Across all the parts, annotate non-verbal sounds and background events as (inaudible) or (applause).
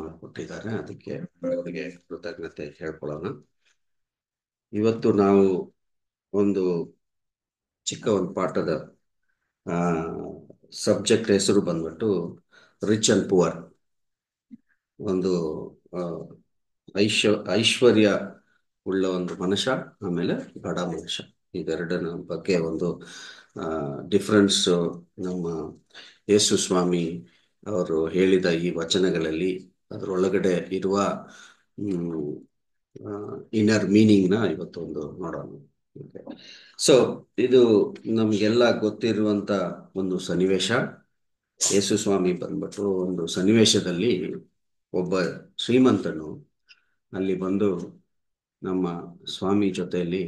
ಮಾಡಿಕೊಟ್ಟಿದ್ದಾರೆ ಅದಕ್ಕೆ ಅವರಿಗೆ ಕೃತಜ್ಞತೆ ಹೇಳ್ಕೊಳ್ಳೋಣ ಇವತ್ತು ನಾವು ಒಂದು ಚಿಕ್ಕ ಒಂದು ಪಾಠದ ಸಬ್ಜೆಕ್ಟ್ ಹೆಸರು ಬಂದ್ಬಿಟ್ಟು ರಿಚ್ ಅಂಡ್ ಪುವರ್ ಒಂದು ಐಶ್ವ ಐಶ್ವರ್ಯ ಉಳ್ಳ ಒಂದು ಮನುಷ್ಯ ಆಮೇಲೆ ಬಡ ಮನುಷ್ಯ ಇದೆರಡನ ಬಗ್ಗೆ ಒಂದು ಡಿಫ್ರೆನ್ಸ್ ನಮ್ಮ ಯೇಸು ಸ್ವಾಮಿ ಅವರು ಹೇಳಿದ ಈ ವಚನಗಳಲ್ಲಿ ಅದರೊಳಗಡೆ ಇರುವ ಇನ್ನರ್ ಮೀನಿಂಗ್ ನ ಇವತ್ತೊಂದು ನೋಡೋಣ ಸೊ ಇದು ನಮ್ಗೆಲ್ಲ ಗೊತ್ತಿರುವಂತ ಒಂದು ಸನ್ನಿವೇಶ ಯೇಸು ಸ್ವಾಮಿ ಬಂದ್ಬಿಟ್ಟು ಒಂದು ಸನ್ನಿವೇಶದಲ್ಲಿ ಒಬ್ಬ ಶ್ರೀಮಂತನು ಅಲ್ಲಿ ಬಂದು ನಮ್ಮ ಸ್ವಾಮಿ ಜೊತೆಯಲ್ಲಿ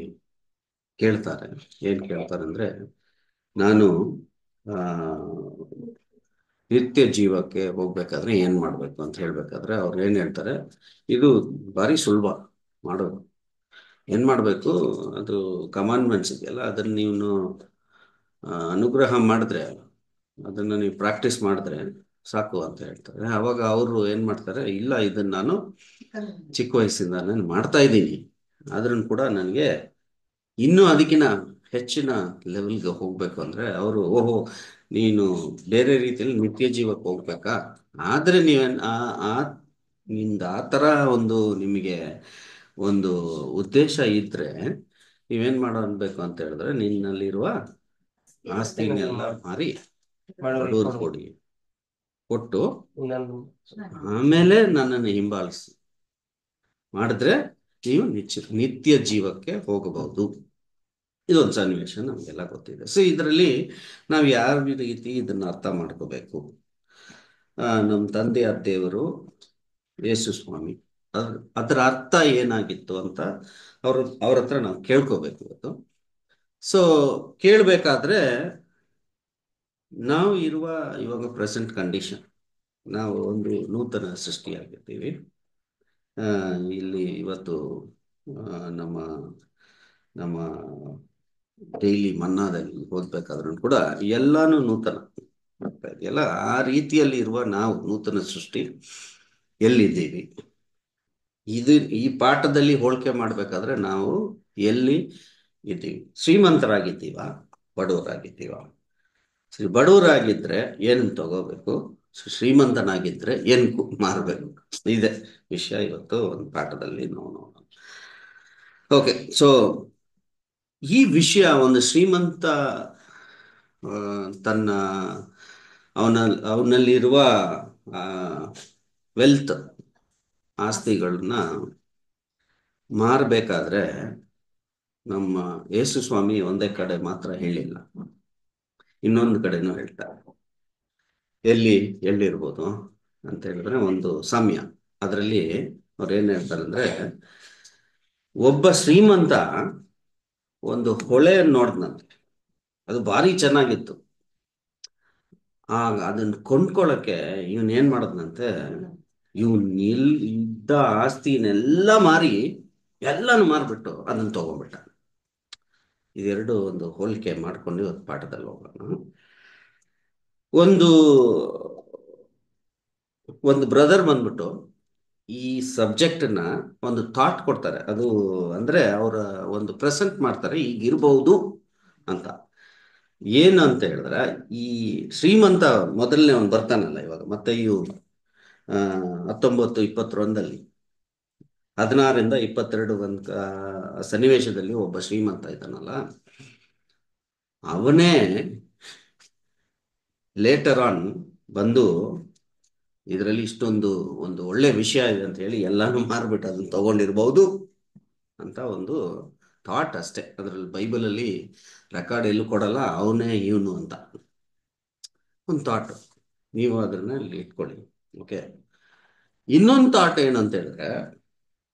ಕೇಳ್ತಾರೆ ಏನ್ ಕೇಳ್ತಾರೆ ಅಂದ್ರೆ ನಾನು ನಿತ್ಯ ಜೀವಕ್ಕೆ ಹೋಗ್ಬೇಕಾದ್ರೆ ಏನ್ ಮಾಡ್ಬೇಕು ಅಂತ ಹೇಳ್ಬೇಕಾದ್ರೆ ಅವ್ರು ಏನ್ ಹೇಳ್ತಾರೆ ಇದು ಭಾರಿ ಸುಲಭ ಮಾಡೋದು ಏನ್ ಮಾಡ್ಬೇಕು ಅದು ಕಮಾಂಡ್ಮೆಂಟ್ಸ್ ಇದೆಯಲ್ಲ ಅದನ್ನ ನೀವು ಅನುಗ್ರಹ ಮಾಡಿದ್ರೆ ಅದನ್ನ ನೀವು ಪ್ರಾಕ್ಟೀಸ್ ಮಾಡಿದ್ರೆ ಸಾಕು ಅಂತ ಹೇಳ್ತಾರೆ ಅವಾಗ ಅವರು ಏನ್ ಮಾಡ್ತಾರೆ ಇಲ್ಲ ಇದನ್ನ ನಾನು ಚಿಕ್ಕ ವಯಸ್ಸಿಂದ ನಾನು ಮಾಡ್ತಾ ಇದ್ದೀನಿ ಆದ್ರೂ ಕೂಡ ನನಗೆ ಇನ್ನೂ ಅದಕ್ಕಿಂತ ಹೆಚ್ಚಿನ ಲೆವೆಲ್ಗೆ ಹೋಗ್ಬೇಕು ಅಂದ್ರೆ ಅವರು ಓಹೋ ನೀನು ಬೇರೆ ರೀತಿಯಲ್ಲಿ ನಿತ್ಯ ಜೀವಕ್ಕೆ ಹೋಗ್ಬೇಕಾ ಆದ್ರೆ ನೀವೇನ್ ಆ ನಿಮ್ದು ಆ ಒಂದು ನಿಮಗೆ ಒಂದು ಉದ್ದೇಶ ಇದ್ರೆ ನೀವೇನ್ ಮಾಡ್ಬೇಕು ಅಂತ ಹೇಳಿದ್ರೆ ನಿನ್ನಲ್ಲಿರುವ ಆಸ್ತಿನೆಲ್ಲ ಮಾರಿ ಕೊಡಿ ಕೊಟ್ಟು ಆಮೇಲೆ ನನ್ನನ್ನು ಹಿಂಬಾಲಿಸಿ ಮಾಡಿದ್ರೆ ನೀವು ನಿತ್ಯ ಜೀವಕ್ಕೆ ಹೋಗಬಹುದು ಇದೊಂದು ಸನ್ನಿವೇಶ ನಮಗೆಲ್ಲ ಗೊತ್ತಿದೆ ಸೊ ಇದರಲ್ಲಿ ನಾವು ಯಾವ ರೀತಿ ಇದನ್ನು ಅರ್ಥ ಮಾಡ್ಕೋಬೇಕು ನಮ್ಮ ತಂದೆಯ ದೇವರು ಯೇಸು ಸ್ವಾಮಿ ಅದರ ಅರ್ಥ ಏನಾಗಿತ್ತು ಅಂತ ಅವ್ರ ಅವ್ರ ಹತ್ರ ನಾವು ಕೇಳ್ಕೋಬೇಕು ಇವತ್ತು ಸೊ ಕೇಳಬೇಕಾದ್ರೆ ನಾವು ಇರುವ ಇವಾಗ ಪ್ರೆಸೆಂಟ್ ಕಂಡೀಷನ್ ನಾವು ಒಂದು ನೂತನ ಸೃಷ್ಟಿಯಾಗಿರ್ತೀವಿ ಇಲ್ಲಿ ಇವತ್ತು ನಮ್ಮ ನಮ್ಮ ಡೈಲಿ ಮನ್ನಾದಲ್ಲಿ ಓದ್ಬೇಕಾದ್ರೂ ಕೂಡ ಎಲ್ಲಾನು ನೂತನ ಎಲ್ಲ ಆ ರೀತಿಯಲ್ಲಿ ಇರುವ ನಾವು ನೂತನ ಸೃಷ್ಟಿ ಎಲ್ಲಿದ್ದೀವಿ ಇದು ಈ ಪಾಠದಲ್ಲಿ ಹೋಳಿಕೆ ಮಾಡ್ಬೇಕಾದ್ರೆ ನಾವು ಎಲ್ಲಿ ಇದ್ದೀವಿ ಶ್ರೀಮಂತರಾಗಿದ್ದೀವ ಬಡವರಾಗಿದ್ದೀವ ಶ್ರೀ ಬಡವರಾಗಿದ್ರೆ ಏನು ತಗೋಬೇಕು ಶ್ರೀಮಂತನಾಗಿದ್ರೆ ಏನ್ ಮಾರ್ಬೇಕು ಇದೆ ವಿಷಯ ಇವತ್ತು ಒಂದು ಪಾಠದಲ್ಲಿ ನಾವು ನೋಡೋಣ ಓಕೆ ಸೊ ಈ ವಿಷಯ ಒಂದು ಶ್ರೀಮಂತ ತನ್ನ ಅವನ ಅವನಲ್ಲಿರುವ ವೆಲ್ತ್ ಆಸ್ತಿಗಳನ್ನ ಮಾರಬೇಕಾದ್ರೆ ನಮ್ಮ ಯೇಸು ಸ್ವಾಮಿ ಒಂದೇ ಕಡೆ ಮಾತ್ರ ಹೇಳಿಲ್ಲ ಇನ್ನೊಂದು ಕಡೆನೂ ಹೇಳ್ತಾರೆ ಎಲ್ಲಿ ಎಲ್ಲಿರ್ಬೋದು ಅಂತ ಹೇಳಿದ್ರೆ ಒಂದು ಸಮಯ ಅದರಲ್ಲಿ ಅವ್ರು ಏನ್ ಹೇಳ್ತಾರೆ ಅಂದ್ರೆ ಒಬ್ಬ ಶ್ರೀಮಂತ ಒಂದು ಹೊಳೆಯನ್ನು ನೋಡ್ದಂತೆ ಅದು ಭಾರಿ ಚೆನ್ನಾಗಿತ್ತು ಆಗ ಅದನ್ನ ಕೊಂಡ್ಕೊಳ್ಳಕ್ಕೆ ಇವನ್ ಏನ್ ಮಾಡದ್ನಂತೆ ಇವನ್ ನಿಲ್ ಇದ್ದ ಆಸ್ತಿನೆಲ್ಲ ಮಾರಿ ಎಲ್ಲಾನು ಮಾರ್ಬಿಟ್ಟು ಅದನ್ನ ತಗೊಂಡ್ಬಿಟ್ಟ ಇದೆರಡು ಒಂದು ಹೋಲಿಕೆ ಮಾಡ್ಕೊಂಡು ಇವತ್ತು ಪಾಠದಲ್ಲಿ ಹೋಗೋಣ ಒಂದು ಒಂದು ಬ್ರದರ್ ಬಂದ್ಬಿಟ್ಟು ಈ ನ ಒಂದು ಥಾಟ್ ಕೊಡ್ತಾರೆ ಅದು ಅಂದ್ರೆ ಅವರ ಒಂದು ಪ್ರೆಸೆಂಟ್ ಮಾಡ್ತಾರೆ ಈಗ ಇರಬಹುದು ಅಂತ ಏನು ಅಂತ ಹೇಳಿದ್ರೆ ಈ ಶ್ರೀಮಂತ ಮೊದಲನೇ ಅವನು ಬರ್ತಾನಲ್ಲ ಇವಾಗ ಮತ್ತೆ ಇವು ಹತ್ತೊಂಬತ್ತು ಇಪ್ಪತ್ತೊಂದಲ್ಲಿ ಹದಿನಾರಿಂದ ಇಪ್ಪತ್ತೆರಡು ಒಂದು ಸನ್ನಿವೇಶದಲ್ಲಿ ಒಬ್ಬ ಶ್ರೀಮಂತ ಇದ್ದಾನಲ್ಲ ಅವನೇ ಲೇಟರ್ ಆನ್ ಬಂದು ಇದರಲ್ಲಿ ಇಷ್ಟೊಂದು ಒಂದು ಒಳ್ಳೆ ವಿಷಯ ಇದೆ ಅಂತ ಹೇಳಿ ಎಲ್ಲಾನು ಮಾರ್ಬಿಟ್ಟು ಅದನ್ನ ತಗೊಂಡಿರ್ಬಹುದು ಅಂತ ಒಂದು ಥಾಟ್ ಅಷ್ಟೇ ಅದರಲ್ಲಿ ಬೈಬಲಲ್ಲಿ ರೆಕಾರ್ಡ್ ಎಲ್ಲೂ ಕೊಡಲ್ಲ ಅವನೇ ಇವನು ಅಂತ ಒಂದು ಥಾಟ್ ನೀವು ಅದನ್ನ ಅಲ್ಲಿ ಇಟ್ಕೊಳ್ಳಿ ಓಕೆ ಇನ್ನೊಂದು ಥಾಟ್ ಏನು ಅಂತ ಹೇಳಿದ್ರೆ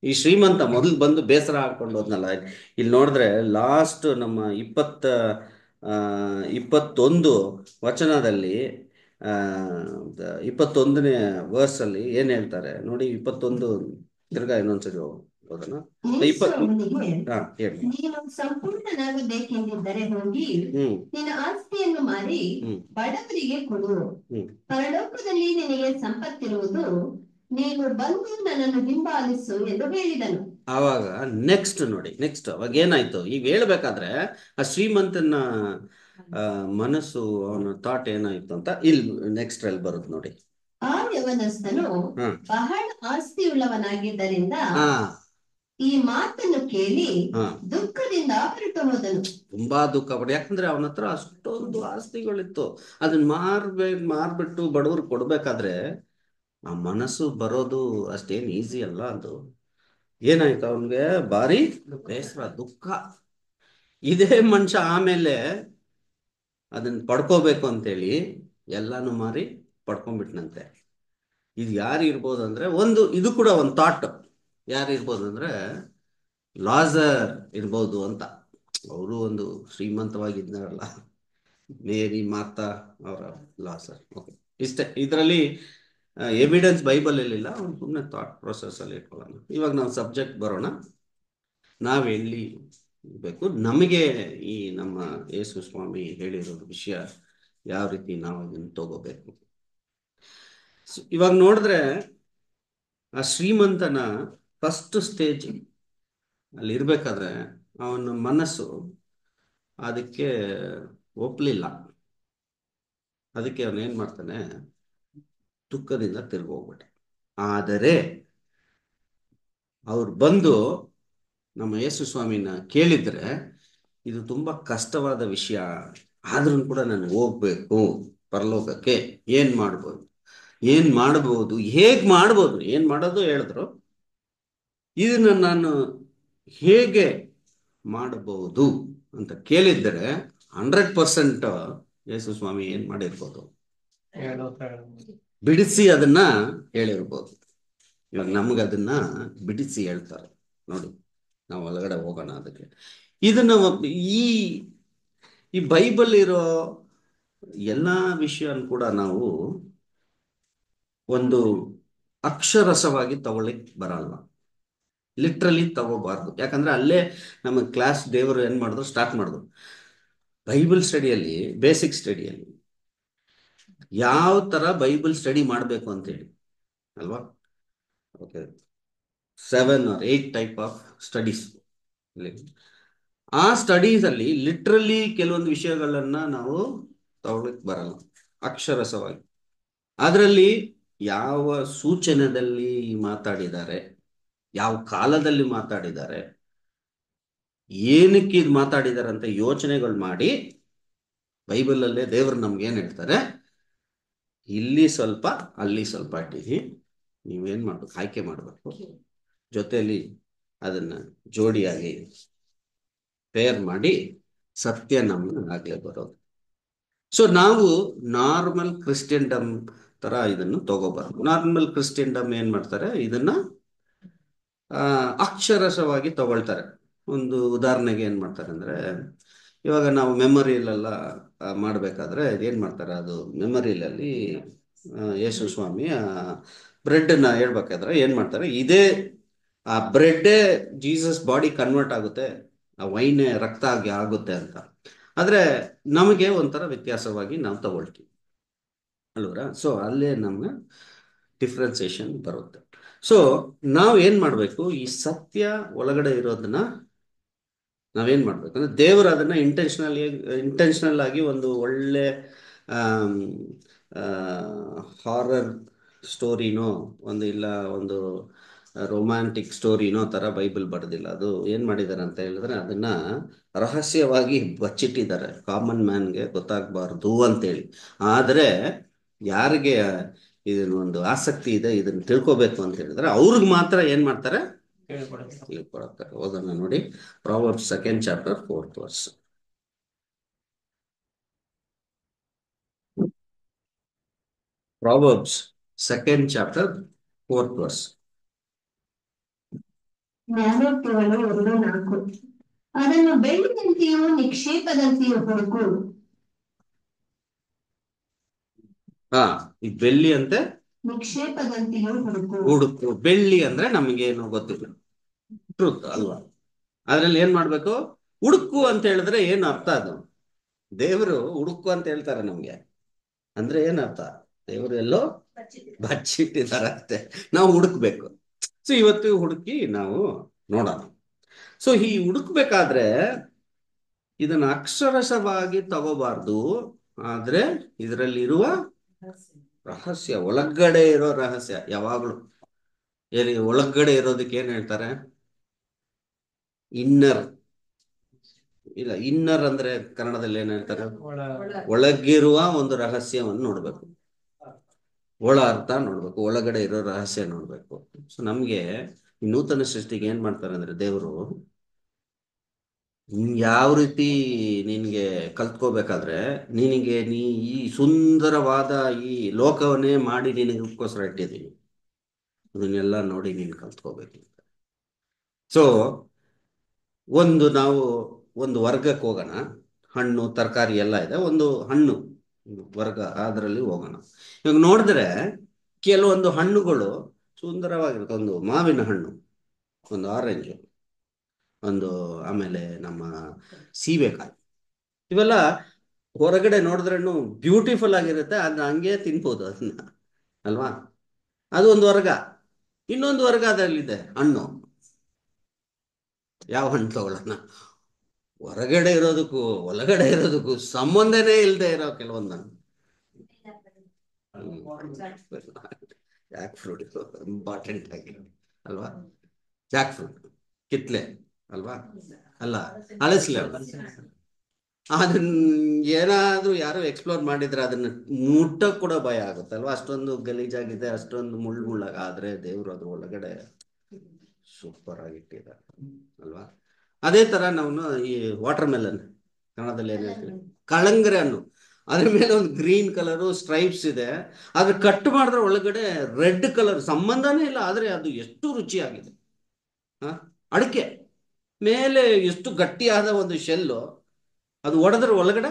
ಈ ಶ್ರೀಮಂತ ಮೊದಲು ಬಂದು ಬೇಸರ ಹಾಕೊಂಡು ಹೋದ್ನಲ್ಲ ಇಲ್ಲಿ ನೋಡಿದ್ರೆ ಲಾಸ್ಟ್ ನಮ್ಮ ಇಪ್ಪತ್ತ ಇಪ್ಪತ್ತೊಂದು ವಚನದಲ್ಲಿ ಇಪ್ಪತ್ತೊಂದನೇ ವರ್ಸ್ ಅಲ್ಲಿ ಏನ್ ಹೇಳ್ತಾರೆ ನೋಡಿ ಇಪ್ಪತ್ತೊಂದು ತಿರ್ಗಾ ಇನ್ನೊಂದ್ಸರಿ ಹೋಗೋಣ ಇಪ್ಪತ್ತು ಹಾ ಹೇಳಿ ನೀನು ಸಂಪೂರ್ಣನಾಗಬೇಕೆಂದಿದ್ದರೆ ಹೋಗಿ ನಿನ್ನ ಆಸ್ತಿಯನ್ನು ಮಾರಿ ಬಡವರಿಗೆ ಕೊಡು ಪರಲೋಕದಲ್ಲಿ ನಿನಗೆ ಸಂಪತ್ತಿರುವುದು ನೀನು ಬಂದು ನನ್ನನ್ನು ಹಿಂಬಾಲಿಸು ಎಂದು ಹೇಳಿದನು ಆವಾಗ ನೆಕ್ಸ್ಟ್ ನೋಡಿ ನೆಕ್ಸ್ಟ್ ಅವಾಗ ಏನಾಯ್ತು ಈಗ ಹೇಳ್ಬೇಕಾದ್ರೆ ಆ ಶ್ರೀಮಂತನ ಮನಸ್ಸು ಅವನ ಥಾಟ್ ಏನಾಯ್ತು ಅಂತ ಇಲ್ಲಿ ನೆಕ್ಸ್ಟ್ ಅಲ್ಲಿ ಬರುತ್ತೆ ನೋಡಿ ಆ ಯವನಸ್ಥನು ಬಹಳ ಉಳ್ಳವನಾಗಿದ್ದರಿಂದ ಈ ಮಾತನ್ನು ಕೇಳಿ ದುಃಖದಿಂದ ಹೊರಟು ಹೋದನು ತುಂಬಾ ದುಃಖ ಪಡ ಯಾಕಂದ್ರೆ ಅವನ ಹತ್ರ ಅಷ್ಟೊಂದು ಆಸ್ತಿಗಳಿತ್ತು ಅದನ್ನ ಮಾರ್ಬೇ ಮಾರ್ಬಿಟ್ಟು ಬಡವರು ಕೊಡ್ಬೇಕಾದ್ರೆ ಆ ಮನಸ್ಸು ಬರೋದು ಅಷ್ಟೇನ್ ಈಸಿ ಅಲ್ಲ ಅದು ಏನಾಯ್ತು ಅವನ್ಗೆ ಭಾರಿ ಬೇಸರ ದುಃಖ ಇದೇ ಮನುಷ್ಯ ಆಮೇಲೆ ಅದನ್ನ ಪಡ್ಕೋಬೇಕು ಅಂತೇಳಿ ಎಲ್ಲಾನು ಮಾರಿ ಪಡ್ಕೊಂಡ್ಬಿಟ್ನಂತೆ ಇದು ಯಾರು ಇರ್ಬೋದು ಅಂದ್ರೆ ಒಂದು ಇದು ಕೂಡ ಒಂದು ಥಾಟ್ ಯಾರು ಇರ್ಬೋದು ಅಂದ್ರೆ ಲಾಜರ್ ಇರ್ಬೋದು ಅಂತ ಅವರು ಒಂದು ಶ್ರೀಮಂತವಾಗಿದ್ದಾರಲ್ಲ ಮೇರಿ ಮಾತಾ ಅವರ ಲಾಸರ್ ಓಕೆ ಇಷ್ಟೇ ಇದರಲ್ಲಿ ಎವಿಡೆನ್ಸ್ ಬೈಬಲ್ ಇಲ್ಲ ಅವ್ನು ಸುಮ್ಮನೆ ಥಾಟ್ ಪ್ರೊಸೆಸ್ ಅಲ್ಲಿ ಇಟ್ಕೊಳ್ಳೋಣ ಇವಾಗ ನಾವು ಸಬ್ಜೆಕ್ಟ್ ಬರೋಣ ನಾವೆಲ್ಲಿ ಬೇಕು ನಮಗೆ ಈ ನಮ್ಮ ಯೇಸು ಸ್ವಾಮಿ ಹೇಳಿರೋ ವಿಷಯ ಯಾವ ರೀತಿ ನಾವು ಅದನ್ನು ತಗೋಬೇಕು ಇವಾಗ ನೋಡಿದ್ರೆ ಆ ಶ್ರೀಮಂತನ ಫಸ್ಟ್ ಸ್ಟೇಜ್ ಅಲ್ಲಿ ಇರ್ಬೇಕಾದ್ರೆ ಅವನ ಮನಸ್ಸು ಅದಕ್ಕೆ ಒಪ್ಲಿಲ್ಲ ಅದಕ್ಕೆ ಅವನು ಏನ್ ಮಾಡ್ತಾನೆ ದುಃಖದಿಂದ ತಿರುಗೋಗ್ಬಿಟ್ಟೆ ಆದರೆ ಅವ್ರು ಬಂದು ನಮ್ಮ ಯೇಸು ಸ್ವಾಮಿನ ಕೇಳಿದ್ರೆ ಇದು ತುಂಬಾ ಕಷ್ಟವಾದ ವಿಷಯ ಆದ್ರೂ ಕೂಡ ನಾನು ಹೋಗ್ಬೇಕು ಪರಲೋಕಕ್ಕೆ ಏನ್ ಮಾಡ್ಬೋದು ಏನ್ ಮಾಡ್ಬೋದು ಹೇಗ್ ಮಾಡ್ಬೋದು ಏನ್ ಮಾಡೋದು ಹೇಳಿದ್ರು ಇದನ್ನ ನಾನು ಹೇಗೆ ಮಾಡಬಹುದು ಅಂತ ಕೇಳಿದ್ರೆ ಹಂಡ್ರೆಡ್ ಪರ್ಸೆಂಟ್ ಯೇಸು ಸ್ವಾಮಿ ಏನ್ ಮಾಡಿರ್ಬೋದು ಬಿಡಿಸಿ ಅದನ್ನ ಹೇಳಿರ್ಬೋದು ಇವಾಗ ನಮ್ಗದನ್ನ ಅದನ್ನ ಬಿಡಿಸಿ ಹೇಳ್ತಾರೆ ನೋಡಿ ನಾವು ಒಳಗಡೆ ಹೋಗೋಣ ಅದಕ್ಕೆ ಇದನ್ನ ಈ ಈ ಬೈಬಲ್ ಇರೋ ಎಲ್ಲ ವಿಷಯ ಕೂಡ ನಾವು ಒಂದು ಅಕ್ಷರಸವಾಗಿ ತಗೊಳ್ಳಿಕ್ ಬರಲ್ಲ ಲಿಟ್ರಲಿ ತಗೋಬಾರ್ದು ಯಾಕಂದ್ರೆ ಅಲ್ಲೇ ನಮ್ಮ ಕ್ಲಾಸ್ ದೇವರು ಏನ್ ಮಾಡಿದ್ರು ಸ್ಟಾರ್ಟ್ ಮಾಡಿದ್ರು ಬೈಬಲ್ ಸ್ಟಡಿಯಲ್ಲಿ ಬೇಸಿಕ್ ಸ್ಟಡಿಯಲ್ಲಿ ಯಾವ ತರ ಬೈಬಲ್ ಸ್ಟಡಿ ಮಾಡಬೇಕು ಅಂತೇಳಿ ಅಲ್ವಾ okay seven or eight type of studies ಆ ಸ್ಟಡೀಸ್ ಅಲ್ಲಿ ಲಿಟ್ರಲಿ ಕೆಲವೊಂದು ವಿಷಯಗಳನ್ನ ನಾವು ತಗೊಳಕ್ ಬರಲ್ಲ ಅಕ್ಷರಸವಾಗಿ ಅದರಲ್ಲಿ ಯಾವ ಸೂಚನೆದಲ್ಲಿ ಮಾತಾಡಿದ್ದಾರೆ ಯಾವ ಕಾಲದಲ್ಲಿ ಮಾತಾಡಿದ್ದಾರೆ ಏನಕ್ಕೆ ಇದು ಮಾತಾಡಿದ್ದಾರೆ ಅಂತ ಯೋಚನೆಗಳು ಮಾಡಿ ಬೈಬಲ್ ಅಲ್ಲೇ ದೇವರು ನಮ್ಗೆ ಏನ್ ಹೇಳ್ತಾರೆ ಇಲ್ಲಿ ಸ್ವಲ್ಪ ಅಲ್ಲಿ ಸ್ವಲ್ಪ ಇಟ್ಟಿದ್ದೀವಿ ನೀವೇನ್ ಮಾಡ್ಬೇಕು ಆಯ್ಕೆ ಮಾಡ್ಬೇಕು ಜೊತೆಯಲ್ಲಿ ಅದನ್ನ ಜೋಡಿಯಾಗಿ ಪೇರ್ ಮಾಡಿ ಸತ್ಯ ನಮ್ಮ ಆಗ್ಲೇ ಬರೋದು ಸೊ ನಾವು ನಾರ್ಮಲ್ ಕ್ರಿಶ್ಚಿಯನ್ಡಮ್ ಡಮ್ ತರ ಇದನ್ನು ತಗೋಬಾರ್ದು ನಾರ್ಮಲ್ ಕ್ರಿಶ್ಚಿಯನ್ಡಮ್ ಡಮ್ ಏನ್ ಮಾಡ್ತಾರೆ ಇದನ್ನ ಅಕ್ಷರಶವಾಗಿ ತಗೊಳ್ತಾರೆ ಒಂದು ಉದಾಹರಣೆಗೆ ಏನ್ ಮಾಡ್ತಾರೆ ಅಂದ್ರೆ ಇವಾಗ ನಾವು ಮೆಮೊರಿಯಲ್ಲೆಲ್ಲ ಮಾಡಬೇಕಾದ್ರೆ ಏನ್ ಮಾಡ್ತಾರೆ ಅದು ಮೆಮೊರಿಲಲ್ಲಿ ಯೇಸು ಸ್ವಾಮಿ ಬ್ರೆಡ್ನ ಹೇಳ್ಬೇಕಾದ್ರೆ ಏನ್ ಮಾಡ್ತಾರೆ ಇದೇ ಆ ಬ್ರೆಡ್ಡೇ ಜೀಸಸ್ ಬಾಡಿ ಕನ್ವರ್ಟ್ ಆಗುತ್ತೆ ಆ ವೈನೇ ರಕ್ತ ಆಗಿ ಆಗುತ್ತೆ ಅಂತ ಆದರೆ ನಮಗೆ ಒಂಥರ ವ್ಯತ್ಯಾಸವಾಗಿ ನಾವು ತಗೊಳ್ತೀವಿ ಅಲ್ವರ ಸೊ ಅಲ್ಲೇ ನಮಗೆ ಡಿಫ್ರೆನ್ಸಿಯೇಷನ್ ಬರುತ್ತೆ ಸೊ ನಾವು ಏನು ಮಾಡಬೇಕು ಈ ಸತ್ಯ ಒಳಗಡೆ ಇರೋದನ್ನ ನಾವೇನ್ ಮಾಡಬೇಕು ಅಂದ್ರೆ ದೇವರು ಅದನ್ನ ಇಂಟೆನ್ಷನಲ್ ಇಂಟೆನ್ಷನಲ್ ಆಗಿ ಒಂದು ಒಳ್ಳೆ ಹಾರರ್ ಸ್ಟೋರಿನೋ ಒಂದು ಇಲ್ಲ ಒಂದು ರೊಮ್ಯಾಂಟಿಕ್ ಸ್ಟೋರಿನೋ ತರ ಬೈಬಲ್ ಬರೆದಿಲ್ಲ ಅದು ಏನ್ ಮಾಡಿದ್ದಾರೆ ಅಂತ ಹೇಳಿದ್ರೆ ಅದನ್ನ ರಹಸ್ಯವಾಗಿ ಬಚ್ಚಿಟ್ಟಿದ್ದಾರೆ ಕಾಮನ್ ಮ್ಯಾನ್ಗೆ ಗೊತ್ತಾಗಬಾರ್ದು ಅಂತೇಳಿ ಆದ್ರೆ ಯಾರಿಗೆ ಇದನ್ನ ಒಂದು ಆಸಕ್ತಿ ಇದೆ ಇದನ್ನ ತಿಳ್ಕೊಬೇಕು ಅಂತ ಹೇಳಿದ್ರೆ ಅವ್ರಿಗೆ ಮಾತ್ರ ಏನ್ ಮಾಡ್ತಾರೆ ತಿಳ್ಕೊಡತ್ತಾರೆ ಓದೋಣ ನೋಡಿ proverb second chapter fourth verse proverbs second chapter fourth verse ಜ್ಞಾನೋಕ್ತಿಗಳು ಎರಡು ನಾಲ್ಕು ಅದನ್ನು ಬೆಳ್ಳಿದಂತೆಯೂ ನಿಕ್ಷೇಪದಂತೆಯೂ ಹುಡುಕು ಹಾ ಈ ಬೆಳ್ಳಿ ಅಂತೆ ನಿಕ್ಷೇಪದಂತೆಯೂ ಹುಡುಕು ಹುಡುಕು ಬೆಳ್ಳಿ ಅಂದ್ರೆ ನಮಗೇನು ಗೊತ್ತಿಲ್ಲ ಟ್ರೂತ್ ಅಲ್ವಾ ಅದ್ರಲ್ಲಿ ಏನ್ ಮಾಡ್ಬೇಕು ಹುಡುಕು ಅಂತ ಹೇಳಿದ್ರೆ ಏನ್ ಅರ್ಥ ಅದು ದೇವರು ಹುಡುಕು ಅಂತ ಹೇಳ್ತಾರೆ ನಮ್ಗೆ ಅಂದ್ರೆ ಏನರ್ಥ ಅರ್ಥ ದೇವರು ಎಲ್ಲೋ ಬಚ್ಚಿಟ್ಟಿದಾರಂತೆ ನಾವು ಹುಡುಕ್ಬೇಕು ಸೊ ಇವತ್ತು ಹುಡುಕಿ ನಾವು ನೋಡೋಣ ಸೊ ಈ ಹುಡುಕ್ಬೇಕಾದ್ರೆ ಇದನ್ನ ಅಕ್ಷರಶವಾಗಿ ತಗೋಬಾರ್ದು ಆದ್ರೆ ಇದರಲ್ಲಿರುವ ರಹಸ್ಯ ಒಳಗಡೆ ಇರೋ ರಹಸ್ಯ ಯಾವಾಗ್ಲೂ ಎಲ್ಲಿ ಒಳಗಡೆ ಇರೋದಕ್ಕೆ ಏನ್ ಹೇಳ್ತಾರೆ ಇನ್ನರ್ ಇಲ್ಲ ಇನ್ನರ್ ಅಂದ್ರೆ ಕನ್ನಡದಲ್ಲಿ ಏನ್ ಹೇಳ್ತಾರೆ ಒಳಗಿರುವ ಒಂದು ರಹಸ್ಯವನ್ನು ನೋಡ್ಬೇಕು ಒಳ ಅರ್ಥ ನೋಡ್ಬೇಕು ಒಳಗಡೆ ಇರೋ ರಹಸ್ಯ ನೋಡ್ಬೇಕು ಸೊ ನಮ್ಗೆ ಈ ನೂತನ ಸೃಷ್ಟಿಗೆ ಏನ್ ಮಾಡ್ತಾರೆ ಅಂದ್ರೆ ದೇವರು ಯಾವ ರೀತಿ ನಿನ್ಗೆ ಕಲ್ತ್ಕೋಬೇಕಾದ್ರೆ ನಿನಗೆ ನೀ ಈ ಸುಂದರವಾದ ಈ ಲೋಕವನ್ನೇ ಮಾಡಿ ನಿನಗೋಸ್ಕರ ಇಟ್ಟಿದ್ದೀನಿ ಅದನ್ನೆಲ್ಲ ನೋಡಿ ನೀನು ಕಲ್ತ್ಕೋಬೇಕು ಸೊ ಒಂದು ನಾವು ಒಂದು ವರ್ಗಕ್ಕೆ ಹೋಗೋಣ ಹಣ್ಣು ತರಕಾರಿ ಎಲ್ಲ ಇದೆ ಒಂದು ಹಣ್ಣು ವರ್ಗ ಅದರಲ್ಲಿ ಹೋಗೋಣ ಇವಾಗ ನೋಡಿದ್ರೆ ಕೆಲವೊಂದು ಹಣ್ಣುಗಳು ಸುಂದರವಾಗಿರುತ್ತೆ ಒಂದು ಮಾವಿನ ಹಣ್ಣು ಒಂದು ಆರೆಂಜು ಒಂದು ಆಮೇಲೆ ನಮ್ಮ ಸೀಬೆಕಾಯಿ ಇವೆಲ್ಲ ಹೊರಗಡೆ ನೋಡಿದ್ರೆನು ಬ್ಯೂಟಿಫುಲ್ ಆಗಿರುತ್ತೆ ಅದನ್ನ ಹಂಗೆ ತಿನ್ಬೋದು ಅದನ್ನ ಅಲ್ವಾ ಅದು ಒಂದು ವರ್ಗ ಇನ್ನೊಂದು ವರ್ಗ ಅದರಲ್ಲಿದೆ ಹಣ್ಣು ಯಾವ ಹಣ್ಣು ತಗೊಳ್ಳೋಣ ಹೊರಗಡೆ ಇರೋದಕ್ಕೂ ಒಳಗಡೆ ಇರೋದಕ್ಕೂ ಸಂಬಂಧನೇ ಇಲ್ಲದೆ ಇರೋ ಕೆಲವೊಂದ್ ಜಾಕ್ ಫ್ರೂಟ್ ಇಂಪಾರ್ಟೆಂಟ್ ಆಗಿ ಅಲ್ವಾ ಜಾಕ್ ಫ್ರೂಟ್ ಕಿತ್ಲೆ ಅಲ್ವಾ ಅಲ್ಲ ಹಲಸಲೆ ಅದನ್ನ ಏನಾದ್ರೂ ಯಾರು ಎಕ್ಸ್ಪ್ಲೋರ್ ಮಾಡಿದ್ರೆ ಅದನ್ನ ಮುಟ್ಟಕ್ ಕೂಡ ಭಯ ಅಲ್ವಾ ಅಷ್ಟೊಂದು ಗಲೀಜಾಗಿದೆ ಅಷ್ಟೊಂದು ಮುಳ್ಳು ಮುಳ್ಳಾಗ ಆದ್ರೆ ದೇವ್ರು ಅದ್ರ ಒಳಗಡೆ ಸೂಪರ್ ಆಗಿಟ್ಟಿದ್ದಾರೆ ಅಲ್ವಾ ಅದೇ ತರ ನಾವು ಈ ವಾಟರ್ ಮೆಲನ್ ಕನ್ನಡದಲ್ಲಿ ಏನ್ ಹೇಳ್ತೀವಿ ಕಳಂಗ್ರೆ ಹಣ್ಣು ಅದ್ರ ಮೇಲೆ ಒಂದು ಗ್ರೀನ್ ಕಲರ್ ಸ್ಟ್ರೈಪ್ಸ್ ಇದೆ ಆದ್ರೆ ಕಟ್ ಮಾಡಿದ್ರೆ ಒಳಗಡೆ ರೆಡ್ ಕಲರ್ ಸಂಬಂಧನೇ ಇಲ್ಲ ಆದ್ರೆ ಅದು ಎಷ್ಟು ರುಚಿಯಾಗಿದೆ ಅಡಿಕೆ ಮೇಲೆ ಎಷ್ಟು ಗಟ್ಟಿಯಾದ ಒಂದು ಶೆಲ್ಲು ಅದು ಒಡೆದ್ರೆ ಒಳಗಡೆ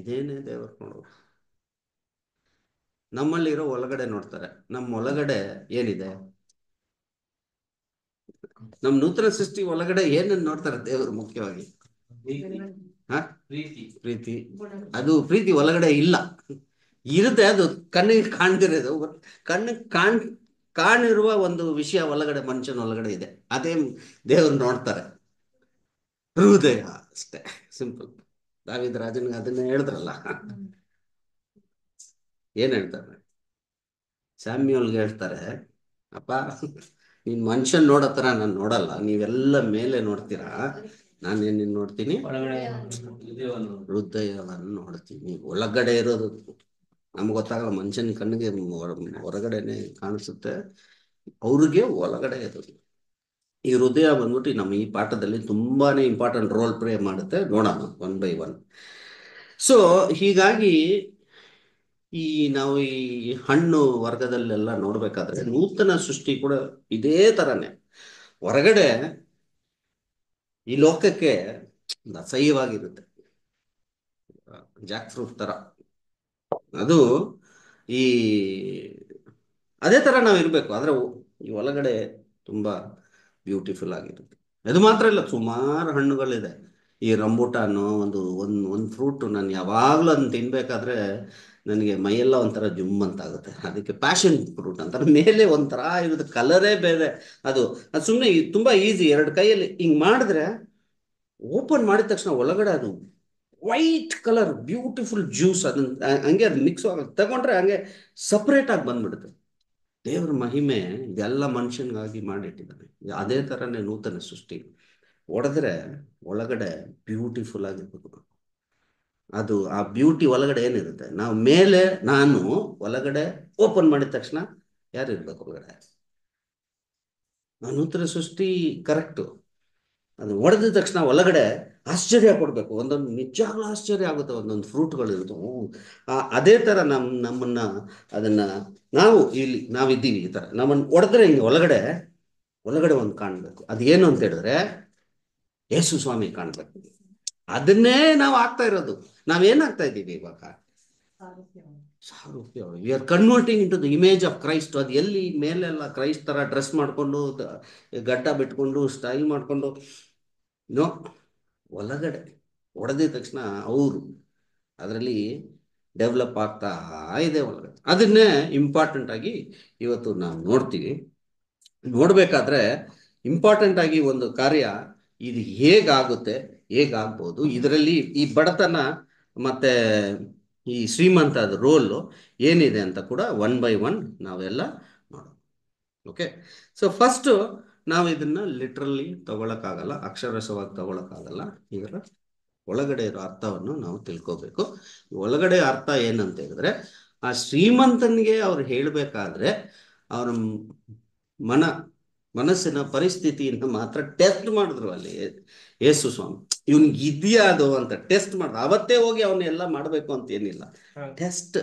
ಇದೇನೇ ದೇವರ್ ನೋಡುವ ನಮ್ಮಲ್ಲಿರೋ ಒಳಗಡೆ ನೋಡ್ತಾರೆ ನಮ್ಮ ಒಳಗಡೆ ಏನಿದೆ ನಮ್ ನೂತನ ಸೃಷ್ಟಿ ಒಳಗಡೆ ಏನನ್ನ ನೋಡ್ತಾರೆ ದೇವರು ಮುಖ್ಯವಾಗಿ ಪ್ರೀತಿ ಅದು ಪ್ರೀತಿ ಒಳಗಡೆ ಇಲ್ಲ ಇರುತ್ತೆ ಅದು ಕಣ್ಣಿಗೆ ಕಾಣ್ತಿರೋದು ಕಣ್ಣಿಗೆ ಕಾಣ್ ಕಾಣಿರುವ ಒಂದು ವಿಷಯ ಒಳಗಡೆ ಮನುಷ್ಯನ ಒಳಗಡೆ ಇದೆ ಅದೇ ದೇವ್ರು ನೋಡ್ತಾರೆ ಹೃದಯ ಅಷ್ಟೇ ಸಿಂಪಲ್ ದಾವಿದ್ ರಾಜನ್ ಅದನ್ನ ಹೇಳಿದ್ರಲ್ಲ ಏನ್ ಹೇಳ್ತಾರೆ ಸ್ಯಾಮ್ಯುಲ್ಗೆ ಹೇಳ್ತಾರೆ ಅಪ್ಪ ನೀನ್ ಮನುಷ್ಯನ್ ನೋಡೋ ನಾನ್ ನಾನು ನೋಡಲ್ಲ ನೀವೆಲ್ಲ ಮೇಲೆ ನೋಡ್ತೀರಾ ನಾನೇನ್ ನೋಡ್ತೀನಿ ಹೃದಯವನ್ನು ನೋಡ್ತೀನಿ ಒಳಗಡೆ ಇರೋದು ನಮ್ಗೆ ಗೊತ್ತಾಗಲ್ಲ ಮನುಷ್ಯನ ಕಣ್ಣಿಗೆ ಹೊರಗಡೆನೆ ಕಾಣಿಸುತ್ತೆ ಅವ್ರಿಗೆ ಒಳಗಡೆ ಇರೋದು ಈ ಹೃದಯ ಬಂದ್ಬಿಟ್ಟು ನಮ್ಮ ಈ ಪಾಠದಲ್ಲಿ ತುಂಬಾನೇ ಇಂಪಾರ್ಟೆಂಟ್ ರೋಲ್ ಪ್ಲೇ ಮಾಡುತ್ತೆ ನೋಡೋಣ ಒನ್ ಬೈ ಒನ್ ಸೊ ಹೀಗಾಗಿ ಈ ನಾವು ಈ ಹಣ್ಣು ವರ್ಗದಲ್ಲೆಲ್ಲ ನೋಡ್ಬೇಕಾದ್ರೆ ನೂತನ ಸೃಷ್ಟಿ ಕೂಡ ಇದೇ ತರನೇ ಹೊರಗಡೆ ಈ ಲೋಕಕ್ಕೆ ಅಸಹ್ಯವಾಗಿರುತ್ತೆ ಜಾಕ್ ಫ್ರೂಟ್ ತರ ಅದು ಈ ಅದೇ ತರ ನಾವು ಇರಬೇಕು ಆದ್ರೆ ಈ ಒಳಗಡೆ ತುಂಬಾ ಬ್ಯೂಟಿಫುಲ್ ಆಗಿರುತ್ತೆ ಅದು ಮಾತ್ರ ಇಲ್ಲ ಸುಮಾರು ಹಣ್ಣುಗಳಿದೆ ಈ ರಂಬೂಟಾನು ಒಂದು ಒಂದು ಒಂದ್ ಫ್ರೂಟ್ ನಾನು ಯಾವಾಗ್ಲೂ ಅದನ್ನ ತಿನ್ಬೇಕಾದ್ರೆ ನನಗೆ ಮೈಯೆಲ್ಲ ಒಂಥರ ಜುಮ್ ಅಂತ ಆಗುತ್ತೆ ಅದಕ್ಕೆ ಪ್ಯಾಷನ್ ಫ್ರೂಟ್ ಅಂತ ಮೇಲೆ ಒಂಥರ ಇರೋದು ಕಲರೇ ಬೇರೆ ಅದು ಅದು ಸುಮ್ಮನೆ ತುಂಬ ಈಸಿ ಎರಡು ಕೈಯಲ್ಲಿ ಹಿಂಗೆ ಮಾಡಿದ್ರೆ ಓಪನ್ ಮಾಡಿದ ತಕ್ಷಣ ಒಳಗಡೆ ಅದು ವೈಟ್ ಕಲರ್ ಬ್ಯೂಟಿಫುಲ್ ಜ್ಯೂಸ್ ಅದನ್ನ ಹಂಗೆ ಅದು ಮಿಕ್ಸ್ ಆಗ ತಗೊಂಡ್ರೆ ಹಂಗೆ ಸಪ್ರೇಟಾಗಿ ಬಂದ್ಬಿಡುತ್ತೆ ದೇವ್ರ ಮಹಿಮೆ ಇದೆಲ್ಲ ಮನುಷ್ಯನಿಗಾಗಿ ಮಾಡಿಟ್ಟಿದ್ದಾನೆ ಅದೇ ಥರನೇ ನೂತನ ಸೃಷ್ಟಿ ಒಡೆದ್ರೆ ಒಳಗಡೆ ಬ್ಯೂಟಿಫುಲ್ ಆಗಿರ್ಬೇಕು ಅದು ಆ ಬ್ಯೂಟಿ ಒಳಗಡೆ ಏನಿರುತ್ತೆ ನಾವು ಮೇಲೆ ನಾನು ಒಳಗಡೆ ಓಪನ್ ಮಾಡಿದ ತಕ್ಷಣ ಯಾರು ಇರ್ಬೇಕು ಒಳಗಡೆ ಉತ್ತರ ಸೃಷ್ಟಿ ಕರೆಕ್ಟು ಅದು ಒಡೆದ ತಕ್ಷಣ ಒಳಗಡೆ ಆಶ್ಚರ್ಯ ಕೊಡಬೇಕು ಒಂದೊಂದು ನಿಜವಾಗ್ಲೂ ಆಶ್ಚರ್ಯ ಆಗುತ್ತೆ ಒಂದೊಂದು ಫ್ರೂಟ್ಗಳಿರುತ್ತೆ ಅದೇ ಥರ ನಮ್ಮ ನಮ್ಮನ್ನ ಅದನ್ನ ನಾವು ಇಲ್ಲಿ ನಾವಿದ್ದೀವಿ ಈ ಥರ ನಮ್ಮನ್ನು ಒಡೆದ್ರೆ ಹಿಂಗೆ ಒಳಗಡೆ ಒಳಗಡೆ ಒಂದು ಕಾಣಬೇಕು ಅದೇನು ಅಂತ ಹೇಳಿದ್ರೆ ಯೇಸು ಸ್ವಾಮಿ ಕಾಣಬೇಕು ಅದನ್ನೇ ನಾವು ಆಗ್ತಾ ಇರೋದು ನಾವೇನಾಗ್ತಾ ಇದ್ದೀವಿ ಇವಾಗ ಸಾರೂಪ್ಯವರು you are converting into the image of Christ ಅದು ಎಲ್ಲಿ ಮೇಲೆಲ್ಲ ಕ್ರೈಸ್ಟ್ ತರ ಡ್ರೆಸ್ ಮಾಡಿಕೊಂಡು ಗಡ್ಡ ಬಿಟ್ಕೊಂಡು ಸ್ಟೈಲ್ ಮಾಡಿಕೊಂಡು ನೋ ಒಳಗಡೆ ಒಡೆದಿದ ತಕ್ಷಣ ಅವರು ಅದರಲ್ಲಿ ಡೆವಲಪ್ ಆಗ್ತಾ ಇದೆ ಒಳಗಡೆ ಅದನ್ನೇ ಇಂಪಾರ್ಟೆಂಟ್ ಆಗಿ ಇವತ್ತು ನಾವು ನೋಡ್ತೀವಿ ನೋಡಬೇಕಾದ್ರೆ ಇಂಪಾರ್ಟೆಂಟ್ ಆಗಿ ಒಂದು ಕಾರ್ಯ ಇದು ಹೇಗಾಗುತ್ತೆ ಹೇಗಾಗ್ಬೋದು ಇದರಲ್ಲಿ ಈ ಬಡತನ ಮತ್ತೆ ಈ ಶ್ರೀಮಂತದ ರೋಲು ಏನಿದೆ ಅಂತ ಕೂಡ ಒನ್ ಬೈ ಒನ್ ನಾವೆಲ್ಲ ನೋಡೋಣ ಓಕೆ ಸೊ ಫಸ್ಟು ನಾವು ಇದನ್ನ ಲಿಟ್ರಲ್ಲಿ ತಗೊಳಕ್ಕಾಗಲ್ಲ ಅಕ್ಷರಶವಾಗಿ ತಗೊಳಕ್ಕಾಗಲ್ಲ ಇದರ ಒಳಗಡೆ ಇರೋ ಅರ್ಥವನ್ನು ನಾವು ತಿಳ್ಕೊಬೇಕು ಒಳಗಡೆ ಅರ್ಥ ಏನಂತ ಹೇಳಿದ್ರೆ ಆ ಶ್ರೀಮಂತನಿಗೆ ಅವ್ರು ಹೇಳಬೇಕಾದ್ರೆ ಅವ್ರ ಮನ ಮನಸ್ಸಿನ ಪರಿಸ್ಥಿತಿಯನ್ನು ಮಾತ್ರ ಟೆಸ್ಟ್ ಮಾಡಿದ್ರು ಅಲ್ಲಿ ಯೇಸು ಸ್ವಾಮಿ ಇವನ್ಗೆ ಇದೆಯಾ ಅದು ಅಂತ ಟೆಸ್ಟ್ ಮಾಡ್ದ ಅವತ್ತೇ ಹೋಗಿ ಅವನ್ನೆಲ್ಲ ಮಾಡಬೇಕು ಅಂತ ಏನಿಲ್ಲ ಟೆಸ್ಟ್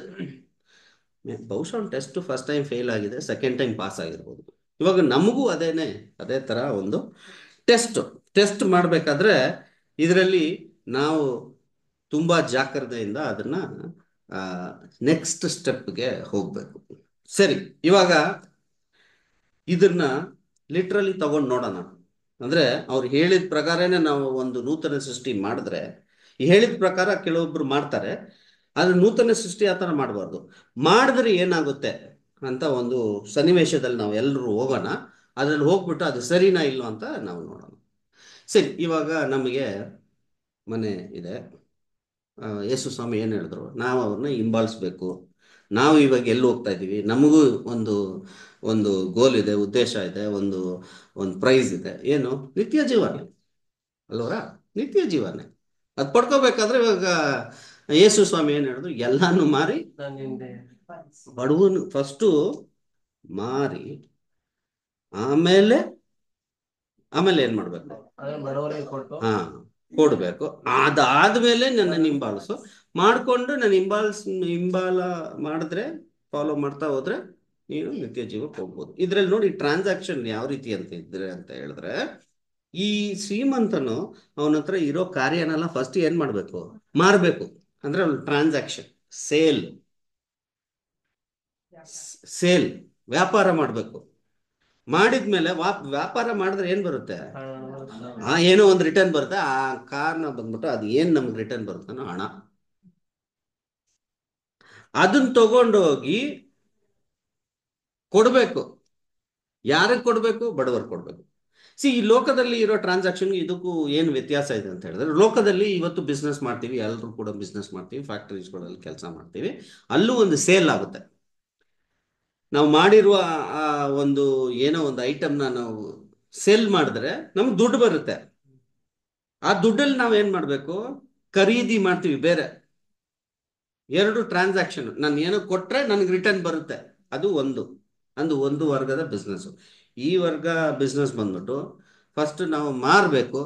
ಬಹುಶಃ ಒಂದು ಟೆಸ್ಟ್ ಫಸ್ಟ್ ಟೈಮ್ ಫೇಲ್ ಆಗಿದೆ ಸೆಕೆಂಡ್ ಟೈಮ್ ಪಾಸ್ ಆಗಿರ್ಬೋದು ಇವಾಗ ನಮಗೂ ಅದೇನೆ ಅದೇ ತರ ಒಂದು ಟೆಸ್ಟ್ ಟೆಸ್ಟ್ ಮಾಡಬೇಕಾದ್ರೆ ಇದರಲ್ಲಿ ನಾವು ತುಂಬಾ ಜಾಗ್ರತೆಯಿಂದ ಅದನ್ನ ನೆಕ್ಸ್ಟ್ ಸ್ಟೆಪ್ಗೆ ಹೋಗ್ಬೇಕು ಸರಿ ಇವಾಗ ಇದನ್ನ ಲಿಟ್ರಲಿ ತಗೊಂಡು ನೋಡೋಣ ಅಂದ್ರೆ ಅವ್ರು ಹೇಳಿದ ಪ್ರಕಾರನೇ ನಾವು ಒಂದು ನೂತನ ಸೃಷ್ಟಿ ಮಾಡಿದ್ರೆ ಹೇಳಿದ ಪ್ರಕಾರ ಕೆಲವೊಬ್ರು ಮಾಡ್ತಾರೆ ಆದ್ರೆ ನೂತನ ಸೃಷ್ಟಿ ಆ ಥರ ಮಾಡಬಾರ್ದು ಮಾಡಿದ್ರೆ ಏನಾಗುತ್ತೆ ಅಂತ ಒಂದು ಸನ್ನಿವೇಶದಲ್ಲಿ ನಾವು ಎಲ್ಲರೂ ಹೋಗೋಣ ಅದ್ರಲ್ಲಿ ಹೋಗ್ಬಿಟ್ಟು ಅದು ಸರಿನಾ ಇಲ್ಲ ಅಂತ ನಾವು ನೋಡೋಣ ಸರಿ ಇವಾಗ ನಮಗೆ ಮನೆ ಇದೆ ಯೇಸು ಸ್ವಾಮಿ ಏನು ಹೇಳಿದ್ರು ನಾವು ಅವ್ರನ್ನ ಹಿಂಬಾಲಿಸ್ಬೇಕು ನಾವು ಇವಾಗ ಎಲ್ಲಿ ಹೋಗ್ತಾ ಇದ್ದೀವಿ ನಮಗೂ ಒಂದು ಒಂದು ಗೋಲ್ ಇದೆ ಉದ್ದೇಶ ಇದೆ ಒಂದು ಒಂದು ಪ್ರೈಸ್ ಇದೆ ಏನು ನಿತ್ಯ ಜೀವನ ಅಲ್ವರ ನಿತ್ಯ ಜೀವನ ಅದ್ ಪಡ್ಕೋಬೇಕಾದ್ರೆ ಇವಾಗ ಯೇಸು ಸ್ವಾಮಿ ಏನ್ ಹೇಳಿದ್ರು ಎಲ್ಲಾನು ಮಾರಿ ಬಡವನು ಫಸ್ಟು ಮಾರಿ ಆಮೇಲೆ ಆಮೇಲೆ ಏನ್ ಮಾಡ್ಬೇಕು ಹಾ ಕೊಡ್ಬೇಕು ಅದಾದ್ಮೇಲೆ ನನ್ನ ಹಿಂಬಾಲಿಸು ಮಾಡ್ಕೊಂಡು ನಾನು ಹಿಂಬಾಲಿಸ್ ಹಿಂಬಾಲ ಮಾಡಿದ್ರೆ ಫಾಲೋ ಮಾಡ್ತಾ ಹೋದ್ರೆ ನೀನು ನಿತ್ಯ ಜೀವಕ್ಕೆ ಹೋಗ್ಬೋದು ಇದ್ರಲ್ಲಿ ನೋಡಿ ಟ್ರಾನ್ಸಾಕ್ಷನ್ ಯಾವ ರೀತಿ ಅಂತ ಇದ್ರೆ ಅಂತ ಹೇಳಿದ್ರೆ ಈ ಶ್ರೀಮಂತನು ಅವನ ಹತ್ರ ಇರೋ ಕಾರ್ಯನೆಲ್ಲ ಫಸ್ಟ್ ಏನ್ ಮಾಡ್ಬೇಕು ಮಾರ್ಬೇಕು ಅಂದ್ರೆ ಅವ್ನು ಟ್ರಾನ್ಸಾಕ್ಷನ್ ಸೇಲ್ ಸೇಲ್ ವ್ಯಾಪಾರ ಮಾಡ್ಬೇಕು ಮಾಡಿದ್ಮೇಲೆ ವ್ಯಾಪಾರ ಮಾಡಿದ್ರೆ ಏನ್ ಬರುತ್ತೆ ಆ ಏನೋ ಒಂದು ರಿಟರ್ನ್ ಬರುತ್ತೆ ಆ ಕಾರ್ನ ಬಂದ್ಬಿಟ್ಟು ಅದು ಏನ್ ನಮ್ಗೆ ರಿಟರ್ನ್ ಬರುತ್ತೆ ಹಣ ಅದನ್ನ ತಗೊಂಡೋಗಿ ಕೊಡಬೇಕು ಯಾರಿಗೆ ಕೊಡಬೇಕು ಬಡವರು ಕೊಡಬೇಕು ಸಿ ಈ ಲೋಕದಲ್ಲಿ ಇರೋ ಟ್ರಾನ್ಸಾಕ್ಷನ್ಗೆ ಇದಕ್ಕೂ ಏನು ವ್ಯತ್ಯಾಸ ಇದೆ ಅಂತ ಹೇಳಿದ್ರೆ ಲೋಕದಲ್ಲಿ ಇವತ್ತು ಬಿಸ್ನೆಸ್ ಮಾಡ್ತೀವಿ ಎಲ್ಲರೂ ಕೂಡ ಬಿಸ್ನೆಸ್ ಮಾಡ್ತೀವಿ ಫ್ಯಾಕ್ಟರೀಸ್ಗಳಲ್ಲಿ ಕೆಲಸ ಮಾಡ್ತೀವಿ ಅಲ್ಲೂ ಒಂದು ಸೇಲ್ ಆಗುತ್ತೆ ನಾವು ಮಾಡಿರುವ ಆ ಒಂದು ಏನೋ ಒಂದು ಐಟಮ್ನ ನಾವು ಸೇಲ್ ಮಾಡಿದ್ರೆ ನಮ್ಗೆ ದುಡ್ಡು ಬರುತ್ತೆ ಆ ದುಡ್ಡಲ್ಲಿ ನಾವು ಏನು ಮಾಡಬೇಕು ಖರೀದಿ ಮಾಡ್ತೀವಿ ಬೇರೆ ಎರಡು ಟ್ರಾನ್ಸಾಕ್ಷನ್ ನಾನು ಏನೋ ಕೊಟ್ಟರೆ ನನಗೆ ರಿಟರ್ನ್ ಬರುತ್ತೆ ಅದು ಒಂದು ಅಂದು ಒಂದು ವರ್ಗದ ಬಿಸ್ನೆಸ್ ಈ ವರ್ಗ ಬಿಸ್ನೆಸ್ ಬಂದ್ಬಿಟ್ಟು ಫಸ್ಟ್ ನಾವು ಮಾರಬೇಕು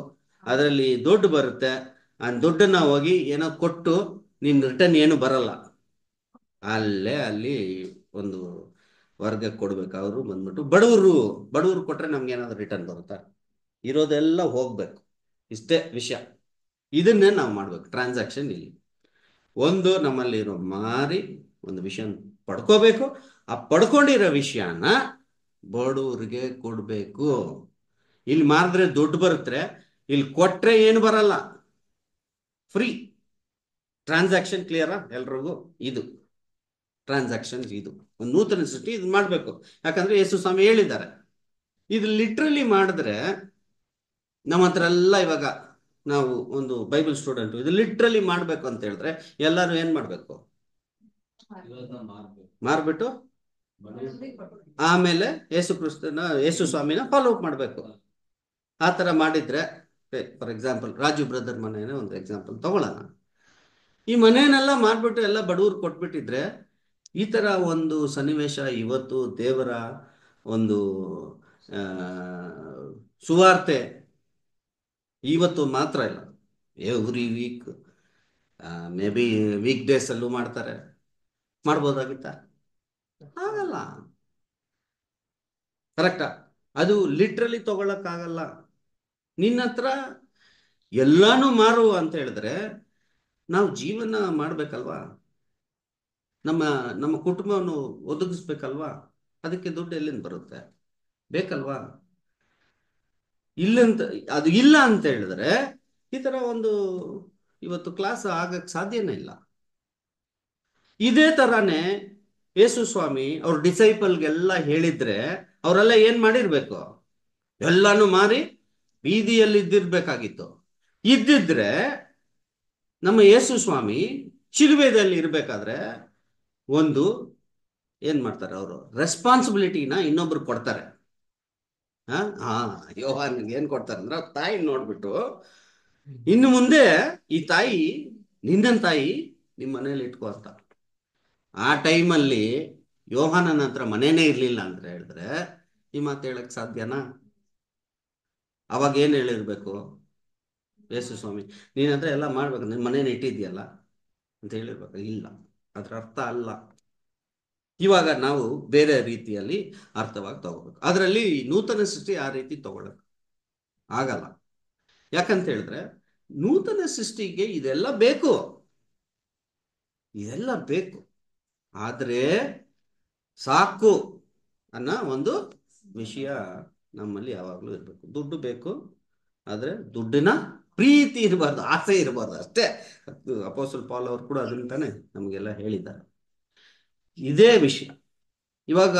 ಅದರಲ್ಲಿ ದುಡ್ಡು ಬರುತ್ತೆ ಆ ದುಡ್ಡನ್ನ ಹೋಗಿ ಏನೋ ಕೊಟ್ಟು ನಿನ್ ರಿಟರ್ನ್ ಏನು ಬರಲ್ಲ ಅಲ್ಲೇ ಅಲ್ಲಿ ಒಂದು ವರ್ಗ ಕೊಡ್ಬೇಕು ಅವರು ಬಂದ್ಬಿಟ್ಟು ಬಡವರು ಬಡವರು ಕೊಟ್ರೆ ನಮ್ಗೆ ಏನಾದ್ರು ರಿಟರ್ನ್ ಬರುತ್ತಾ ಇರೋದೆಲ್ಲ ಹೋಗ್ಬೇಕು ಇಷ್ಟೇ ವಿಷಯ ಇದನ್ನೇ ನಾವು ಮಾಡ್ಬೇಕು ಟ್ರಾನ್ಸಾಕ್ಷನ್ ಇಲ್ಲಿ ಒಂದು ನಮ್ಮಲ್ಲಿರೋ ಮಾರಿ ಒಂದು ವಿಷಯ ಪಡ್ಕೋಬೇಕು ಆ ಪಡ್ಕೊಂಡಿರೋ ವಿಷಯನ ಬಡವ್ರಿಗೆ ಕೊಡಬೇಕು ಇಲ್ಲಿ ಮಾರಿದ್ರೆ ದುಡ್ಡು ಬರುತ್ತೆ ಇಲ್ಲಿ ಕೊಟ್ರೆ ಏನು ಬರಲ್ಲ ಫ್ರೀ ಟ್ರಾನ್ಸಾಕ್ಷನ್ ಕ್ಲಿಯರಾ ಎಲ್ರಿಗೂ ಇದು ಟ್ರಾನ್ಸಾಕ್ಷನ್ ಇದು ಒಂದು ನೂತನ ಸೃಷ್ಟಿ ಇದು ಮಾಡಬೇಕು ಯಾಕಂದ್ರೆ ಯೇಸು ಸ್ವಾಮಿ ಹೇಳಿದ್ದಾರೆ ಇದು ಲಿಟ್ರಲಿ ಮಾಡಿದ್ರೆ ನಮ್ಮ ಹತ್ರ ಎಲ್ಲ ಇವಾಗ ನಾವು ಒಂದು ಬೈಬಲ್ ಸ್ಟೂಡೆಂಟ್ ಇದು ಲಿಟ್ರಲಿ ಮಾಡ್ಬೇಕು ಅಂತ ಹೇಳಿದ್ರೆ ಎಲ್ಲರೂ ಏನ್ ಮಾಡ್ಬೇಕು ಮಾರ್ಬಿಟ್ಟು ಆಮೇಲೆ ಯೇಸು ಕ್ರಿಸ್ತನ ಯೇಸು ಸ್ವಾಮಿನ ಫಾಲೋ ಅಪ್ ಮಾಡಬೇಕು ಆ ಥರ ಮಾಡಿದ್ರೆ ಫಾರ್ ಎಕ್ಸಾಂಪಲ್ ರಾಜು ಬ್ರದರ್ ಮನೆಯೇ ಒಂದು ಎಕ್ಸಾಂಪಲ್ ತಗೊಳ್ಳೋಣ ಈ ಮನೆಯನ್ನೆಲ್ಲ ಮಾಡ್ಬಿಟ್ಟು ಎಲ್ಲ ಬಡವರು ಕೊಟ್ಬಿಟ್ಟಿದ್ರೆ ಈ ಥರ ಒಂದು ಸನ್ನಿವೇಶ ಇವತ್ತು ದೇವರ ಒಂದು ಸುವಾರ್ತೆ ಇವತ್ತು ಮಾತ್ರ ಇಲ್ಲ every week may be week ಡೇಸಲ್ಲೂ ಮಾಡ್ತಾರೆ ಮಾಡ್ಬೋದಾಗಿತ್ತ ಆಗಲ್ಲ ಕರೆಕ್ಟಾ ಅದು ಲಿಟ್ರಲಿ ತಗೊಳಕ್ಕಾಗಲ್ಲ ನಿನ್ನ ಹತ್ರ ಎಲ್ಲಾನು ಮಾರು ಅಂತ ಹೇಳಿದ್ರೆ ನಾವು ಜೀವನ ಮಾಡ್ಬೇಕಲ್ವಾ ನಮ್ಮ ನಮ್ಮ ಕುಟುಂಬವನ್ನು ಒದಗಿಸ್ಬೇಕಲ್ವಾ ಅದಕ್ಕೆ ದುಡ್ಡು ಎಲ್ಲಿಂದ ಬರುತ್ತೆ ಬೇಕಲ್ವಾ ಇಲ್ಲಂತ ಅದು ಇಲ್ಲ ಅಂತ ಹೇಳಿದ್ರೆ ಈ ತರ ಒಂದು ಇವತ್ತು ಕ್ಲಾಸ್ ಆಗಕ್ಕೆ ಸಾಧ್ಯನೇ ಇಲ್ಲ ಇದೇ ತರಾನೇ ಯೇಸು ಸ್ವಾಮಿ ಅವ್ರ ಡಿಸೈಪಲ್ಗೆಲ್ಲ ಹೇಳಿದ್ರೆ ಅವರೆಲ್ಲ ಏನ್ ಮಾಡಿರ್ಬೇಕು ಎಲ್ಲಾನು ಮಾರಿ ಬೀದಿಯಲ್ಲಿ ಇದ್ದಿರ್ಬೇಕಾಗಿತ್ತು ಇದ್ದಿದ್ರೆ ನಮ್ಮ ಯೇಸು ಸ್ವಾಮಿ ಶಿಲುವೆದಲ್ಲಿ ಇರ್ಬೇಕಾದ್ರೆ ಒಂದು ಏನ್ ಮಾಡ್ತಾರೆ ಅವರು ರೆಸ್ಪಾನ್ಸಿಬಿಲಿಟಿನ ಇನ್ನೊಬ್ರು ಕೊಡ್ತಾರೆ ಹಾ ಹಾ ಯೋಹಾನ್ ಏನ್ ಕೊಡ್ತಾರೆ ಅಂದ್ರೆ ತಾಯಿ ನೋಡ್ಬಿಟ್ಟು ಇನ್ನು ಮುಂದೆ ಈ ತಾಯಿ ನಿನ್ನ ತಾಯಿ ನಿಮ್ಮ ಮನೇಲಿ ಇಟ್ಕೋ ಅಂತ ಆ ಟೈಮಲ್ಲಿ ಯೋಹಾನನ ಹತ್ರ ಮನೇನೇ ಇರಲಿಲ್ಲ ಅಂತ ಹೇಳಿದ್ರೆ ಈ ಮಾತು ಹೇಳಕ್ ಸಾಧ್ಯನಾ ಅವಾಗ ಏನು ಹೇಳಿರ್ಬೇಕು ಯೇಸು ಸ್ವಾಮಿ ನೀನಂದ್ರೆ ಎಲ್ಲ ಮಾಡ್ಬೇಕು ನಿನ್ನ ಮನೇನ ಇಟ್ಟಿದ್ಯಲ್ಲ ಅಂತ ಹೇಳಿರ್ಬೇಕು ಇಲ್ಲ ಅದ್ರ ಅರ್ಥ ಅಲ್ಲ ಇವಾಗ ನಾವು ಬೇರೆ ರೀತಿಯಲ್ಲಿ ಅರ್ಥವಾಗಿ ತಗೋಬೇಕು ಅದರಲ್ಲಿ ನೂತನ ಸೃಷ್ಟಿ ಆ ರೀತಿ ತಗೊಳಕ್ ಆಗಲ್ಲ ಯಾಕಂತ ಹೇಳಿದ್ರೆ ನೂತನ ಸೃಷ್ಟಿಗೆ ಇದೆಲ್ಲ ಬೇಕು ಇದೆಲ್ಲ ಬೇಕು ಆದರೆ ಸಾಕು ಅನ್ನೋ ಒಂದು ವಿಷಯ ನಮ್ಮಲ್ಲಿ ಯಾವಾಗಲೂ ಇರಬೇಕು ದುಡ್ಡು ಬೇಕು ಆದರೆ ದುಡ್ಡಿನ ಪ್ರೀತಿ ಇರಬಾರ್ದು ಆಸೆ ಇರಬಾರ್ದು ಅಷ್ಟೇ ಅಪೋಸಲ್ ಪಾಲ್ ಅವರು ಕೂಡ ಅದನ್ನ ನಮಗೆಲ್ಲ ಹೇಳಿದ್ದಾರೆ ಇದೇ ವಿಷಯ ಇವಾಗ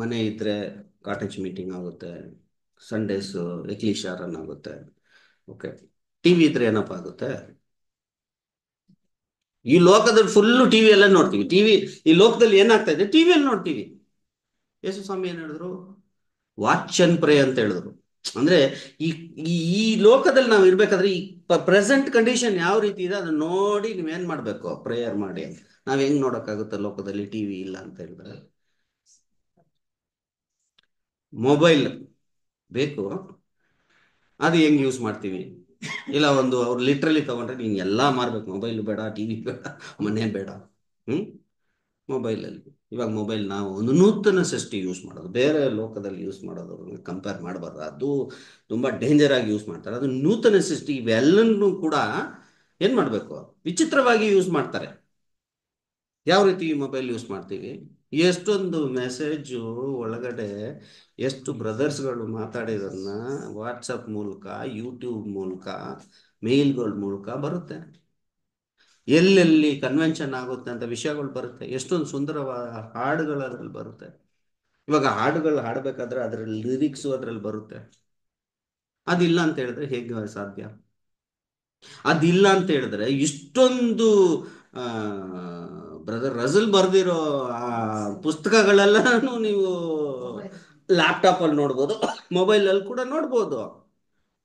ಮನೆ ಇದ್ರೆ ಕಾಟೇಜ್ ಮೀಟಿಂಗ್ ಆಗುತ್ತೆ ಸಂಡೇಸು ಎಕ್ಲಿಶಾರನ್ ಆಗುತ್ತೆ ಓಕೆ ಟಿ ವಿ ಇದ್ರೆ ಏನಪ್ಪ ಆಗುತ್ತೆ ಈ ಲೋಕದಲ್ಲಿ ಫುಲ್ಲು ಟಿವಿ ಎಲ್ಲ ನೋಡ್ತೀವಿ ಟಿ ವಿ ಈ ಲೋಕದಲ್ಲಿ ಏನಾಗ್ತಾ ಇದೆ ಟಿವಿಯಲ್ಲಿ ನೋಡ್ತೀವಿ ಯೇಸು ಸ್ವಾಮಿ ಏನ್ ಹೇಳಿದ್ರು ವಾಚನ್ ಪ್ರೇ ಅಂತ ಹೇಳಿದ್ರು ಅಂದ್ರೆ ಈ ಈ ಲೋಕದಲ್ಲಿ ನಾವು ಇರ್ಬೇಕಾದ್ರೆ ಈ ಪ್ರೆಸೆಂಟ್ ಕಂಡೀಷನ್ ಯಾವ ರೀತಿ ಇದೆ ಅದನ್ನ ನೋಡಿ ನೀವ್ ಏನ್ ಮಾಡ್ಬೇಕು ಪ್ರೇಯರ್ ಮಾಡಿ ನಾವ್ ಹೆಂಗ್ ನೋಡಕ್ಕಾಗುತ್ತೆ ಲೋಕದಲ್ಲಿ ಟಿವಿ ಇಲ್ಲ ಅಂತ ಹೇಳಿದ್ರೆ ಮೊಬೈಲ್ ಬೇಕು ಅದು ಹೆಂಗ್ ಯೂಸ್ ಮಾಡ್ತೀವಿ ಇಲ್ಲ ಒಂದು ಅವ್ರು ಲಿಟ್ರಲಿ ತಗೊಂಡ್ರೆ ನೀನ್ ಎಲ್ಲಾ ಮಾರ್ಬೇಕು ಮೊಬೈಲ್ ಬೇಡ ಟಿವಿ ಬೇಡ ಮನೆ ಬೇಡ ಹ್ಮ್ ಮೊಬೈಲಲ್ಲಿ ಇವಾಗ ಮೊಬೈಲ್ ನಾವು ಒಂದು ನೂತನ ಸೃಷ್ಟಿ ಯೂಸ್ ಮಾಡೋದು ಬೇರೆ ಲೋಕದಲ್ಲಿ ಯೂಸ್ ಮಾಡೋದು ಕಂಪೇರ್ ಮಾಡಬಾರ್ದು ಅದು ತುಂಬಾ ಡೇಂಜರ್ ಆಗಿ ಯೂಸ್ ಮಾಡ್ತಾರೆ ಅದು ನೂತನ ಸೃಷ್ಟಿ ಇವೆಲ್ಲನೂ ಕೂಡ ಏನ್ ಮಾಡಬೇಕು ವಿಚಿತ್ರವಾಗಿ ಯೂಸ್ ಮಾಡ್ತಾರೆ ಯಾವ ರೀತಿ ಮೊಬೈಲ್ ಯೂಸ್ ಮಾಡ್ತೀವಿ ಎಷ್ಟೊಂದು ಮೆಸೇಜು ಒಳಗಡೆ ಎಷ್ಟು ಬ್ರದರ್ಸ್ಗಳು ಮಾತಾಡಿದ್ನ ವಾಟ್ಸಪ್ ಮೂಲಕ ಯೂಟ್ಯೂಬ್ ಮೂಲಕ ಮೇಲ್ಗಳ ಮೂಲಕ ಬರುತ್ತೆ ಎಲ್ಲೆಲ್ಲಿ ಕನ್ವೆನ್ಷನ್ ಆಗುತ್ತೆ ಅಂತ ವಿಷಯಗಳು ಬರುತ್ತೆ ಎಷ್ಟೊಂದು ಸುಂದರವಾದ ಹಾಡುಗಳು ಅದ್ರಲ್ಲಿ ಬರುತ್ತೆ ಇವಾಗ ಹಾಡುಗಳು ಹಾಡಬೇಕಾದ್ರೆ ಅದರ ಲಿರಿಕ್ಸ್ ಅದ್ರಲ್ಲಿ ಬರುತ್ತೆ ಅದಿಲ್ಲ ಅಂತ ಹೇಳಿದ್ರೆ ಹೇಗೆ ಸಾಧ್ಯ ಅದಿಲ್ಲ ಅಂತ ಹೇಳಿದ್ರೆ ಇಷ್ಟೊಂದು ಬ್ರದರ್ ರಜಲ್ ಬರ್ದಿರೋ ಆ ಪುಸ್ತಕಗಳೆಲ್ಲನೂ ನೀವು ಲ್ಯಾಪ್ಟಾಪಲ್ಲಿ ನೋಡ್ಬೋದು ಅಲ್ಲಿ ಕೂಡ ನೋಡ್ಬೋದು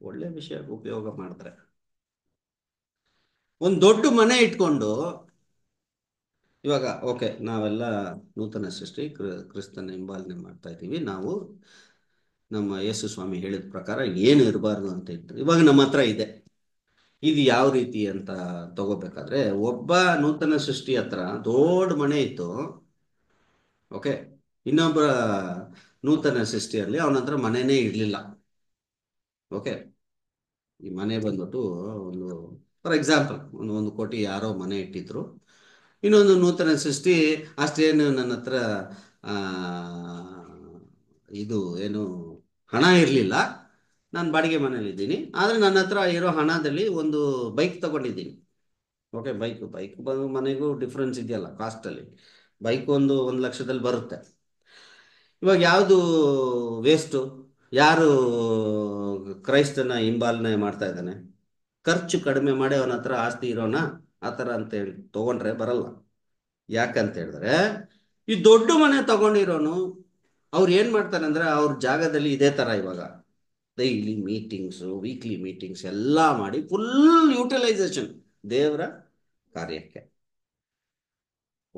ಒಳ್ಳೆ ವಿಷಯ ಉಪಯೋಗ ಮಾಡಿದ್ರೆ ಒಂದು ದೊಡ್ಡ ಮನೆ ಇಟ್ಕೊಂಡು ಇವಾಗ ಓಕೆ ನಾವೆಲ್ಲ ನೂತನ ಸೃಷ್ಟಿ ಕ್ರಿಸ್ತನ ಹಿಂಬಾಲನೆ ಮಾಡ್ತಾ ಇದ್ದೀವಿ ನಾವು ನಮ್ಮ ಯೇಸು ಸ್ವಾಮಿ ಹೇಳಿದ ಪ್ರಕಾರ ಏನು ಇರಬಾರ್ದು ಅಂತ ಇತ್ತು ಇವಾಗ ನಮ್ಮ ಹತ್ರ ಇದೆ ಇದು ಯಾವ ರೀತಿ ಅಂತ ತಗೋಬೇಕಾದ್ರೆ ಒಬ್ಬ ನೂತನ ಸೃಷ್ಟಿ ಹತ್ರ ದೊಡ್ಡ ಮನೆ ಇತ್ತು ಓಕೆ ಇನ್ನೊಬ್ಬ ನೂತನ ಸೃಷ್ಟಿಯಲ್ಲಿ ಅವನ ಹತ್ರ ಮನೆನೇ ಇರಲಿಲ್ಲ ಓಕೆ ಈ ಮನೆ ಬಂದ್ಬಿಟ್ಟು ಒಂದು ಫಾರ್ ಎಕ್ಸಾಂಪಲ್ ಒಂದು ಒಂದು ಕೋಟಿ ಯಾರೋ ಮನೆ ಇಟ್ಟಿದ್ರು ಇನ್ನೊಂದು ನೂತನ ಸೃಷ್ಟಿ ಅಷ್ಟೇನು ನನ್ನ ಹತ್ರ ಇದು ಏನು ಹಣ ಇರಲಿಲ್ಲ ನಾನು ಬಾಡಿಗೆ ಮನೇಲಿದ್ದೀನಿ ಆದರೆ ನನ್ನ ಹತ್ರ ಇರೋ ಹಣದಲ್ಲಿ ಒಂದು ಬೈಕ್ ತಗೊಂಡಿದ್ದೀನಿ ಓಕೆ ಬೈಕ್ ಬೈಕ್ ಮನೆಗೂ ಡಿಫ್ರೆನ್ಸ್ ಇದೆಯಲ್ಲ ಕಾಸ್ಟಲ್ಲಿ ಬೈಕ್ ಒಂದು ಒಂದು ಲಕ್ಷದಲ್ಲಿ ಬರುತ್ತೆ ಇವಾಗ ಯಾವುದು ವೇಸ್ಟು ಯಾರು ಕ್ರೈಸ್ತನ ಹಿಂಬಾಲನೆ ಮಾಡ್ತಾ ಇದ್ದಾನೆ ಖರ್ಚು ಕಡಿಮೆ ಮಾಡಿ ಅವನ ಹತ್ರ ಆಸ್ತಿ ಇರೋಣ ಆ ಥರ ಅಂತ ಹೇಳಿ ತಗೊಂಡ್ರೆ ಬರಲ್ಲ ಯಾಕಂತ ಹೇಳಿದ್ರೆ ಈ ದೊಡ್ಡ ಮನೆ ತಗೊಂಡಿರೋನು ಅವ್ರು ಏನು ಮಾಡ್ತಾರೆ ಅಂದರೆ ಅವ್ರ ಜಾಗದಲ್ಲಿ ಇದೇ ಥರ ಇವಾಗ ಡೈಲಿ ಮೀಟಿಂಗ್ಸು ವೀಕ್ಲಿ ಮೀಟಿಂಗ್ಸ್ ಎಲ್ಲ ಮಾಡಿ ಫುಲ್ ಯೂಟಿಲೈಸೇಷನ್ ದೇವರ ಕಾರ್ಯಕ್ಕೆ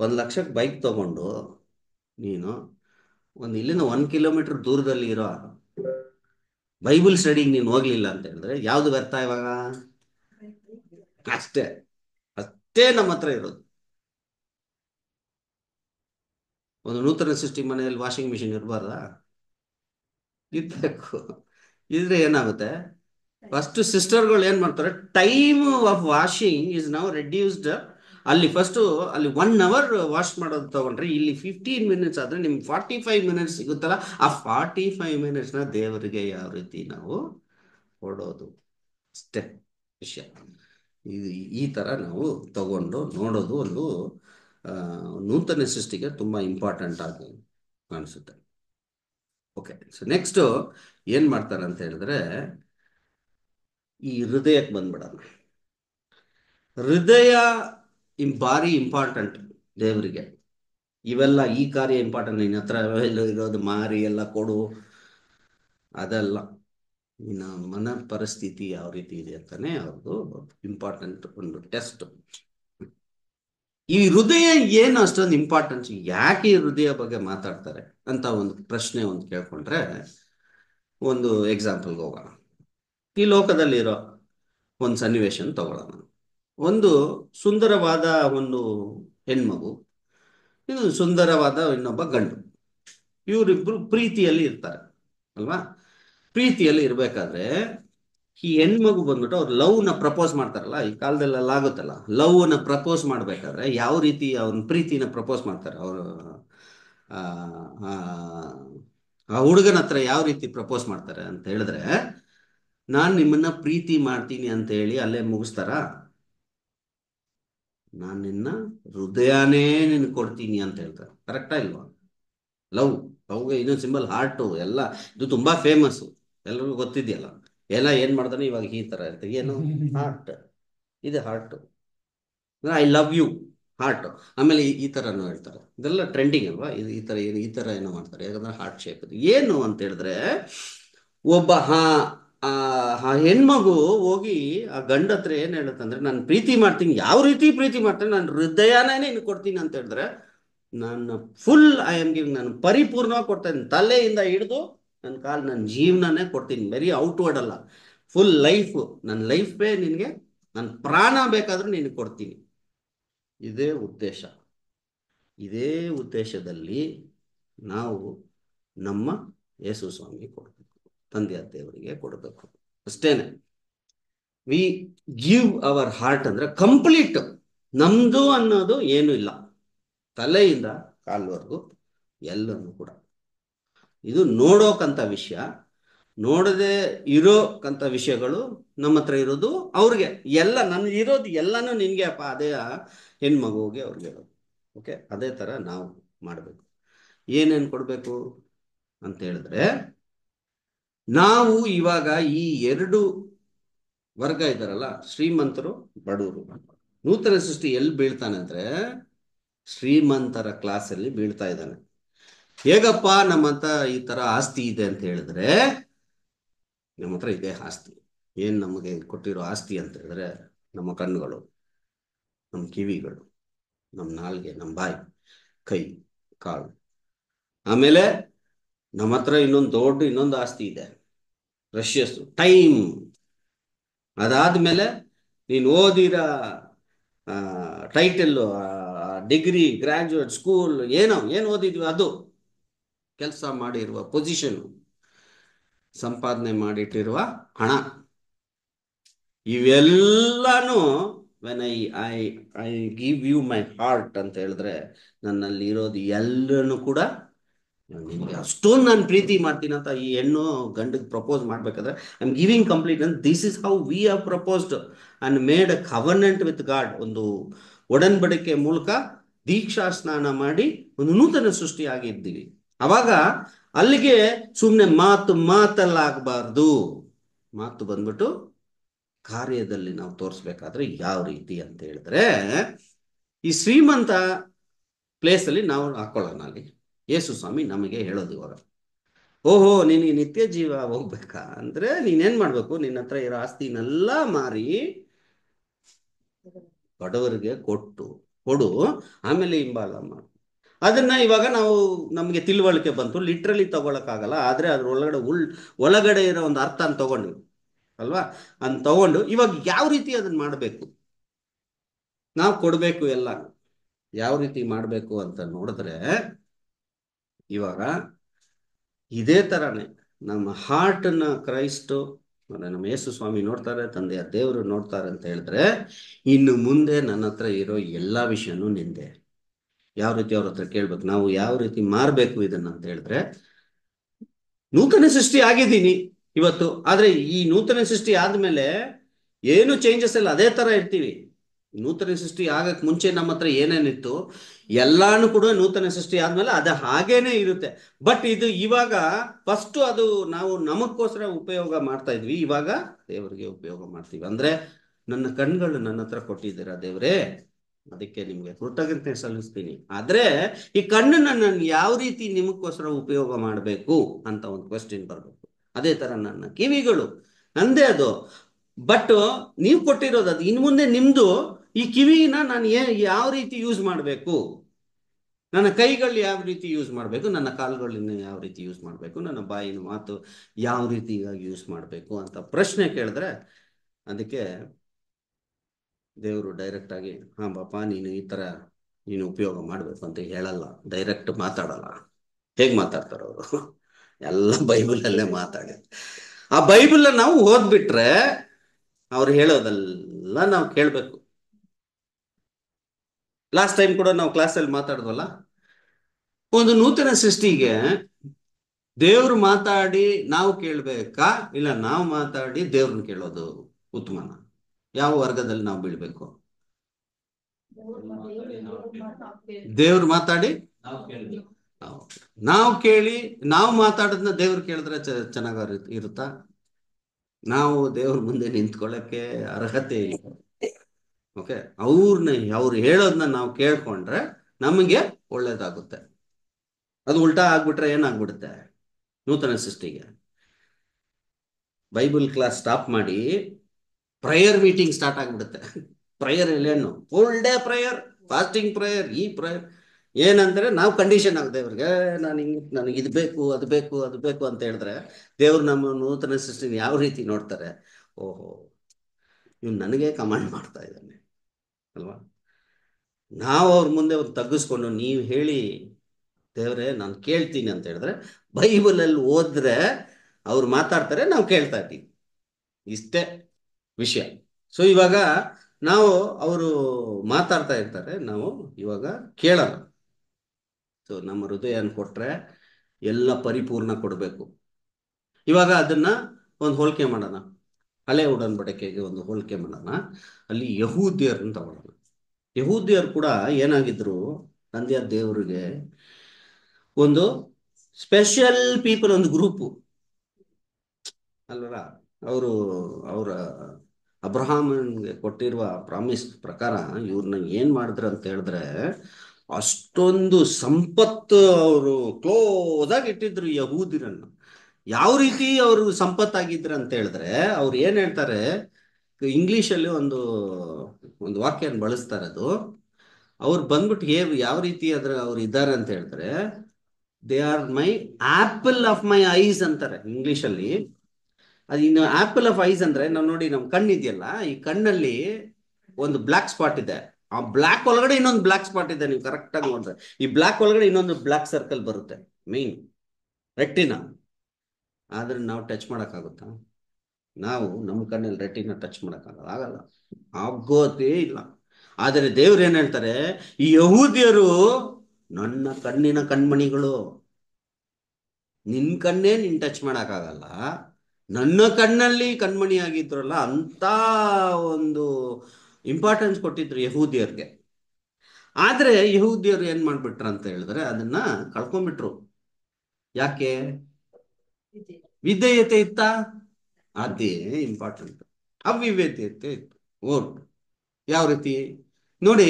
ಒಂದು ಲಕ್ಷಕ್ಕೆ ಬೈಕ್ ತಗೊಂಡು ನೀನು ಒಂದು ಇಲ್ಲಿಂದ ಒನ್ ಕಿಲೋಮೀಟರ್ ದೂರದಲ್ಲಿ ಇರೋ ಬೈಬಲ್ ಸ್ಟಡಿಗೆ ನೀನು ಹೋಗ್ಲಿಲ್ಲ ಅಂತ ಹೇಳಿದ್ರೆ ಯಾವ್ದು ಬರ್ತಾ ಇವಾಗ ಅಷ್ಟೇ ಅಷ್ಟೇ ನಮ್ಮ ಹತ್ರ ಇರೋದು ಒಂದು ನೂತನ ಸೃಷ್ಟಿ ಮನೆಯಲ್ಲಿ ವಾಷಿಂಗ್ ಮಿಷಿನ್ ಇರಬಾರ್ದ ಇರ್ಬೇಕು ಇದ್ರೆ ಏನಾಗುತ್ತೆ ಫಸ್ಟ್ ಸಿಸ್ಟರ್ಗಳು ಏನ್ ಮಾಡ್ತಾರೆ ಟೈಮ್ ಆಫ್ ವಾಷಿಂಗ್ ಇಸ್ ನಾವು ರೆಡ್ಯೂಸ್ಡ್ ಅಲ್ಲಿ ಫಸ್ಟು ಅಲ್ಲಿ ಒನ್ ಅವರ್ ವಾಶ್ ಮಾಡೋದು ತಗೊಂಡ್ರೆ ಇಲ್ಲಿ ಫಿಫ್ಟೀನ್ ಮಿನಿಟ್ಸ್ ಆದರೆ ನಿಮ್ಗೆ ಫಾರ್ಟಿ ಫೈವ್ ಮಿನಿಟ್ಸ್ ಸಿಗುತ್ತಲ್ಲ ಆ ಫಾರ್ಟಿ ಫೈವ್ ಮಿನಿಟ್ಸ್ನ ದೇವರಿಗೆ ಯಾವ ರೀತಿ ನಾವು ಕೊಡೋದು ಅಷ್ಟೇ ವಿಷಯ ಇದು ಈ ಥರ ನಾವು ತಗೊಂಡು ನೋಡೋದು ಒಂದು ನೂತನ ಸೃಷ್ಟಿಗೆ ತುಂಬ ಇಂಪಾರ್ಟೆಂಟ್ ಆಗಿ ಕಾಣಿಸುತ್ತೆ ಓಕೆ ಸೊ ನೆಕ್ಸ್ಟು ಏನು ಮಾಡ್ತಾರೆ ಅಂತ ಹೇಳಿದ್ರೆ ಈ ಹೃದಯಕ್ಕೆ ಬಂದ್ಬಿಡೋಣ ಹೃದಯ ಇಮ್ ಭಾರಿ ಇಂಪಾರ್ಟೆಂಟ್ ದೇವರಿಗೆ ಇವೆಲ್ಲ ಈ ಕಾರ್ಯ ಇಂಪಾರ್ಟೆಂಟ್ ನಿನ್ನ ಹತ್ರ ಇರೋದು ಮಾರಿ ಎಲ್ಲ ಕೊಡು ಅದೆಲ್ಲ ಇನ್ನು ಮನ ಪರಿಸ್ಥಿತಿ ಯಾವ ರೀತಿ ಇದೆ ಅಂತಾನೆ ಅವ್ರದ್ದು ಇಂಪಾರ್ಟೆಂಟ್ ಒಂದು ಟೆಸ್ಟ್ ಈ ಹೃದಯ ಏನು ಅಷ್ಟೊಂದು ಇಂಪಾರ್ಟೆನ್ಸ್ ಯಾಕೆ ಈ ಹೃದಯ ಬಗ್ಗೆ ಮಾತಾಡ್ತಾರೆ ಅಂತ ಒಂದು ಪ್ರಶ್ನೆ ಒಂದು ಕೇಳ್ಕೊಂಡ್ರೆ ಒಂದು ಎಕ್ಸಾಂಪಲ್ಗೆ ಹೋಗೋಣ ಈ ಲೋಕದಲ್ಲಿರೋ ಒಂದು ಸನ್ನಿವೇಶನ ತಗೊಳ್ಳೋಣ ಒಂದು ಸುಂದರವಾದ ಒಂದು ಹೆಣ್ಮಗು ಇದು ಸುಂದರವಾದ ಇನ್ನೊಬ್ಬ ಗಂಡು ಇವರಿಬ್ರು ಪ್ರೀತಿಯಲ್ಲಿ ಇರ್ತಾರೆ ಅಲ್ವಾ ಪ್ರೀತಿಯಲ್ಲಿ ಇರಬೇಕಾದ್ರೆ ಈ ಹೆಣ್ಮಗು ಬಂದ್ಬಿಟ್ಟು ಅವ್ರು ಲವ್ನ ಪ್ರಪೋಸ್ ಮಾಡ್ತಾರಲ್ಲ ಈ ಕಾಲದಲ್ಲೆಲ್ಲ ಆಗುತ್ತಲ್ಲ ಲವ್ನ ಪ್ರಪೋಸ್ ಮಾಡಬೇಕಾದ್ರೆ ಯಾವ ರೀತಿ ಅವ್ನ ಪ್ರೀತಿನ ಪ್ರಪೋಸ್ ಮಾಡ್ತಾರೆ ಅವರು ಆ ಹುಡುಗನ ಹತ್ರ ಯಾವ ರೀತಿ ಪ್ರಪೋಸ್ ಮಾಡ್ತಾರೆ ಅಂತ ಹೇಳಿದ್ರೆ ನಾನು ನಿಮ್ಮನ್ನ ಪ್ರೀತಿ ಮಾಡ್ತೀನಿ ಅಂತ ಹೇಳಿ ಅಲ್ಲೇ ಮುಗಿಸ್ತಾರಾ ನಾನು ನಿನ್ನ ಹೃದಯನೇ ನಿನ್ಗೆ ಕೊಡ್ತೀನಿ ಅಂತ ಹೇಳ್ತಾರೆ ಕರೆಕ್ಟಾ ಇಲ್ವಾ ಲವ್ ಲವ್ಗೆ ಇನ್ನೊಂದು ಸಿಂಬಲ್ ಹಾರ್ಟು ಎಲ್ಲ ಇದು ತುಂಬಾ ಫೇಮಸ್ ಎಲ್ರಿಗೂ ಗೊತ್ತಿದೆಯಲ್ಲ ಎಲ್ಲ ಏನ್ ಮಾಡ್ತಾನೆ ಇವಾಗ ಈ ತರ ಇರ್ತದೆ ಏನು ಹಾರ್ಟ್ (laughs) ಇದು heart I love you heart ಆಮೇಲೆ ಈ ಥರನೂ ಹೇಳ್ತಾರೆ ಇದೆಲ್ಲ ಟ್ರೆಂಡಿಂಗ್ ಅಲ್ವಾ ಇದು ಈ ತರ ಏನು ಈ ತರ ಏನೋ ಮಾಡ್ತಾರೆ ಯಾಕಂದ್ರೆ ಹಾರ್ಟ್ ಶೇಪ್ ಏನು ಅಂತ ಹೇಳಿದ್ರೆ ಒಬ್ಬ ಹಾ ಆ ಹೆಣ್ಮಗು ಹೋಗಿ ಆ ಗಂಡ ಹತ್ರ ಏನ್ ಹೇಳುತ್ತಂದ್ರೆ ನಾನು ಪ್ರೀತಿ ಮಾಡ್ತೀನಿ ಯಾವ ರೀತಿ ಪ್ರೀತಿ ಮಾಡ್ತೇನೆ ನಾನು ಹೃದಯನೇ ನಿನ್ ಕೊಡ್ತೀನಿ ಅಂತ ಹೇಳಿದ್ರೆ ನಾನು ಫುಲ್ ಐ ಆಮ್ ಗಿವಿಂಗ್ ನಾನು ಪರಿಪೂರ್ಣವಾಗಿ ಕೊಡ್ತೇನೆ ತಲೆಯಿಂದ ಹಿಡಿದು ನನ್ನ ಕಾಲ್ ನನ್ನ ಜೀವನನೇ ಕೊಡ್ತೀನಿ ಬರೀ ಔಟ್ವರ್ಡ್ ಅಲ್ಲ ಫುಲ್ ಲೈಫ್ ನನ್ನ ಬೇ ನಿನಗೆ ನನ್ನ ಪ್ರಾಣ ಬೇಕಾದ್ರೂ ನಿನಗೆ ಕೊಡ್ತೀನಿ ಇದೇ ಉದ್ದೇಶ ಇದೇ ಉದ್ದೇಶದಲ್ಲಿ ನಾವು ನಮ್ಮ ಯೇಸು ಸ್ವಾಮಿ ಕೊಡ್ತೀವಿ ತಂದೆ ದೇವರಿಗೆ ಕೊಡಬೇಕು ಅಷ್ಟೇನೆ ವಿ ಗಿವ್ ಅವರ್ ಹಾರ್ಟ್ ಅಂದ್ರೆ ಕಂಪ್ಲೀಟ್ ನಮ್ದು ಅನ್ನೋದು ಏನು ಇಲ್ಲ ತಲೆಯಿಂದ ಕಾಲ್ವರೆಗೂ ಎಲ್ಲನೂ ಕೂಡ ಇದು ನೋಡೋಕಂತ ವಿಷಯ ನೋಡದೆ ಇರೋಕಂತ ವಿಷಯಗಳು ನಮ್ಮ ಹತ್ರ ಇರೋದು ಅವ್ರಿಗೆ ಎಲ್ಲ ನನ್ನ ಇರೋದು ಎಲ್ಲನೂ ನಿನ್ಗೆ ಅಪ್ಪ ಅದೇ ಹೆಣ್ಮಗುವಿಗೆ ಅವ್ರಿಗೆ ಹೇಳೋದು ಓಕೆ ಅದೇ ಥರ ನಾವು ಮಾಡಬೇಕು ಏನೇನು ಕೊಡಬೇಕು ಅಂತ ಹೇಳಿದ್ರೆ ನಾವು ಇವಾಗ ಈ ಎರಡು ವರ್ಗ ಇದ್ದಾರಲ್ಲ ಶ್ರೀಮಂತರು ಬಡವರು ನೂತನ ಸೃಷ್ಟಿ ಎಲ್ಲಿ ಬೀಳ್ತಾನೆ ಅಂದ್ರೆ ಶ್ರೀಮಂತರ ಕ್ಲಾಸ್ ಅಲ್ಲಿ ಬೀಳ್ತಾ ಇದ್ದಾನೆ ಹೇಗಪ್ಪ ನಮ್ಮಂತ ಈ ತರ ಆಸ್ತಿ ಇದೆ ಅಂತ ಹೇಳಿದ್ರೆ ನಮ್ಮ ಹತ್ರ ಇದೆ ಆಸ್ತಿ ಏನ್ ನಮಗೆ ಕೊಟ್ಟಿರೋ ಆಸ್ತಿ ಅಂತ ಹೇಳಿದ್ರೆ ನಮ್ಮ ಕಣ್ಣುಗಳು ನಮ್ಮ ಕಿವಿಗಳು ನಮ್ಮ ನಾಲ್ಗೆ ನಮ್ಮ ಬಾಯಿ ಕೈ ಕಾಳು ಆಮೇಲೆ ನಮ್ಮ ಹತ್ರ ಇನ್ನೊಂದು ದೊಡ್ಡ ಇನ್ನೊಂದು ಆಸ್ತಿ ಇದೆ ರಷ್ಯಸ್ ಟೈಮ್ ಅದಾದ್ಮೇಲೆ ನೀನು ಓದಿರ ಟೈಟಲ್ಲು ಡಿಗ್ರಿ ಗ್ರಾಜುಯೇಟ್ ಸ್ಕೂಲ್ ಏನೋ ಏನು ಓದಿದ್ವಿ ಅದು ಕೆಲಸ ಮಾಡಿರುವ ಪೊಸಿಷನ್ ಸಂಪಾದನೆ ಮಾಡಿಟ್ಟಿರುವ ಹಣ ಇವೆಲ್ಲನೂ when I I I give you my heart ಅಂತ ಹೇಳಿದ್ರೆ ನನ್ನಲ್ಲಿ ಇರೋದು ಎಲ್ಲನೂ ಕೂಡ ನಿಮಗೆ ಅಷ್ಟೊಂದು ನಾನು ಪ್ರೀತಿ ಮಾಡ್ತೀನಂತ ಈ ಹೆಣ್ಣು ಗಂಡಿಗೆ ಪ್ರಪೋಸ್ ಮಾಡ್ಬೇಕಾದ್ರೆ I am giving complete and this is how we are proposed and made a covenant with God ಒಂದು ಒಡನ್ಬಡಿಕೆ ಮೂಲಕ ದೀಕ್ಷಾ ಸ್ನಾನ ಮಾಡಿ ಒಂದು ನೂತನ ಸೃಷ್ಟಿಯಾಗಿದ್ದೀವಿ ಅವಾಗ ಅಲ್ಲಿಗೆ ಸುಮ್ಮನೆ ಮಾತು ಮಾತಲ್ಲಾಗಬಾರ್ದು ಮಾತು ಬಂದ್ಬಿಟ್ಟು ಕಾರ್ಯದಲ್ಲಿ ನಾವು ತೋರಿಸ್ಬೇಕಾದ್ರೆ ಯಾವ ರೀತಿ ಅಂತ ಹೇಳಿದ್ರೆ ಈ ಶ್ರೀಮಂತ ಪ್ಲೇಸಲ್ಲಿ ನಾವು ಹಾಕೊಳ್ಳೋಣ ಅಲ್ಲಿ ಯೇಸು ಸ್ವಾಮಿ ನಮಗೆ ಹೇಳೋದು ಇವಾಗ ಓಹೋ ನಿನಗೆ ನಿತ್ಯ ಜೀವ ಹೋಗ್ಬೇಕಾ ಅಂದ್ರೆ ನೀನೇನ್ ಮಾಡ್ಬೇಕು ನಿನ್ನ ಹತ್ರ ಇರೋ ಆಸ್ತಿನೆಲ್ಲ ಮಾರಿ ಬಡವರಿಗೆ ಕೊಟ್ಟು ಕೊಡು ಆಮೇಲೆ ಹಿಂಬಾಲ ಮಾಡು ಅದನ್ನ ಇವಾಗ ನಾವು ನಮಗೆ ತಿಳುವಳಿಕೆ ಬಂತು ಲಿಟ್ರಲಿ ತಗೊಳಕಾಗಲ್ಲ ಆದ್ರೆ ಅದ್ರ ಒಳಗಡೆ ಉಳ್ ಒಳಗಡೆ ಇರೋ ಒಂದು ಅರ್ಥನ ತಗೊಂಡ್ವಿ ಅಲ್ವಾ ಅನ್ ತಗೊಂಡು ಇವಾಗ ಯಾವ ರೀತಿ ಅದನ್ನ ಮಾಡಬೇಕು ನಾವು ಕೊಡಬೇಕು ಎಲ್ಲ ಯಾವ ರೀತಿ ಮಾಡಬೇಕು ಅಂತ ನೋಡಿದ್ರೆ ಇವಾಗ ಇದೇ ತರನೇ ನಮ್ಮ ಹಾರ್ಟನ್ನ ಕ್ರೈಸ್ಟು ಮತ್ತೆ ನಮ್ಮ ಯೇಸು ಸ್ವಾಮಿ ನೋಡ್ತಾರೆ ತಂದೆಯ ದೇವರು ನೋಡ್ತಾರೆ ಅಂತ ಹೇಳಿದ್ರೆ ಇನ್ನು ಮುಂದೆ ನನ್ನ ಹತ್ರ ಇರೋ ಎಲ್ಲ ವಿಷಯನೂ ನಿಂದೆ ಯಾವ ರೀತಿ ಅವ್ರ ಹತ್ರ ಕೇಳ್ಬೇಕು ನಾವು ಯಾವ ರೀತಿ ಮಾರಬೇಕು ಇದನ್ನ ಅಂತ ಹೇಳಿದ್ರೆ ನೂತನ ಸೃಷ್ಟಿ ಆಗಿದ್ದೀನಿ ಇವತ್ತು ಆದರೆ ಈ ನೂತನ ಸೃಷ್ಟಿ ಆದಮೇಲೆ ಏನು ಚೇಂಜಸ್ ಇಲ್ಲ ಅದೇ ತರ ಇರ್ತೀವಿ ನೂತನ ಸೃಷ್ಟಿ ಆಗಕ್ ಮುಂಚೆ ನಮ್ಮ ಹತ್ರ ಏನೇನಿತ್ತು ಎಲ್ಲಾನು ಕೂಡ ನೂತನ ಸೃಷ್ಟಿ ಆದ್ಮೇಲೆ ಅದು ಹಾಗೇನೆ ಇರುತ್ತೆ ಬಟ್ ಇದು ಇವಾಗ ಫಸ್ಟ್ ಅದು ನಾವು ನಮಗೋಸ್ಕರ ಉಪಯೋಗ ಮಾಡ್ತಾ ಇದ್ವಿ ಇವಾಗ ದೇವರಿಗೆ ಉಪಯೋಗ ಮಾಡ್ತೀವಿ ಅಂದ್ರೆ ನನ್ನ ಕಣ್ಗಳು ನನ್ನ ಹತ್ರ ಕೊಟ್ಟಿದ್ದೀರಾ ದೇವ್ರೇ ಅದಕ್ಕೆ ನಿಮ್ಗೆ ಕೃತಜ್ಞತೆ ಸಲ್ಲಿಸ್ತೀನಿ ಆದ್ರೆ ಈ ಕಣ್ಣನ್ನ ನಾನು ಯಾವ ರೀತಿ ನಿಮಗೋಸ್ಕರ ಉಪಯೋಗ ಮಾಡಬೇಕು ಅಂತ ಒಂದು ಕ್ವಶನ್ ಬರಬೇಕು ಅದೇ ತರ ನನ್ನ ಕಿವಿಗಳು ನಂದೇ ಅದು ಬಟ್ ನೀವು ಕೊಟ್ಟಿರೋದು ಅದು ಇನ್ನು ಮುಂದೆ ನಿಮ್ದು ಈ ಕಿವಿನ ನಾನು ಏ ಯಾವ ರೀತಿ ಯೂಸ್ ಮಾಡಬೇಕು ನನ್ನ ಕೈಗಳು ಯಾವ ರೀತಿ ಯೂಸ್ ಮಾಡಬೇಕು ನನ್ನ ಕಾಲುಗಳನ್ನ ಯಾವ ರೀತಿ ಯೂಸ್ ಮಾಡಬೇಕು ನನ್ನ ಬಾಯಿನ ಮಾತು ಯಾವ ರೀತಿ ಯೂಸ್ ಮಾಡಬೇಕು ಅಂತ ಪ್ರಶ್ನೆ ಕೇಳಿದ್ರೆ ಅದಕ್ಕೆ ದೇವರು ಡೈರೆಕ್ಟ್ ಆಗಿ ಹಾ ನೀನು ಈ ಥರ ನೀನು ಉಪಯೋಗ ಮಾಡಬೇಕು ಅಂತ ಹೇಳಲ್ಲ ಡೈರೆಕ್ಟ್ ಮಾತಾಡಲ್ಲ ಹೇಗೆ ಮಾತಾಡ್ತಾರ ಅವರು ಎಲ್ಲ ಬೈಬಲಲ್ಲೇ ಮಾತಾಡಿ ಆ ಬೈಬಲ್ನ ನಾವು ಓದ್ಬಿಟ್ರೆ ಅವ್ರು ಹೇಳೋದೆಲ್ಲ ನಾವು ಕೇಳಬೇಕು ಲಾಸ್ಟ್ ಟೈಮ್ ಕೂಡ ನಾವು ಕ್ಲಾಸಲ್ಲಿ ಮಾತಾಡಿದ್ವಲ್ಲ ಒಂದು ನೂತನ ಸೃಷ್ಟಿಗೆ ದೇವ್ರು ಮಾತಾಡಿ ನಾವು ಕೇಳ್ಬೇಕಾ ಇಲ್ಲ ನಾವು ಮಾತಾಡಿ ದೇವ್ರನ್ನ ಕೇಳೋದು ಉತ್ತಮನ ಯಾವ ವರ್ಗದಲ್ಲಿ ನಾವು ಬೀಳ್ಬೇಕು ದೇವ್ರು ಮಾತಾಡಿ ನಾವು ಕೇಳಿ ನಾವು ಮಾತಾಡೋದನ್ನ ದೇವ್ರು ಕೇಳಿದ್ರೆ ಚೆನ್ನಾಗಿ ಇರುತ್ತಾ ನಾವು ದೇವ್ರ ಮುಂದೆ ನಿಂತ್ಕೊಳ್ಳಕ್ಕೆ ಅರ್ಹತೆ ಇಲ್ಲ ಓಕೆ ಅವ್ರನ್ನ ಅವ್ರು ಹೇಳೋದನ್ನ ನಾವು ಕೇಳ್ಕೊಂಡ್ರೆ ನಮಗೆ ಒಳ್ಳೇದಾಗುತ್ತೆ ಅದು ಉಲ್ಟಾ ಆಗ್ಬಿಟ್ರೆ ಏನಾಗ್ಬಿಡುತ್ತೆ ನೂತನ ಸೃಷ್ಟಿಗೆ ಬೈಬಲ್ ಕ್ಲಾಸ್ ಸ್ಟಾಪ್ ಮಾಡಿ ಪ್ರೇಯರ್ ಮೀಟಿಂಗ್ ಸ್ಟಾರ್ಟ್ ಆಗ್ಬಿಡುತ್ತೆ ಪ್ರೇಯರ್ ಏನು full day prayer fasting prayer ಈ ಪ್ರೇಯರ್ ಏನಂದ್ರೆ ನಾವು ಕಂಡೀಷನ್ ಆಗುತ್ತೆ ಇವ್ರಿಗೆ ನಾನು ಹಿಂಗೆ ನನಗೆ ಇದು ಬೇಕು ಅದು ಬೇಕು ಅದು ಬೇಕು ಅಂತ ಹೇಳಿದ್ರೆ ದೇವ್ರು ನಮ್ಮ ನೂತನ ಸೃಷ್ಟಿನ ಯಾವ ರೀತಿ ನೋಡ್ತಾರೆ ಓಹೋ ಇವ್ನು ನನಗೆ ಕಮಾಂಡ್ ಮಾಡ್ತಾ ಇದ್ದಾನೆ ಅಲ್ವಾ ನಾವು ಅವ್ರ ಮುಂದೆ ಅವ್ರು ತಗ್ಗಿಸ್ಕೊಂಡು ನೀವು ಹೇಳಿ ದೇವರೇ ನಾನು ಕೇಳ್ತೀನಿ ಅಂತ ಹೇಳಿದ್ರೆ ಬೈಬಲಲ್ಲಿ ಹೋದ್ರೆ ಅವ್ರು ಮಾತಾಡ್ತಾರೆ ನಾವು ಕೇಳ್ತಾ ಇದ್ದೀವಿ ಇಷ್ಟೇ ವಿಷಯ ಸೊ ಇವಾಗ ನಾವು ಅವರು ಮಾತಾಡ್ತಾ ಇರ್ತಾರೆ ನಾವು ಇವಾಗ ಕೇಳಲ್ಲ ಸೊ ನಮ್ಮ ಹೃದಯನ ಕೊಟ್ರೆ ಎಲ್ಲ ಪರಿಪೂರ್ಣ ಕೊಡಬೇಕು ಇವಾಗ ಅದನ್ನ ಒಂದು ಹೋಲಿಕೆ ಮಾಡೋಣ ಹಳೆ ಬಡಕೆಗೆ ಒಂದು ಹೋಲಿಕೆ ಮಾಡೋಣ ಅಲ್ಲಿ ಅಂತ ತಗೊಳ್ಳೋಣ ಯಹೂದ್ಯರು ಕೂಡ ಏನಾಗಿದ್ರು ತಂದೆಯ ದೇವರಿಗೆ ಒಂದು ಸ್ಪೆಷಲ್ ಪೀಪಲ್ ಒಂದು ಗ್ರೂಪು ಅಲ್ವರ ಅವರು ಅವರ ಅಬ್ರಹಾಮನ್ಗೆ ಕೊಟ್ಟಿರುವ ಪ್ರಾಮಿಸ್ ಪ್ರಕಾರ ಇವ್ರನ್ನ ಏನ್ ಮಾಡಿದ್ರು ಅಂತ ಹೇಳಿದ್ರೆ ಅಷ್ಟೊಂದು ಸಂಪತ್ತು ಅವರು ಕ್ಲೋಸ್ ಆಗಿ ಇಟ್ಟಿದ್ರು ಯಹೂದಿರನ್ನು ಯಾವ ರೀತಿ ಅವರು ಸಂಪತ್ತಾಗಿದ್ರ ಅಂತ ಹೇಳಿದ್ರೆ ಅವ್ರು ಏನ್ ಹೇಳ್ತಾರೆ ಇಂಗ್ಲಿಷ್ ಅಲ್ಲಿ ಒಂದು ಒಂದು ವಾಕ್ಯನ ಬಳಸ್ತಾರೆ ಅದು ಅವ್ರು ಬಂದ್ಬಿಟ್ಟು ಹೇ ಯಾವ ರೀತಿ ಅದ್ರ ಅವ್ರು ಇದ್ದಾರೆ ಅಂತ ಹೇಳಿದ್ರೆ they are my apple of my eyes ಅಂತಾರೆ ಇಂಗ್ಲಿಷ್ ಅಲ್ಲಿ ಅದು ಇನ್ನು ಆಪಲ್ ಆಫ್ ಐಸ್ ಅಂದ್ರೆ ನಾವು ನೋಡಿ ನಮ್ ಕಣ್ಣಿದೆಯಲ್ಲ ಈ ಕಣ್ಣಲ್ಲಿ ಒಂದು ಬ್ಲ್ಯಾಕ್ ಸ್ಪಾಟ್ ಇದೆ ಆ ಬ್ಲ್ಯಾಕ್ ಒಳಗಡೆ ಇನ್ನೊಂದು ಬ್ಲ್ಯಾಕ್ ಸ್ಪಾಟ್ ಇದೆ ನೀವು ಕರೆಕ್ಟ್ ಆಗಿ ನೋಡಿದ್ರೆ ಈ ಬ್ಲ್ಯಾಕ್ ಒಳಗಡೆ ಇನ್ನೊಂದು ಬ್ಲ್ಯಾಕ್ ಸರ್ಕಲ್ ಬರುತ್ತೆ ಮೀನ್ ರೆಟ್ಟಿನ ಆದರೆ ನಾವು ಟಚ್ ಮಾಡೋಕ್ಕಾಗುತ್ತಾ ನಾವು ನಮ್ಮ ಕಣ್ಣಲ್ಲಿ ರೆಟ್ಟಿನ ಟಚ್ ಮಾಡಕ್ಕಾಗಲ್ಲ ಆಗಲ್ಲ ಆಗೋತೇ ಇಲ್ಲ ಆದರೆ ದೇವ್ರು ಏನು ಹೇಳ್ತಾರೆ ಈ ಯಹೂದಿಯರು ನನ್ನ ಕಣ್ಣಿನ ಕಣ್ಮಣಿಗಳು ನಿನ್ ಕಣ್ಣೇ ನಿನ್ ಟಚ್ ಮಾಡಕ್ಕಾಗಲ್ಲ ನನ್ನ ಕಣ್ಣಲ್ಲಿ ಕಣ್ಮಣಿ ಆಗಿದ್ರಲ್ಲ ಅಂತ ಒಂದು ಇಂಪಾರ್ಟೆನ್ಸ್ ಕೊಟ್ಟಿದ್ರು ಯಹೂದಿಯರ್ಗೆ ಆದರೆ ಯಹೂದಿಯರು ಏನು ಮಾಡ್ಬಿಟ್ರು ಅಂತ ಹೇಳಿದ್ರೆ ಅದನ್ನ ಕಳ್ಕೊಂಡ್ಬಿಟ್ರು ಯಾಕೆ ವಿಧೇಯತೆ ಇತ್ತಾ ಅದೇ ಇಂಪಾರ್ಟೆಂಟ್ ಅವಿವೇದ್ಯತೆ ಇತ್ತು ಓರ್ ಯಾವ ರೀತಿ ನೋಡಿ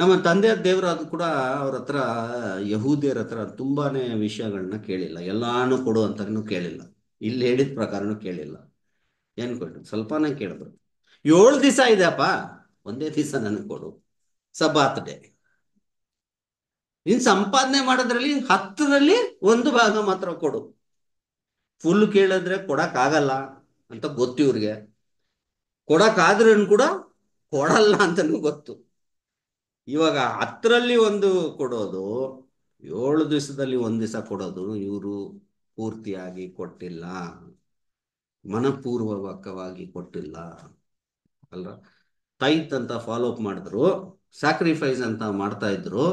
ನಮ್ಮ ತಂದೆಯ ದೇವರಾದ್ರು ಕೂಡ ಅವ್ರ ಹತ್ರ ಯಹೂದಿಯರ ಹತ್ರ ತುಂಬಾನೇ ವಿಷಯಗಳನ್ನ ಕೇಳಿಲ್ಲ ಎಲ್ಲಾನು ಕೊಡು ಅಂತಾನು ಕೇಳಿಲ್ಲ ಇಲ್ಲಿ ಹೇಳಿದ ಪ್ರಕಾರನೂ ಕೇಳಿಲ್ಲ ಏನ್ ಕೊಟ್ಟು ಸ್ವಲ್ಪನೇ ಕೇಳಿದ್ರು ಏಳು ದಿವಸ ಇದೆಯಪ್ಪ ಒಂದೇ ದಿವಸ ನನಗೆ ಕೊಡು ಸಬಾತ್ ಡೇ ಇನ್ ಸಂಪಾದನೆ ಮಾಡೋದ್ರಲ್ಲಿ ಹತ್ತರಲ್ಲಿ ಒಂದು ಭಾಗ ಮಾತ್ರ ಕೊಡು ಫುಲ್ ಕೇಳಿದ್ರೆ ಕೊಡಕ್ ಆಗಲ್ಲ ಅಂತ ಗೊತ್ತು ಇವ್ರಿಗೆ ಕೊಡಕ್ ಆದ್ರೂ ಕೂಡ ಕೊಡಲ್ಲ ಅಂತನೂ ಗೊತ್ತು ಇವಾಗ ಹತ್ತರಲ್ಲಿ ಒಂದು ಕೊಡೋದು ಏಳು ದಿವಸದಲ್ಲಿ ಒಂದು ದಿವಸ ಕೊಡೋದು ಇವರು ಪೂರ್ತಿಯಾಗಿ ಕೊಟ್ಟಿಲ್ಲ ಮನಪೂರ್ವಕವಾಗಿ ಕೊಟ್ಟಿಲ್ಲ ಅಲ್ಲ ಟೈತ್ ಅಂತ ಫಾಲೋ ಅಪ್ ಮಾಡಿದ್ರು ಸ್ಯಾಕ್ರಿಫೈಸ್ ಅಂತ ಮಾಡ್ತಾ ಇದ್ರು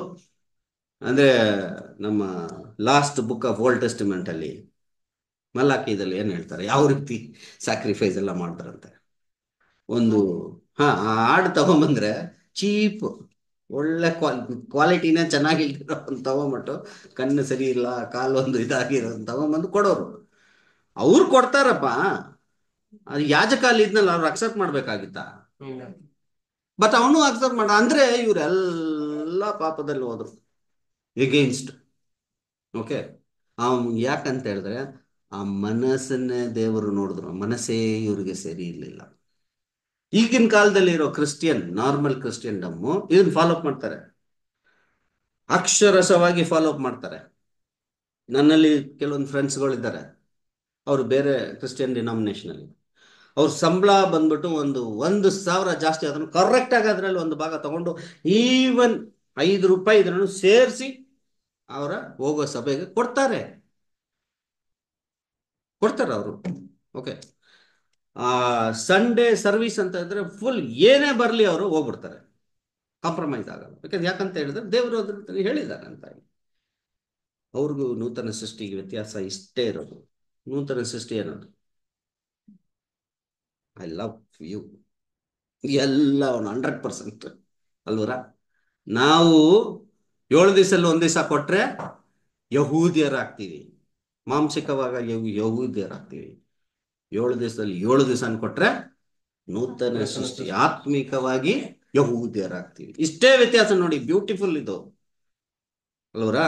ಅಂದ್ರೆ ನಮ್ಮ last book of Old Testament ಅಲ್ಲಿ ಮಲ್ಲಾಕಿದಲ್ಲಿ ಏನು ಹೇಳ್ತಾರೆ ಯಾವ ರೀತಿ ಸ್ಯಾಕ್ರಿಫೈಸ್ ಎಲ್ಲ ಮಾಡ್ತಾರಂತೆ ಒಂದು ಹಾ ಹಾಡು ತಗೊಂಬಂದ್ರೆ ಚೀಪ್ ಒಳ್ಳೆ ಕ್ವಾಲಿಟಿನ ಚೆನ್ನಾಗಿ ತಗೊಂಬಿಟ್ಟು ಕಣ್ಣು ಸರಿ ಇಲ್ಲ ಒಂದು ಇದಾಗಿರೋ ತಗೊಂಬಂದು ಕೊಡೋರು ಅವ್ರು ಕೊಡ್ತಾರಪ್ಪ ಅದು ಕಾಲ್ ಇದ್ನಲ್ಲ ಅವ್ರು ಅಕ್ಸೆಪ್ಟ್ ಮಾಡ್ಬೇಕಾಗಿತ್ತ ಬಟ್ ಅವನು ಅಕ್ಸೆಪ್ಟ್ ಮಾಡ ಅಂದ್ರೆ ಇವ್ರೆಲ್ಲ ಪಾಪದಲ್ಲಿ ಹೋದ್ರು ಎಗೇನ್ಸ್ಟ್ ಓಕೆ ಅವನ್ ಯಾಕಂತ ಹೇಳಿದ್ರೆ ಆ ಮನಸ್ಸನ್ನೇ ದೇವರು ನೋಡಿದ್ರು ಮನಸ್ಸೇ ಇವರಿಗೆ ಸರಿ ಇರಲಿಲ್ಲ ಈಗಿನ ಕಾಲದಲ್ಲಿ ಇರೋ ಕ್ರಿಶ್ಚಿಯನ್ ನಾರ್ಮಲ್ ಕ್ರಿಶ್ಚಿಯನ್ ಡಮ್ಮು ಇದನ್ನ ಫಾಲೋ ಅಪ್ ಮಾಡ್ತಾರೆ ಅಕ್ಷರಸವಾಗಿ ಫಾಲೋ ಅಪ್ ಮಾಡ್ತಾರೆ ನನ್ನಲ್ಲಿ ಕೆಲವೊಂದು ಫ್ರೆಂಡ್ಸ್ಗಳಿದ್ದಾರೆ ಅವರು ಬೇರೆ ಡಿನಾಮಿನೇಷನ್ ಅಲ್ಲಿ ಅವ್ರ ಸಂಬಳ ಬಂದ್ಬಿಟ್ಟು ಒಂದು ಒಂದು ಸಾವಿರ ಜಾಸ್ತಿ ಆದ್ರೂ ಕರೆಕ್ಟ್ ಆಗಿ ಅದ್ರಲ್ಲಿ ಒಂದು ಭಾಗ ತಗೊಂಡು ಈವನ್ ಐದು ರೂಪಾಯಿ ಇದನ್ನು ಸೇರಿಸಿ ಅವರ ಹೋಗೋ ಸಭೆಗೆ ಕೊಡ್ತಾರೆ ಕೊಡ್ತಾರೆ ಅವರು ಓಕೆ ಆ ಸಂಡೇ ಸರ್ವಿಸ್ ಅಂತ ಅಂದ್ರೆ ಫುಲ್ ಏನೇ ಬರಲಿ ಅವರು ಹೋಗ್ಬಿಡ್ತಾರೆ ಕಾಂಪ್ರಮೈಸ್ ಆಗಲ್ಲ ಯಾಕಂದ್ರೆ ಯಾಕಂತ ಹೇಳಿದ್ರೆ ದೇವರು ಅದ್ರ ಹೇಳಿದ್ದಾರೆ ಅಂತ ಅವ್ರಿಗೂ ನೂತನ ಸೃಷ್ಟಿಗೆ ವ್ಯತ್ಯಾಸ ಇಷ್ಟೇ ಇರೋದು ನೂತನ ಸೃಷ್ಟಿ ಏನದು ಐ ಲವ್ ಯು ಎಲ್ಲ ಅವನು ಹಂಡ್ರೆಡ್ ಪರ್ಸೆಂಟ್ ಅಲ್ವರ ನಾವು ಏಳು ದಿವಸಲ್ಲಿ ಒಂದ್ ದಿವಸ ಕೊಟ್ರೆ ಯಹೂದಿಯರಾಗ್ತೀವಿ ಮಾಂಸಿಕವಾಗ ಯಾವ ದೇರಾಗ್ತೀವಿ ಏಳು ದಿವಸದಲ್ಲಿ ಏಳು ದಿವಸ ಕೊಟ್ರೆ ನೂತನ ಸೃಷ್ಟಿ ಆತ್ಮಿಕವಾಗಿ ಯಹೂದ್ಯರಾಗ್ತೀವಿ ಇಷ್ಟೇ ವ್ಯತ್ಯಾಸ ನೋಡಿ ಬ್ಯೂಟಿಫುಲ್ ಇದು ಅಲ್ವರ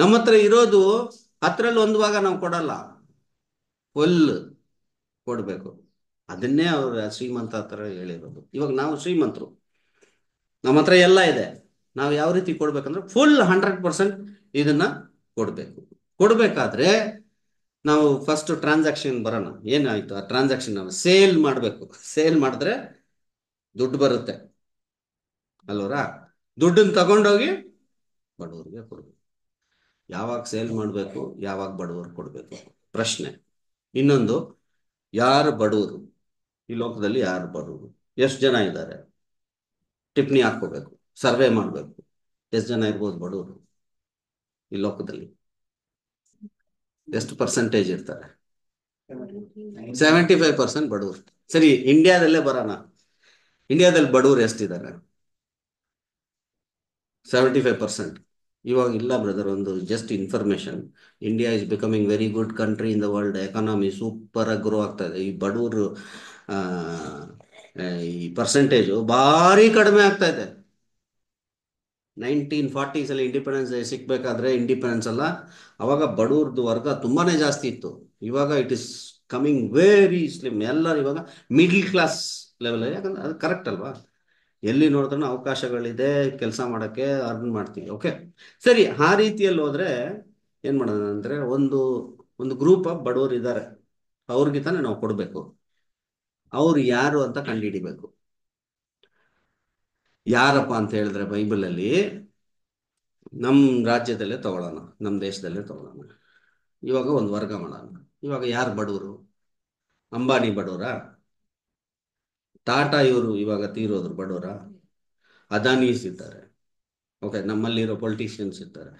ನಮ್ಮ ಹತ್ರ ಇರೋದು ಹತ್ರಲ್ಲಿ ಒಂದು ಭಾಗ ನಾವು ಕೊಡಲ್ಲ ಫುಲ್ ಕೊಡಬೇಕು ಅದನ್ನೇ ಅವ್ರ ಶ್ರೀಮಂತ ಹತ್ರ ಹೇಳಿರೋದು ಇವಾಗ ನಾವು ಶ್ರೀಮಂತರು ನಮ್ಮ ಹತ್ರ ಎಲ್ಲ ಇದೆ ನಾವು ಯಾವ ರೀತಿ ಕೊಡ್ಬೇಕಂದ್ರೆ ಫುಲ್ ಹಂಡ್ರೆಡ್ ಪರ್ಸೆಂಟ್ ಇದನ್ನ ಕೊಡ್ಬೇಕು ಕೊಡಬೇಕಾದ್ರೆ ನಾವು ಫಸ್ಟ್ ಟ್ರಾನ್ಸಾಕ್ಷನ್ ಬರೋಣ ಏನಾಯ್ತು ಆ ಟ್ರಾನ್ಸಾಕ್ಷನ್ ನಾವು ಸೇಲ್ ಮಾಡಬೇಕು ಸೇಲ್ ಮಾಡಿದ್ರೆ ದುಡ್ಡು ಬರುತ್ತೆ ಅಲ್ವರಾ ದುಡ್ಡನ್ನ ತಗೊಂಡೋಗಿ ಬಡವರಿಗೆ ಕೊಡ್ಬೇಕು ಯಾವಾಗ ಸೇಲ್ ಮಾಡಬೇಕು ಯಾವಾಗ ಬಡವರಿಗೆ ಕೊಡಬೇಕು ಪ್ರಶ್ನೆ ಇನ್ನೊಂದು ಯಾರು ಬಡವರು ಈ ಲೋಕದಲ್ಲಿ ಯಾರು ಬಡವರು ಎಷ್ಟು ಜನ ಇದ್ದಾರೆ ಟಿಪ್ಪಣಿ ಹಾಕೋಬೇಕು ಸರ್ವೆ ಮಾಡಬೇಕು ಎಷ್ಟು ಜನ ಇರ್ಬೋದು ಬಡವರು ಈ ಲೋಕದಲ್ಲಿ ಎಷ್ಟು ಪರ್ಸೆಂಟೇಜ್ ಇರ್ತಾರೆ ಸೆವೆಂಟಿ ಫೈವ್ ಪರ್ಸೆಂಟ್ ಬಡವರು ಸರಿ ಇಂಡಿಯಾದಲ್ಲೇ ಬರೋಣ ಇಂಡಿಯಾದಲ್ಲಿ ಬಡವರು ಎಷ್ಟಿದ್ದಾರೆ ಸೆವೆಂಟಿ ಫೈವ್ ಪರ್ಸೆಂಟ್ ಇವಾಗ ಇಲ್ಲ ಬ್ರದರ್ ಒಂದು just information India is becoming very good country in the world economy super ಆಗಿ ಗ್ರೋ ಆಗ್ತಾ ಇದೆ ಈ ಬಡವರು ಈ ಪರ್ಸೆಂಟೇಜು ಭಾರಿ ಕಡಿಮೆ ಆಗ್ತಾ ಇದೆ ನೈನ್ಟೀನ್ ಫಾರ್ಟೀಸಲ್ಲಿ ಇಂಡಿಪೆಂಡೆನ್ಸ್ ಡೇ ಸಿಕ್ಕಬೇಕಾದ್ರೆ ಇಂಡಿಪೆಂಡೆನ್ಸ್ ಅಲ್ಲ ಅವಾಗ ಬಡವ್ರದ್ದು ವರ್ಗ ತುಂಬಾ ಜಾಸ್ತಿ ಇತ್ತು ಇವಾಗ it is coming very slim ಎಲ್ಲರೂ ಇವಾಗ ಮಿಡ್ಲ್ ಕ್ಲಾಸ್ ಲೆವೆಲ್ ಯಾಕಂದ್ರೆ ಅದು ಕರೆಕ್ಟ್ ಅಲ್ವಾ ಎಲ್ಲಿ ನೋಡಿದ್ರೂ ಅವಕಾಶಗಳಿದೆ ಕೆಲಸ ಮಾಡೋಕ್ಕೆ ಅರ್ನ್ ಮಾಡ್ತೀವಿ ಓಕೆ ಸರಿ ಆ ರೀತಿಯಲ್ಲಿ ಹೋದ್ರೆ ಏನು ಮಾಡೋಣ ಅಂದರೆ ಒಂದು ಒಂದು ಗ್ರೂಪ್ ಆಫ್ ಬಡವರು ಇದ್ದಾರೆ ಅವ್ರಿಗೆ ತಾನೇ ನಾವು ಕೊಡಬೇಕು ಅವ್ರು ಯಾರು ಅಂತ ಕಂಡುಹಿಡಿಬೇಕು ಯಾರಪ್ಪ ಅಂತ ಹೇಳಿದ್ರೆ ಬೈಬಲಲ್ಲಿ ನಮ್ಮ ರಾಜ್ಯದಲ್ಲೇ ತಗೊಳ್ಳೋಣ ನಮ್ಮ ದೇಶದಲ್ಲೇ ತಗೊಳ್ಳೋಣ ಇವಾಗ ಒಂದು ವರ್ಗ ಮಾಡೋಣ ಇವಾಗ ಯಾರು ಬಡವರು ಅಂಬಾನಿ ಬಡವರ ಟಾಟಾ ಇವರು ಇವಾಗ ತೀರೋದ್ರು ಬಡವರ ಅದಾನೀಸ್ ಇದ್ದಾರೆ ಓಕೆ ನಮ್ಮಲ್ಲಿರೋ ಪೊಲಿಟಿಷಿಯನ್ಸ್ ಇದ್ದಾರೆ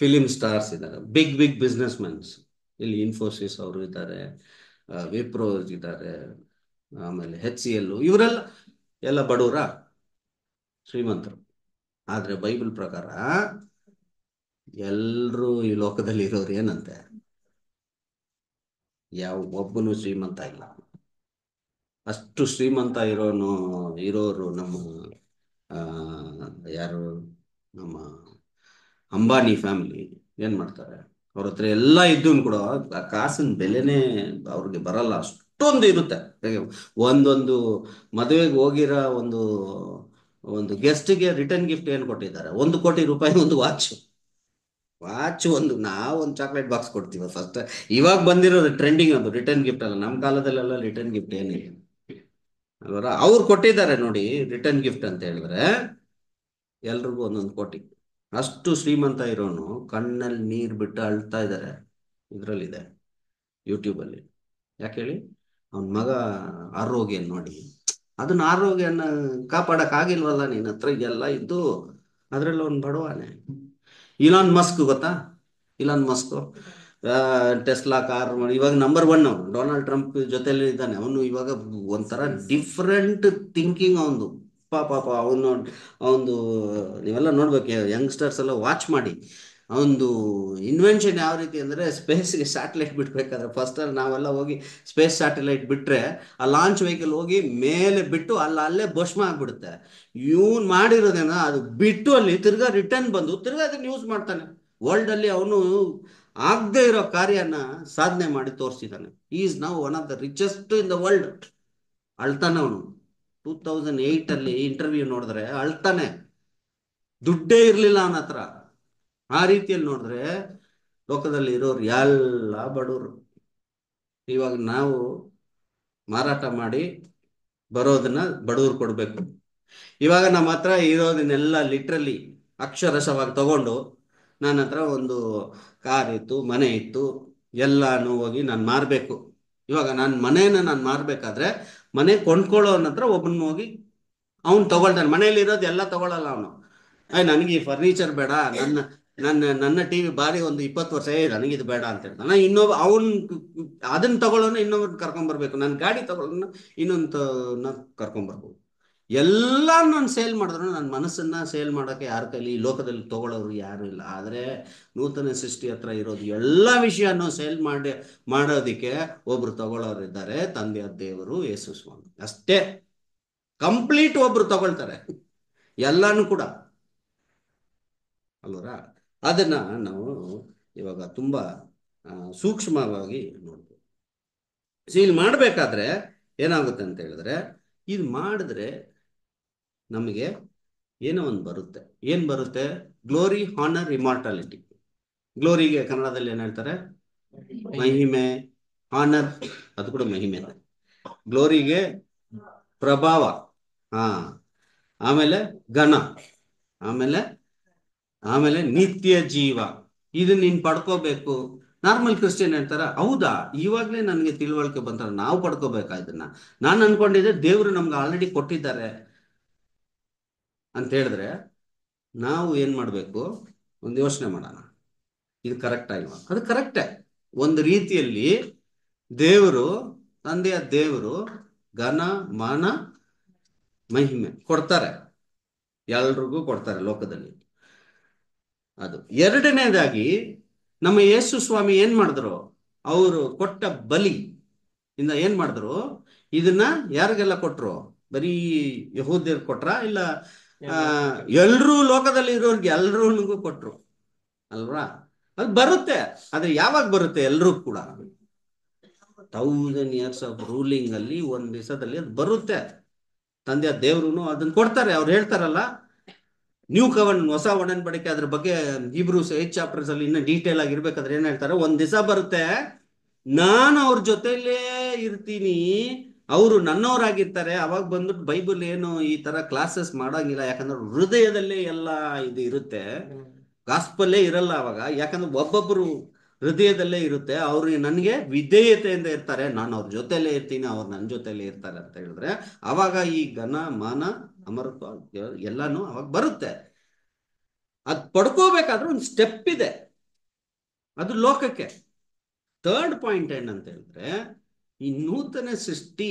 ಫಿಲಿಮ್ ಸ್ಟಾರ್ಸ್ ಇದ್ದಾರೆ ಬಿಗ್ ಬಿಗ್ ಬಿಸ್ನೆಸ್ ಮೆನ್ಸ್ ಇಲ್ಲಿ ಇನ್ಫೋಸಿಸ್ ಅವರು ಇದ್ದಾರೆ ವಿಪ್ರೋ ಇದ್ದಾರೆ ಆಮೇಲೆ ಹೆಚ್ ಸಿ ಎಲ್ ಇವರೆಲ್ಲ ಎಲ್ಲ ಬಡವರ ಶ್ರೀಮಂತರು ಆದರೆ ಬೈಬಲ್ ಪ್ರಕಾರ ಎಲ್ಲರೂ ಈ ಲೋಕದಲ್ಲಿ ಇರೋರು ಏನಂತೆ ಯಾವ ಒಬ್ಬನು ಶ್ರೀಮಂತ ಇಲ್ಲ ಅಷ್ಟು ಶ್ರೀಮಂತ ಇರೋನು ಇರೋರು ನಮ್ಮ ಯಾರು ನಮ್ಮ ಅಂಬಾನಿ ಫ್ಯಾಮಿಲಿ ಏನ್ ಮಾಡ್ತಾರೆ ಅವ್ರ ಹತ್ರ ಎಲ್ಲ ಇದ್ದು ಕೂಡ ಆ ಕಾಸಿನ ಬೆಲೆನೇ ಅವ್ರಿಗೆ ಬರಲ್ಲ ಅಷ್ಟೊಂದು ಇರುತ್ತೆ ಒಂದೊಂದು ಮದುವೆಗೆ ಹೋಗಿರೋ ಒಂದು ಒಂದು ಗೆಸ್ಟ್ಗೆ ರಿಟರ್ನ್ ಗಿಫ್ಟ್ ಏನು ಕೊಟ್ಟಿದ್ದಾರೆ ಒಂದು ಕೋಟಿ ರೂಪಾಯಿ ಒಂದು ವಾಚ್ ವಾಚ್ ಒಂದು ನಾವು ಒಂದು ಚಾಕ್ಲೇಟ್ ಬಾಕ್ಸ್ ಕೊಡ್ತೀವ ಫಸ್ಟ್ ಇವಾಗ ಬಂದಿರೋದು ಟ್ರೆಂಡಿಂಗ್ ಅದು ರಿಟರ್ನ್ ಗಿಫ್ಟ್ ಅಲ್ಲ ನಮ್ಮ ಕಾಲದಲ್ಲೆಲ್ಲ ರಿಟರ್ನ್ ಗಿಫ್ಟ್ ಏನಿಲ್ಲ ಅಲ್ವರ ಅವ್ರು ಕೊಟ್ಟಿದ್ದಾರೆ ನೋಡಿ ರಿಟರ್ನ್ ಗಿಫ್ಟ್ ಅಂತ ಹೇಳಿದ್ರೆ ಎಲ್ರಿಗೂ ಒಂದೊಂದು ಕೋಟಿ ಅಷ್ಟು ಶ್ರೀಮಂತ ಇರೋನು ಕಣ್ಣಲ್ಲಿ ನೀರು ಬಿಟ್ಟು ಅಳ್ತಾ ಇದ್ದಾರೆ ಇದರಲ್ಲಿದೆ ಯೂಟ್ಯೂಬಲ್ಲಿ ಯಾಕೆ ಹೇಳಿ ಅವನ ಮಗ ಆರೋಗ್ಯ ನೋಡಿ ಅದನ್ನ ಆರೋಗ್ಯನ ಕಾಪಾಡಕ್ ಆಗಿಲ್ವಲ್ಲ ನಿನ್ನ ಹತ್ರ ಎಲ್ಲ ಇದ್ದು ಅದ್ರಲ್ಲಿ ಅವ್ನು ಬಡವಾನೆ ಇಲಾನ್ ಮಸ್ಕ್ ಗೊತ್ತಾ ಇಲಾನ್ ಮಸ್ಕ್ ಟೆಸ್ಲಾ ಕಾರ್ ಇವಾಗ ನಂಬರ್ ಒನ್ ಅವನು ಡೊನಾಲ್ಡ್ ಟ್ರಂಪ್ ಜೊತೆಲಿ ಇದ್ದಾನೆ ಅವನು ಇವಾಗ ಒಂಥರ ಡಿಫ್ರೆಂಟ್ ಥಿಂಕಿಂಗ್ ಅವನು ಪಾಪ ಪಾಪ ಅವನು ಅವನು ನೀವೆಲ್ಲ ನೋಡ್ಬೇಕು ಯಂಗ್ಸ್ಟರ್ಸ್ ಎಲ್ಲ ವಾಚ್ ಮಾಡಿ ಒಂದು ಇನ್ವೆನ್ಷನ್ ಯಾವ ರೀತಿ ಅಂದರೆ ಸ್ಪೇಸ್ಗೆ ಸ್ಯಾಟಲೈಟ್ ಬಿಡಬೇಕಾದ್ರೆ ಫಸ್ಟಲ್ಲಿ ನಾವೆಲ್ಲ ಹೋಗಿ ಸ್ಪೇಸ್ ಸ್ಯಾಟಲೈಟ್ ಬಿಟ್ಟರೆ ಆ ಲಾಂಚ್ ವೆಹಿಕಲ್ ಹೋಗಿ ಮೇಲೆ ಬಿಟ್ಟು ಅಲ್ಲಿ ಅಲ್ಲೇ ಭಸ್ಮ ಆಗಿಬಿಡುತ್ತೆ ಇವನು ಮಾಡಿರೋದೇನ ಅದು ಬಿಟ್ಟು ಅಲ್ಲಿ ತಿರ್ಗಾ ರಿಟರ್ನ್ ಬಂದು ತಿರ್ಗಾ ಅದನ್ನು ಯೂಸ್ ಮಾಡ್ತಾನೆ ವರ್ಲ್ಡಲ್ಲಿ ಅವನು ಆಗದೆ ಇರೋ ಕಾರ್ಯನ ಸಾಧನೆ ಮಾಡಿ ತೋರಿಸಿದ್ದಾನೆ ಈಸ್ ನಾವು one of the richest in the world ಅಳ್ತಾನೆ ಅವನು ಟೂ ತೌಸಂಡ್ ಏಯ್ಟಲ್ಲಿ ಇಂಟರ್ವ್ಯೂ ನೋಡಿದ್ರೆ ಅಳ್ತಾನೆ ದುಡ್ಡೇ ಇರಲಿಲ್ಲ ಅವನ ಹತ್ರ ಆ ರೀತಿಯಲ್ಲಿ ನೋಡಿದ್ರೆ ಲೋಕದಲ್ಲಿ ಇರೋರು ಎಲ್ಲ ಬಡವರು ಇವಾಗ ನಾವು ಮಾರಾಟ ಮಾಡಿ ಬರೋದನ್ನ ಬಡವ್ರು ಕೊಡಬೇಕು ಇವಾಗ ನಮ್ಮ ಹತ್ರ ಇರೋದನ್ನೆಲ್ಲ ಲಿಟ್ರಲಿ ಅಕ್ಷರಶವಾಗಿ ತಗೊಂಡು ನನ್ನ ಹತ್ರ ಒಂದು ಕಾರ್ ಇತ್ತು ಮನೆ ಇತ್ತು ಎಲ್ಲಾನು ಹೋಗಿ ನಾನು ಮಾರಬೇಕು ಇವಾಗ ನಾನು ಮನೆಯನ್ನು ನಾನು ಮಾರಬೇಕಾದ್ರೆ ಮನೆ ಕೊಂಡ್ಕೊಳ್ಳೋನ ಹತ್ರ ಒಬ್ಬನ ಹೋಗಿ ಅವ್ನು ತಗೊಳ್ತಾನೆ ಮನೆಯಲ್ಲಿ ಇರೋದು ಎಲ್ಲ ತಗೊಳ್ಳಲ್ಲ ಅವನು ನನಗೆ ಈ ಫರ್ನಿಚರ್ ಬೇಡ ನನ್ನ ನನ್ನ ನನ್ನ ಟಿ ವಿ ಬಾರಿ ಒಂದು ಇಪ್ಪತ್ತು ವರ್ಷ ನನಗೆ ಇದು ಬೇಡ ಅಂತ ಹೇಳ್ತಾನೆ ಇನ್ನೊಬ್ಬ ಅವನ್ ಅದನ್ನ ತಗೊಳ್ಳೋನು ಇನ್ನೊಬ್ಬ ಕರ್ಕೊಂಡ್ಬರ್ಬೇಕು ನನ್ನ ಗಾಡಿ ತಗೊಳ್ಳೋನು ಇನ್ನೊಂದು ಕರ್ಕೊಂಡ್ಬರ್ಬೋದು ಎಲ್ಲ ನಾನು ಸೇಲ್ ಮಾಡಿದ್ರು ನನ್ನ ಮನಸ್ಸನ್ನ ಸೇಲ್ ಮಾಡೋಕೆ ಯಾರ ಕೈಲಿ ಈ ಲೋಕದಲ್ಲಿ ತಗೊಳ್ಳೋರು ಯಾರು ಇಲ್ಲ ಆದರೆ ನೂತನ ಸೃಷ್ಟಿ ಹತ್ರ ಇರೋದು ಎಲ್ಲ ವಿಷಯನೂ ಸೇಲ್ ಮಾಡಿ ಮಾಡೋದಕ್ಕೆ ಒಬ್ರು ತಗೊಳ್ಳೋರು ಇದ್ದಾರೆ ತಂದೆಯ ದೇವರು ಯೇಸು ಸ್ವಾಮಿ ಅಷ್ಟೇ ಕಂಪ್ಲೀಟ್ ಒಬ್ರು ತಗೊಳ್ತಾರೆ ಎಲ್ಲಾನು ಕೂಡ ಅಲ್ವರಾ ಅದನ್ನ ನಾವು ಇವಾಗ ತುಂಬಾ ಸೂಕ್ಷ್ಮವಾಗಿ ನೋಡ್ಬೋದು ಸೊ ಇಲ್ಲಿ ಮಾಡಬೇಕಾದ್ರೆ ಏನಾಗುತ್ತೆ ಅಂತ ಹೇಳಿದ್ರೆ ಇದು ಮಾಡಿದ್ರೆ ನಮಗೆ ಏನೋ ಒಂದು ಬರುತ್ತೆ ಏನು ಬರುತ್ತೆ ಗ್ಲೋರಿ ಹಾನರ್ ಇಮಾರ್ಟಾಲಿಟಿ ಗ್ಲೋರಿಗೆ ಕನ್ನಡದಲ್ಲಿ ಏನು ಹೇಳ್ತಾರೆ ಮಹಿಮೆ ಹಾನರ್ ಅದು ಕೂಡ ಮಹಿಮೆ ಗ್ಲೋರಿಗೆ ಪ್ರಭಾವ ಹಾ ಆಮೇಲೆ ಘನ ಆಮೇಲೆ ಆಮೇಲೆ ನಿತ್ಯ ಜೀವ ಇದು ನೀನ್ ಪಡ್ಕೋಬೇಕು ನಾರ್ಮಲ್ ಕ್ರಿಶ್ಚಿಯನ್ ಹೇಳ್ತಾರ ಹೌದಾ ಇವಾಗ್ಲೇ ನನಗೆ ತಿಳುವಳಿಕೆ ಬಂತಾರ ನಾವು ಪಡ್ಕೋಬೇಕಾ ಇದನ್ನ ನಾನು ಅನ್ಕೊಂಡಿದ್ದೆ ದೇವ್ರು ನಮ್ಗೆ ಆಲ್ರೆಡಿ ಕೊಟ್ಟಿದ್ದಾರೆ ಅಂತ ಹೇಳಿದ್ರೆ ನಾವು ಏನ್ ಮಾಡ್ಬೇಕು ಒಂದು ಯೋಚನೆ ಮಾಡೋಣ ಇದು ಕರೆಕ್ಟ್ ಇಲ್ವಾ ಅದು ಕರೆಕ್ಟೇ ಒಂದು ರೀತಿಯಲ್ಲಿ ದೇವರು ತಂದೆಯ ದೇವರು ಘನ ಮಾನ ಮಹಿಮೆ ಕೊಡ್ತಾರೆ ಎಲ್ರಿಗೂ ಕೊಡ್ತಾರೆ ಲೋಕದಲ್ಲಿ ಅದು ಎರಡನೇದಾಗಿ ನಮ್ಮ ಯೇಸು ಸ್ವಾಮಿ ಏನ್ ಮಾಡಿದ್ರು ಅವರು ಕೊಟ್ಟ ಬಲಿ ಇಂದ ಏನ್ ಮಾಡಿದ್ರು ಇದನ್ನ ಯಾರಿಗೆಲ್ಲ ಕೊಟ್ರು ಬರೀ ಯಹೋದ್ಯರ್ ಕೊಟ್ರ ಇಲ್ಲ ಎಲ್ರೂ ಲೋಕದಲ್ಲಿ ಇರೋರ್ಗೆ ಎಲ್ರೂ ಕೊಟ್ರು ಅಲ್ವಾ ಅದು ಬರುತ್ತೆ ಆದ್ರೆ ಯಾವಾಗ ಬರುತ್ತೆ ಎಲ್ರೂ ಕೂಡ ಥೌಸಂಡ್ ಇಯರ್ಸ್ ಆಫ್ ರೂಲಿಂಗ್ ಅಲ್ಲಿ ಒಂದ್ ದಿವಸದಲ್ಲಿ ಅದು ಬರುತ್ತೆ ತಂದೆ ದೇವ್ರು ಅದನ್ನ ಕೊಡ್ತಾರೆ ಅವ್ರು ಹೇಳ್ತಾರಲ್ಲ ನ್ಯೂ ಕವನ್ ಹೊಸ ಒಡನ್ಬಡಿಕೆ ಅದ್ರ ಬಗ್ಗೆ ಇಬ್ರು ಸೇಜ್ ಚಾಪ್ಟರ್ಸ್ ಅಲ್ಲಿ ಇನ್ನೂ ಡೀಟೇಲ್ ಆಗಿ ಇರ್ಬೇಕಾದ್ರೆ ಏನ್ ಹೇಳ್ತಾರೆ ಒಂದ್ ದಿವಸ ಬರುತ್ತೆ ನಾನು ಅವ್ರ ಜೊತೆಲೇ ಇರ್ತೀನಿ ಅವರು ನನ್ನವರಾಗಿರ್ತಾರೆ ಅವಾಗ ಬಂದ್ಬಿಟ್ಟು ಬೈಬಲ್ ಏನು ಈ ತರ ಕ್ಲಾಸಸ್ ಮಾಡಂಗಿಲ್ಲ ಯಾಕಂದ್ರೆ ಹೃದಯದಲ್ಲೇ ಎಲ್ಲ ಇದು ಇರುತ್ತೆ ಗಾಸ್ಪಲ್ಲೇ ಇರಲ್ಲ ಅವಾಗ ಯಾಕಂದ್ರೆ ಒಬ್ಬೊಬ್ರು ಹೃದಯದಲ್ಲೇ ಇರುತ್ತೆ ಅವರು ನನಗೆ ವಿಧೇಯತೆಯಿಂದ ಇರ್ತಾರೆ ನಾನು ಅವ್ರ ಜೊತೆಲೇ ಇರ್ತೀನಿ ಅವ್ರು ನನ್ನ ಜೊತೆಲೇ ಇರ್ತಾರೆ ಅಂತ ಹೇಳಿದ್ರೆ ಅವಾಗ ಈ ಘನ ಮಾನ ಅಮರತ್ವ ಎಲ್ಲಾನು ಅವಾಗ ಬರುತ್ತೆ ಅದ್ ಪಡ್ಕೋಬೇಕಾದ್ರೆ ಒಂದು ಸ್ಟೆಪ್ ಇದೆ ಅದು ಲೋಕಕ್ಕೆ ಥರ್ಡ್ ಪಾಯಿಂಟ್ ಏನಂತ ಹೇಳಿದ್ರೆ ಈ ನೂತನ ಸೃಷ್ಟಿ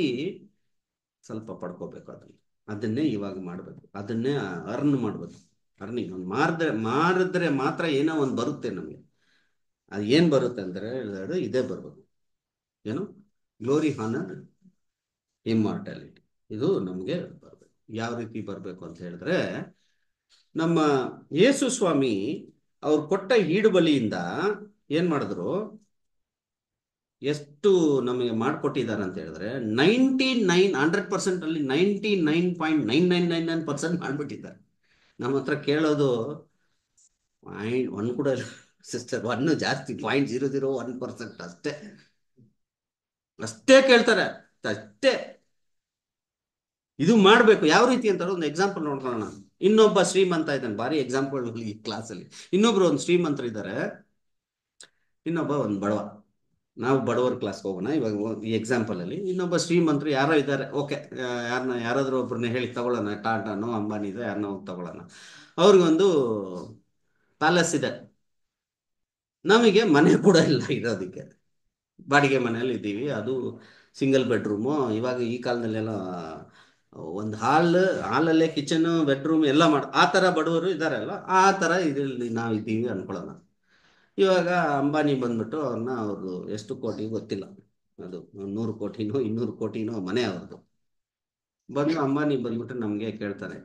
ಸ್ವಲ್ಪ ಪಡ್ಕೋಬೇಕು ಅದನ್ನ ಅದನ್ನೇ ಇವಾಗ ಮಾಡ್ಬೇಕು ಅದನ್ನೇ ಅರ್ನ್ ಮಾಡ್ಬೇಕು ಅರ್ನಿಂಗ್ ಒಂದು ಮಾರಿದ್ರೆ ಮಾರಿದ್ರೆ ಮಾತ್ರ ಏನೋ ಒಂದು ಬರುತ್ತೆ ನಮಗೆ ಅದು ಏನು ಬರುತ್ತೆ ಅಂದ್ರೆ ಹೇಳಿದ್ರೆ ಇದೇ ಬರ್ಬೋದು ಏನು ಗ್ಲೋರಿ ಹಾನರ್ ಇಮ್ಮಾರ್ಟಾಲಿಟಿ ಇದು ನಮಗೆ ಬರ್ಬೇಕು ಯಾವ ರೀತಿ ಬರಬೇಕು ಅಂತ ಹೇಳಿದ್ರೆ ನಮ್ಮ ಯೇಸು ಸ್ವಾಮಿ ಅವ್ರು ಕೊಟ್ಟ ಈಡು ಬಲಿಯಿಂದ ಏನು ಮಾಡಿದ್ರು ಎಷ್ಟು ನಮಗೆ ಮಾಡ್ಕೊಟ್ಟಿದ್ದಾರೆ ಅಂತ ಹೇಳಿದ್ರೆ ನೈಂಟಿ ನೈನ್ ಹಂಡ್ರೆಡ್ ಪರ್ಸೆಂಟ್ ಅಲ್ಲಿ ninety nine point nine nine nine nine percent ಮಾಡಿಬಿಟ್ಟಿದ್ದಾರೆ ನಮ್ಮ ಹತ್ರ ಕೇಳೋದು ಒಂದ್ ಕೂಡ ಸಿಸ್ಟರ್ ಒನ್ ಜಾಸ್ತಿ point zero zero one percent ಅಷ್ಟೇ ಅಷ್ಟೇ ಕೇಳ್ತಾರೆ ಅಷ್ಟೇ ಇದು ಮಾಡಬೇಕು ಯಾವ ರೀತಿ ಅಂತ ಒಂದು ಎಕ್ಸಾಂಪಲ್ ನೋಡ್ಕೊಳ್ಳೋಣ ಇನ್ನೊಬ್ಬ ಶ್ರೀಮಂತ ಇದ್ದಾನೆ ಭಾರಿ ಎಕ್ಸಾಂಪಲ್ ಈ ಕ್ಲಾಸಲ್ಲಿ ಇನ್ನೊಬ್ರು ಒಂದು ಶ್ರೀಮಂತರು ಇದ್ದಾರೆ ಇನ್ನೊಬ್ಬ ಒಂದು ಬಡವ ನಾವು ಬಡವರ ಕ್ಲಾಸ್ಗೆ ಹೋಗೋಣ ಇವಾಗ ಈ ಎಕ್ಸಾಂಪಲ್ ಅಲ್ಲಿ ಇನ್ನೊಬ್ಬ ಶ್ರೀಮಂತರು ಯಾರೋ ಇದ್ದಾರೆ ಓಕೆ ಯಾರನ್ನ ಯಾರಾದ್ರೂ ಒಬ್ರನ್ನ ಹೇಳಿ ತಗೊಳ್ಳೋಣ ಟಾಟಾನೋ ಅಂಬಾನಿ ಇದೆ ಯಾರನ್ನೋ ತಗೊಳ್ಳೋಣ ಅವ್ರಿಗೊಂದು ಪ್ಯಾಲೇಸ್ ಇದೆ ನಮಗೆ ಮನೆ ಕೂಡ ಇಲ್ಲ ಇರೋದಕ್ಕೆ ಬಾಡಿಗೆ ಮನೆಯಲ್ಲಿ ಇದ್ದೀವಿ ಅದು ಸಿಂಗಲ್ ಬೆಡ್ರೂಮು ಇವಾಗ ಈ ಕಾಲದಲ್ಲೆಲ್ಲ ಒಂದು ಹಾಲ್ ಹಾಲಲ್ಲೇ ಕಿಚನ್ ಬೆಡ್ರೂಮ್ ಎಲ್ಲ ಮಾಡ ಆ ಥರ ಬಡವರು ಇದ್ದಾರಲ್ಲ ಆ ಥರ ಇದರಲ್ಲಿ ನಾವು ಇದ್ದೀವಿ ಅನ್ಕೊಳ್ಳೋಣ ಇವಾಗ ಅಂಬಾನಿ ಬಂದ್ಬಿಟ್ಟು ಅವ್ರನ್ನ ಅವ್ರದ್ದು ಎಷ್ಟು ಕೋಟಿ ಗೊತ್ತಿಲ್ಲ ಅದು ನೂರು ಕೋಟಿನೋ ಇನ್ನೂರು ಕೋಟಿನೋ ಮನೆ ಅವ್ರದ್ದು ಬಂದು ಅಂಬಾನಿ ಬಂದ್ಬಿಟ್ಟು ನಮಗೆ ಕೇಳ್ತಾರೆ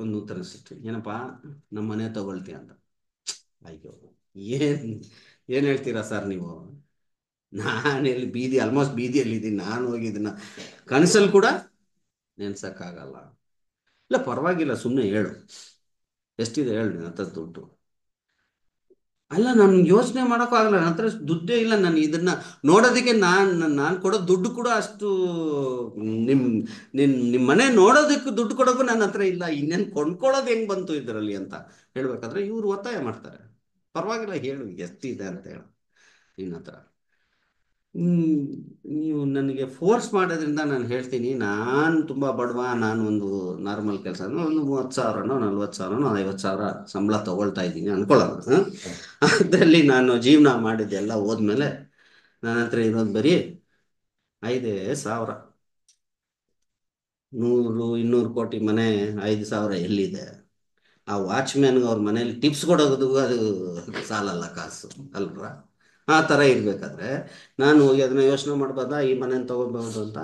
ಒಂದು ನೂತನ ಸೃಷ್ಟಿ ಏನಪ್ಪಾ ನಮ್ಮ ಮನೆ ತಗೊಳ್ತೀಯ ಅಂತ ಅಯ್ಯೋ ಏನ್ ಏನ್ ಹೇಳ್ತೀರಾ ಸರ್ ನೀವು ನಾನು ಎಲ್ಲಿ ಬೀದಿ ಆಲ್ಮೋಸ್ಟ್ ಬೀದಿಯಲ್ಲಿದ್ದೀನಿ ನಾನು ಹೋಗಿ ಇದನ್ನ ಕನಸಲ್ಲಿ ಕೂಡ ನೆನ್ಸಕ್ಕಾಗಲ್ಲ ಇಲ್ಲ ಪರವಾಗಿಲ್ಲ ಸುಮ್ಮನೆ ಹೇಳು ಎಷ್ಟಿದೆ ಹೇಳು ನನ್ನ ಹತ್ರ ದುಡ್ಡು ಅಲ್ಲ ನಾನು ಯೋಚನೆ ಮಾಡೋಕ್ಕೂ ಆಗಲ್ಲ ನನ್ನ ಹತ್ರ ದುಡ್ಡೇ ಇಲ್ಲ ನಾನು ಇದನ್ನ ನೋಡೋದಕ್ಕೆ ನಾನು ನಾನು ಕೊಡೋ ದುಡ್ಡು ಕೂಡ ಅಷ್ಟು ನಿಮ್ಮ ನಿನ್ನ ನಿಮ್ಮ ಮನೆ ನೋಡೋದಕ್ಕೆ ದುಡ್ಡು ಕೊಡೋಕ್ಕೂ ನನ್ನ ಹತ್ರ ಇಲ್ಲ ಇನ್ನೇನು ಕೊಂಡ್ಕೊಳ್ಳೋದು ಹೆಂಗೆ ಬಂತು ಇದರಲ್ಲಿ ಅಂತ ಹೇಳ್ಬೇಕಾದ್ರೆ ಇವರು ಒತ್ತಾಯ ಮಾಡ್ತಾರೆ ಪರವಾಗಿಲ್ಲ ಹೇಳು ಇದೆ ಅಂತ ಹೇಳು ನಿನ್ನ ಹತ್ರ ನೀವು ನನಗೆ ಫೋರ್ಸ್ ಮಾಡೋದ್ರಿಂದ ನಾನು ಹೇಳ್ತೀನಿ ನಾನು ತುಂಬ ಬಡವ ನಾನು ಒಂದು ನಾರ್ಮಲ್ ಕೆಲಸ ಒಂದು ಮೂವತ್ತು ಸಾವಿರನೋ ನಲ್ವತ್ತು ಸಾವಿರನೋ ಐವತ್ತು ಸಾವಿರ ಸಂಬಳ ತಗೊಳ್ತಾ ಇದ್ದೀನಿ ಅನ್ಕೊಳ್ಳೋಣ ಅದರಲ್ಲಿ ನಾನು ಜೀವನ ಮಾಡಿದ್ದೆಲ್ಲ ಹೋದ್ಮೇಲೆ ನನ್ನ ಹತ್ರ ಇರೋದು ಬರೀ ಐದೇ ಸಾವಿರ ನೂರು ಇನ್ನೂರು ಕೋಟಿ ಮನೆ ಐದು ಸಾವಿರ ಎಲ್ಲಿದೆ ಆ ವಾಚ್ಮ್ಯಾನ್ಗೆ ಅವ್ರ ಮನೇಲಿ ಟಿಪ್ಸ್ ಕೊಡೋದು ಅದು ಸಾಲಲ್ಲ ಕಾಸು ಅಲ್ರ ಆ ಥರ ಇರಬೇಕಾದ್ರೆ ನಾನು ಹೋಗಿ ಅದನ್ನ ಯೋಚನೆ ಮಾಡ್ಬೋದ ಈ ಮನೇನ ತಗೋಬಹುದು ಅಂತ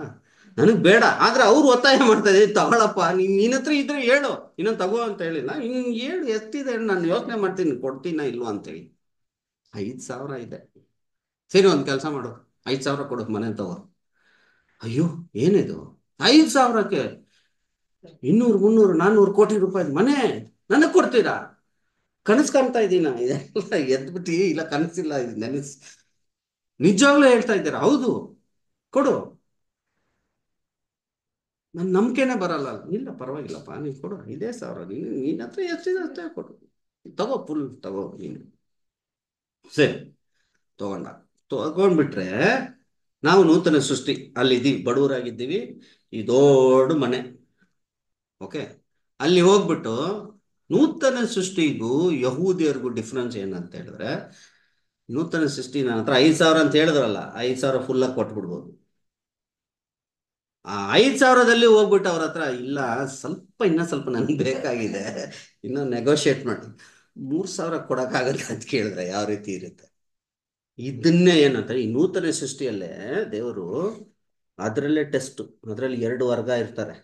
ನನಗೆ ಬೇಡ ಆದರೆ ಅವ್ರು ಒತ್ತಾಯ ಮಾಡ್ತಾ ಇದ್ದೀವಿ ತಗೊಳಪ್ಪ ನೀನು ನಿನ್ನ ಹತ್ರ ಇದ್ರೆ ಹೇಳು ಇನ್ನೊಂದು ತಗೋ ಅಂತ ಹೇಳಿಲ್ಲ ಹಿಂಗೆ ಹೇಳು ಎಷ್ಟಿದೆ ನಾನು ಯೋಚನೆ ಮಾಡ್ತೀನಿ ಕೊಡ್ತೀನ ಇಲ್ವಾ ಅಂತೇಳಿ ಐದು ಸಾವಿರ ಇದೆ ಸರಿ ಒಂದು ಕೆಲಸ ಮಾಡು ಐದು ಸಾವಿರ ಕೊಡು ಮನೆ ತಗೋ ಅಯ್ಯೋ ಏನಿದು ಐದು ಸಾವಿರಕ್ಕೆ ಇನ್ನೂರು ಮುನ್ನೂರು ನಾನ್ನೂರು ಕೋಟಿ ರೂಪಾಯಿ ಮನೆ ನನಗೆ ಕೊಡ್ತೀರಾ ಕನಸು ಕಾಣ್ತಾ ಇದ್ದೀನ ಇದೆಲ್ಲ ಎದ್ಬಿಟ್ಟು ಇಲ್ಲ ಕನಸಿಲ್ಲ ಇದು ನೆನಸ್ ನಿಜವಾಗ್ಲೂ ಹೇಳ್ತಾ ಇದ್ದೀರಾ ಹೌದು ಕೊಡು ನನ್ನ ನಂಬಿಕೆನೆ ಬರಲ್ಲ ಇಲ್ಲ ಪರವಾಗಿಲ್ಲಪ್ಪ ನೀನು ಕೊಡು ಇದೇ ಸಾವಿರ ನೀನು ನಿನ್ನ ಹತ್ರ ಎಷ್ಟಿದೆ ಅಷ್ಟೇ ಕೊಡು ತಗೋ ಫುಲ್ ತಗೋ ನೀನು ಸರಿ ತಗೊಂಡ ತಗೊಂಡ್ಬಿಟ್ರೆ ನಾವು ನೂತನ ಸೃಷ್ಟಿ ಅಲ್ಲಿದ್ದೀವಿ ಬಡವರಾಗಿದ್ದೀವಿ ಈ ದೊಡ್ಡ ಮನೆ ಓಕೆ ಅಲ್ಲಿ ಹೋಗ್ಬಿಟ್ಟು ನೂತನ ಸೃಷ್ಟಿಗೂ ಯಹೂದಿಯರಿಗೂ ಡಿಫ್ರೆನ್ಸ್ ಏನಂತ ಹೇಳಿದ್ರೆ ನೂತನ ಸೃಷ್ಟಿ ನನ್ನ ಹತ್ರ ಐದು ಸಾವಿರ ಅಂತ ಹೇಳಿದ್ರಲ್ಲ ಐದು ಸಾವಿರ ಆಗಿ ಕೊಟ್ಬಿಡ್ಬೋದು ಆ ಐದು ಸಾವಿರದಲ್ಲಿ ಹೋಗ್ಬಿಟ್ಟು ಅವ್ರ ಹತ್ರ ಇಲ್ಲ ಸ್ವಲ್ಪ ಇನ್ನ ಸ್ವಲ್ಪ ನನ್ಗೆ ಬೇಕಾಗಿದೆ ಇನ್ನೂ ನೆಗೋಷಿಯೇಟ್ ಮಾಡಿ ಮೂರು ಸಾವಿರ ಕೊಡೋಕ್ಕಾಗಲ್ಲ ಅಂತ ಕೇಳಿದ್ರೆ ಯಾವ ರೀತಿ ಇರುತ್ತೆ ಇದನ್ನೇ ಏನಂತ ಈ ನೂತನ ಸೃಷ್ಟಿಯಲ್ಲೇ ದೇವರು ಅದರಲ್ಲೇ ಟೆಸ್ಟ್ ಅದರಲ್ಲಿ ಎರಡು ವರ್ಗ ಇರ್ತಾರೆ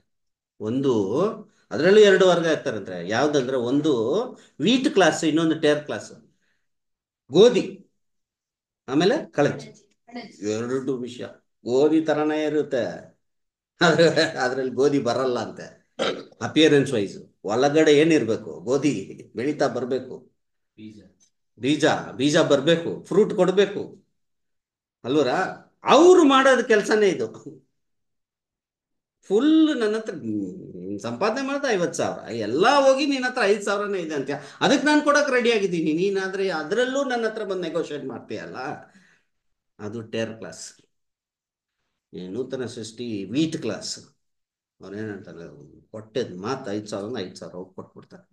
ಒಂದು ಅದರಲ್ಲೂ ಎರಡು ವರ್ಗ ಇರ್ತಾರಂದ್ರೆ ಯಾವ್ದಂದ್ರೆ ಒಂದು ವೀಟ್ ಕ್ಲಾಸ್ ಇನ್ನೊಂದು ಟೇರ್ ಕ್ಲಾಸ್ ಗೋಧಿ ಆಮೇಲೆ ಕಳಚಿ ಎರಡು ವಿಷಯ ಗೋಧಿ ತರನೇ ಇರುತ್ತೆ ಅದ್ರಲ್ಲಿ ಗೋಧಿ ಬರಲ್ಲ ಅಂತೆ ಅಪಿಯರೆನ್ಸ್ ವೈಸ್ ಒಳಗಡೆ ಏನಿರ್ಬೇಕು ಗೋಧಿ ಬೆಳೀತಾ ಬರ್ಬೇಕು ಬೀಜ ಬೀಜ ಬೀಜ ಬರ್ಬೇಕು ಫ್ರೂಟ್ ಕೊಡ್ಬೇಕು ಅಲ್ವರ ಅವ್ರು ಮಾಡೋದ್ ಕೆಲ್ಸನೇ ಇದು ಫುಲ್ ನನ್ನ ಹತ್ರ ಸಂಪಾದನೆ ಮಾಡಿದ ಐವತ್ತು ಸಾವಿರ ಎಲ್ಲ ಹೋಗಿ ನಿನ್ನ ಹತ್ರ ಐದು ಸಾವಿರನೇ ಇದೆ ಅಂತ ಅದಕ್ಕೆ ನಾನು ಕೊಡಕ್ಕೆ ರೆಡಿ ಆಗಿದ್ದೀನಿ ನೀನಾದ್ರೆ ಅದರಲ್ಲೂ ನನ್ನ ಹತ್ರ ಬಂದು ನೆಗೋಷಿಯೇಟ್ ಮಾಡ್ತೀಯಲ್ಲ ಅದು ಟೇರ್ ಕ್ಲಾಸ್ ಈ ನೂತನ ಸೃಷ್ಟಿ ವೀಟ್ ಕ್ಲಾಸ್ ಅವ್ರೇನಂತಾರೆ ಕೊಟ್ಟಿದ್ದು ಮಾತ್ರ ಐದು ಸಾವಿರ ಐದು ಸಾವಿರ ಹೋಗಿ ಕೊಟ್ಬಿಡ್ತಾರೆ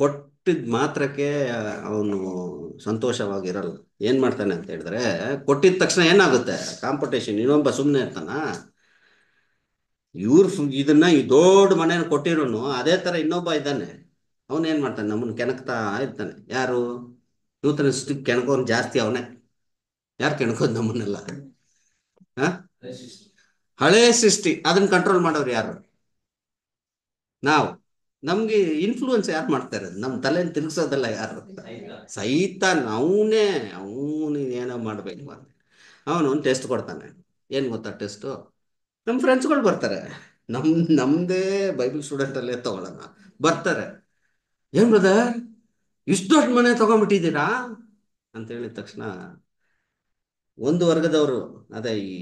ಕೊಟ್ಟಿದ್ದ ಮಾತ್ರಕ್ಕೆ ಅವನು ಸಂತೋಷವಾಗಿರಲ್ಲ ಏನು ಮಾಡ್ತಾನೆ ಅಂತ ಹೇಳಿದ್ರೆ ಕೊಟ್ಟಿದ ತಕ್ಷಣ ಏನಾಗುತ್ತೆ ಕಾಂಪಿಟೇಷನ್ ಇನ್ನೊಬ್ಬ ಸುಮ್ಮನೆ ಇರ್ತಾನ ಇವ್ರು ಇದನ್ನ ಈ ದೊಡ್ಡ ಮನೇನ ಕೊಟ್ಟಿರೋನು ಅದೇ ತರ ಇನ್ನೊಬ್ಬ ಇದ್ದಾನೆ ಅವನೇನ್ ಮಾಡ್ತಾನೆ ನಮ್ಮನ್ನ ಕೆಣಕ್ತಾ ಇರ್ತಾನೆ ಯಾರು ನೂತನ ಸೃಷ್ಟಿ ಕೆಣಕೋನ್ ಜಾಸ್ತಿ ಅವನೇ ಯಾರು ಕೆಣಕೋದ್ ನಮ್ಮನ್ನೆಲ್ಲ ಹಳೆ ಸೃಷ್ಟಿ ಅದನ್ನ ಕಂಟ್ರೋಲ್ ಮಾಡೋರು ಯಾರು ನಾವು ನಮ್ಗೆ ಇನ್ಫ್ಲೂಯೆನ್ಸ್ ಯಾರು ಮಾಡ್ತಾ ಇರೋದು ನಮ್ಮ ತಲೆನ ತಿರುಗಿಸೋದಲ್ಲ ಯಾರು ಸಹಿತ ಅವನೇ ಅವನು ಏನೋ ಮಾಡ್ಬೇಕು ಅವನು ಟೆಸ್ಟ್ ಕೊಡ್ತಾನೆ ಏನ್ ಗೊತ್ತಾ ಟೆಸ್ಟು ನಮ್ಮ ಫ್ರೆಂಡ್ಸ್ಗಳು ಬರ್ತಾರೆ ನಮ್ಮ ನಮ್ದೇ ಬೈಬಲ್ ಸ್ಟೂಡೆಂಟ್ ಅಲ್ಲೇ ತಗೊಳ್ಳೋಣ ಬರ್ತಾರೆ ಏನ್ ಬ್ರದರ್ ಇಷ್ಟು ದೊಡ್ಡ ಮನೆ ತಗೊಂಡ್ಬಿಟ್ಟಿದ್ದೀರಾ ಅಂತ ಹೇಳಿದ ತಕ್ಷಣ ಒಂದು ವರ್ಗದವರು ಅದೇ ಈ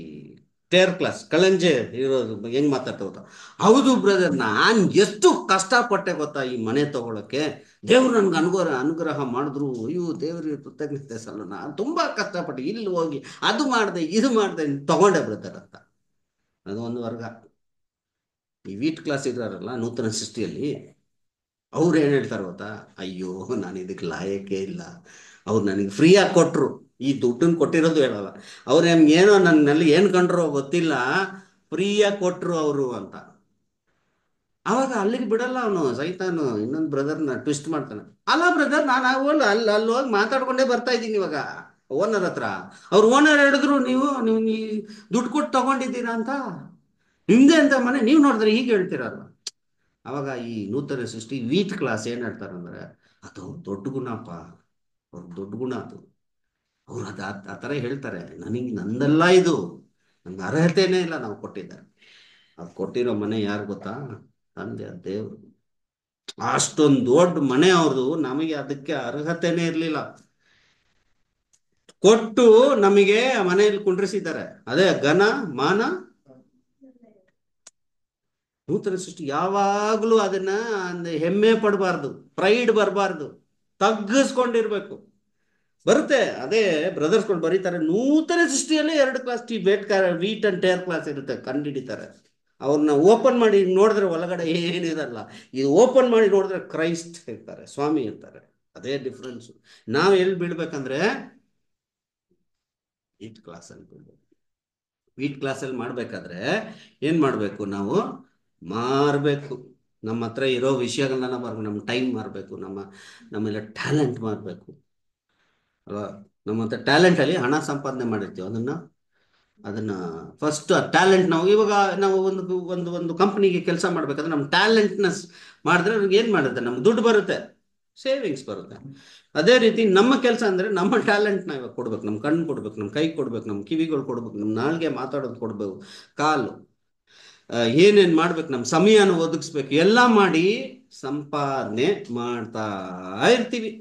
ಟೇರ್ ಕ್ಲಾಸ್ ಕಳಂಜೆ ಇರೋದು ಹೆಂಗ್ ಮಾತಾಡ್ತಾ ಹೌದು ಬ್ರದರ್ ನಾನು ಎಷ್ಟು ಕಷ್ಟಪಟ್ಟೆ ಗೊತ್ತಾ ಈ ಮನೆ ತಗೊಳಕ್ಕೆ ದೇವ್ರು ನನ್ಗೆ ಅನುಗ್ರಹ ಅನುಗ್ರಹ ಮಾಡಿದ್ರು ಅಯ್ಯೋ ದೇವ್ರಿಗೆ ಕೃತಜ್ಞತೆ ಸಲ್ಲ ನಾನು ತುಂಬಾ ಕಷ್ಟಪಟ್ಟೆ ಇಲ್ಲಿ ಹೋಗಿ ಅದು ಮಾಡಿದೆ ಇದು ಮಾಡಿದೆ ತಗೊಂಡೆ ಬ್ರದರ್ ಅಂತ ಅದು ಒಂದು ವರ್ಗ ಈ ವೀಟ್ ಕ್ಲಾಸ್ ಇದ್ದಾರಲ್ಲ ನೂತನ ಸೃಷ್ಟಿಯಲ್ಲಿ ಅವ್ರು ಏನು ಹೇಳ್ತಾರೆ ಗೊತ್ತಾ ಅಯ್ಯೋ ನಾನು ಇದಕ್ಕೆ ಲಾಯಕೇ ಇಲ್ಲ ಅವ್ರು ನನಗೆ ಫ್ರೀಯಾಗಿ ಕೊಟ್ಟರು ಈ ದುಡ್ಡನ್ನು ಕೊಟ್ಟಿರೋದು ಹೇಳಲ್ಲ ಅವ್ರು ನಮ್ಗೇನೋ ನನ್ನಲ್ಲಿ ಏನು ಕಂಡ್ರೋ ಗೊತ್ತಿಲ್ಲ ಫ್ರೀಯಾಗಿ ಕೊಟ್ಟರು ಅವರು ಅಂತ ಆವಾಗ ಅಲ್ಲಿಗೆ ಬಿಡಲ್ಲ ಅವನು ಸೈತಾನು ಇನ್ನೊಂದು ಬ್ರದರ್ನ ಟ್ವಿಸ್ಟ್ ಮಾಡ್ತಾನೆ ಅಲ್ಲ ಬ್ರದರ್ ನಾನು ಆಗೋಲ್ಲ ಅಲ್ಲಿ ಅಲ್ಲಿ ಹೋಗಿ ಮಾತಾಡ್ಕೊಂಡೇ ಬರ್ತಾ ಇದ್ದೀನಿ ಇವಾಗ ಓನರ್ ಹತ್ರ ಅವ್ರ ಓನರ್ ಹೇಳಿದ್ರು ನೀವು ನೀವು ದುಡ್ಡು ಕೊಟ್ಟು ತಗೊಂಡಿದ್ದೀರಾ ಅಂತ ನಿಮ್ದೇ ಅಂತ ಮನೆ ನೀವು ನೋಡಿದ್ರೆ ಹೀಗೆ ಹೇಳ್ತೀರಲ್ವ ಅವಾಗ ಈ ನೂತನ ಸೃಷ್ಟಿ ವೀತ್ ಕ್ಲಾಸ್ ಏನ್ ಹೇಳ್ತಾರಂದ್ರೆ ಅದು ದೊಡ್ಡ ಗುಣಪ್ಪ ಅವ್ರ ದೊಡ್ಡ ಗುಣ ಅದು ಅವ್ರು ಅದ ಆ ಥರ ಹೇಳ್ತಾರೆ ನನಗೆ ನಂದೆಲ್ಲ ಇದು ನಮ್ಗೆ ಅರ್ಹತೆನೇ ಇಲ್ಲ ನಾವು ಕೊಟ್ಟಿದ್ದಾರೆ ಅದು ಕೊಟ್ಟಿರೋ ಮನೆ ಯಾರು ಗೊತ್ತಾ ತಂದೆ ದೇವ್ರು ಅಷ್ಟೊಂದು ದೊಡ್ಡ ಮನೆ ಅವ್ರದು ನಮಗೆ ಅದಕ್ಕೆ ಅರ್ಹತೆನೇ ಇರಲಿಲ್ಲ ಕೊಟ್ಟು ನಮಗೆ ಮನೆಯಲ್ಲಿ ಕುಂಡ್ರಿಸಿದ್ದಾರೆ ಅದೇ ಘನ ಮಾನ ನೂತನ ಸೃಷ್ಟಿ ಯಾವಾಗಲೂ ಅದನ್ನ ಹೆಮ್ಮೆ ಪಡಬಾರ್ದು ಪ್ರೈಡ್ ಬರಬಾರ್ದು ತಗ್ಗಿಸ್ಕೊಂಡಿರ್ಬೇಕು ಬರುತ್ತೆ ಅದೇ ಬ್ರದರ್ಸ್ಗಳು ಬರೀತಾರೆ ನೂತನ ಸೃಷ್ಟಿಯಲ್ಲಿ ಎರಡು ಕ್ಲಾಸ್ ಟಿ wheat wheat and tare class ಇರುತ್ತೆ ಹಿಡಿತಾರೆ ಅವ್ರನ್ನ ಓಪನ್ ಮಾಡಿ ನೋಡಿದ್ರೆ ಒಳಗಡೆ ಏನಿರಲ್ಲ ಇದು ಓಪನ್ ಮಾಡಿ ನೋಡಿದ್ರೆ ಕ್ರೈಸ್ಟ್ ಇರ್ತಾರೆ ಸ್ವಾಮಿ ಇರ್ತಾರೆ ಅದೇ ಡಿಫ್ರೆನ್ಸು ನಾವು ಎಲ್ಲಿ ಬೀಳ್ಬೇಕಂದ್ರೆ ಈಟ್ ಕ್ಲಾಸ್ ಅನ್ಕೊಂಡು ಈಟ್ ಕ್ಲಾಸಲ್ಲಿ ಮಾಡಬೇಕಾದ್ರೆ ಏನು ಮಾಡಬೇಕು ನಾವು ಮಾರಬೇಕು ನಮ್ಮ ಹತ್ರ ಇರೋ ವಿಷಯಗಳನ್ನ ಮಾರ್ಬೇಕು ನಮ್ಮ ಟೈಮ್ ಮಾರಬೇಕು ನಮ್ಮ ನಮ್ಮೆಲ್ಲ ಟ್ಯಾಲೆಂಟ್ ಮಾರ್ಬೇಕು ಅಲ್ವಾ ನಮ್ಮ ಹತ್ರ ಟ್ಯಾಲೆಂಟಲ್ಲಿ ಹಣ ಸಂಪಾದನೆ ಮಾಡಿರ್ತೀವಿ ಅದನ್ನ ಅದನ್ನ ಫಸ್ಟ್ ಆ ಟ್ಯಾಲೆಂಟ್ ನಾವು ಇವಾಗ ನಾವು ಒಂದು ಒಂದು ಒಂದು ಕಂಪ್ನಿಗೆ ಕೆಲಸ ಮಾಡಬೇಕಾದ್ರೆ ನಮ್ಮ ಟ್ಯಾಲೆಂಟ್ನ ಮಾಡಿದ್ರೆ ಅವ್ರಿಗೆ ಏನು ಮಾಡುತ್ತೆ ನಮ್ಗೆ ದುಡ್ಡು ಬರುತ್ತೆ ಸೇವಿಂಗ್ಸ್ ಬರುತ್ತೆ ಅದೇ ರೀತಿ ನಮ್ಮ ಕೆಲಸ ಅಂದರೆ ನಮ್ಮ ಟ್ಯಾಲೆಂಟ್ ನಾವು ಕೊಡ್ಬೇಕು ನಮ್ಮ ಕಣ್ಣು ಕೊಡ್ಬೇಕು ನಮ್ಮ ಕೈ ಕೊಡ್ಬೇಕು ನಮ್ಮ ಕಿವಿಗಳು ಕೊಡ್ಬೇಕು ನಮ್ಮ ನಾಲ್ಗೆ ಮಾತಾಡೋದು ಕೊಡ್ಬೇಕು ಕಾಲು ಏನೇನು ಮಾಡ್ಬೇಕು ನಮ್ಮ ಸಮಯನ ಒದಗಿಸ್ಬೇಕು ಎಲ್ಲ ಮಾಡಿ ಸಂಪಾದನೆ ಮಾಡ್ತಾ ಇರ್ತೀವಿ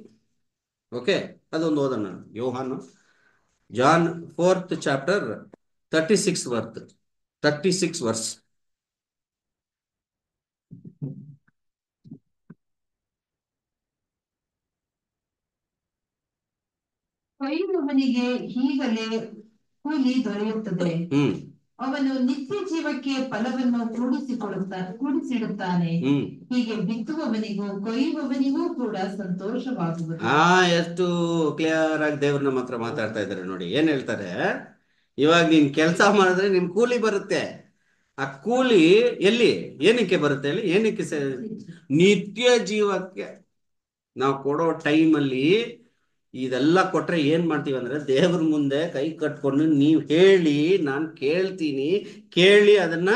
ಓಕೆ ಅದೊಂದು ಓದೋಣ ಯೋಹಾನು John fourth chapter thirty six verse thirty six verse ಕೈರುವನಿಗೆ ಈಗಲೇ ಕೂಲಿ ದೊರೆಯುತ್ತದೆ ಅವನು ನಿತ್ಯ ಜೀವಕ್ಕೆ ಫಲವನ್ನು ಕೂಡಿಸಿಕೊಳ್ಳುತ್ತಾ ಕೂಡಿಸಿಡುತ್ತಾನೆ ಹೀಗೆ ಬಿತ್ತುವವನಿಗೂ ಕೊಯ್ಯುವವನಿಗೂ ಕೂಡ ಸಂತೋಷವಾಗುವುದು ಹಾ ಎಷ್ಟು ಕ್ಲಿಯರ್ ಆಗಿ ದೇವ್ರು ನಮ್ಮ ಹತ್ರ ಮಾತಾಡ್ತಾ ಇದ್ದಾರೆ ನೋಡಿ ಏನ್ ಹೇಳ್ತಾರೆ ಇವಾಗ ನೀನ್ ಕೆಲಸ ಮಾಡಿದ್ರೆ ನಿನ್ ಕೂಲಿ ಬರುತ್ತೆ ಆ ಕೂಲಿ ಎಲ್ಲಿ ಏನಕ್ಕೆ ಬರುತ್ತೆ ಹೇಳಿ ಏನಕ್ಕೆ ನಿತ್ಯ ಜೀವಕ್ಕೆ ನಾವು ಕೊಡೋ ಟೈಮಲ್ಲಿ ಇದೆಲ್ಲ ಕೊಟ್ರೆ ಏನ್ ಮಾಡ್ತೀವಿ ಅಂದ್ರೆ ದೇವ್ರ ಮುಂದೆ ಕೈ ಕಟ್ಕೊಂಡು ನೀವು ಹೇಳಿ ನಾನು ಕೇಳ್ತೀನಿ ಕೇಳಿ ಅದನ್ನ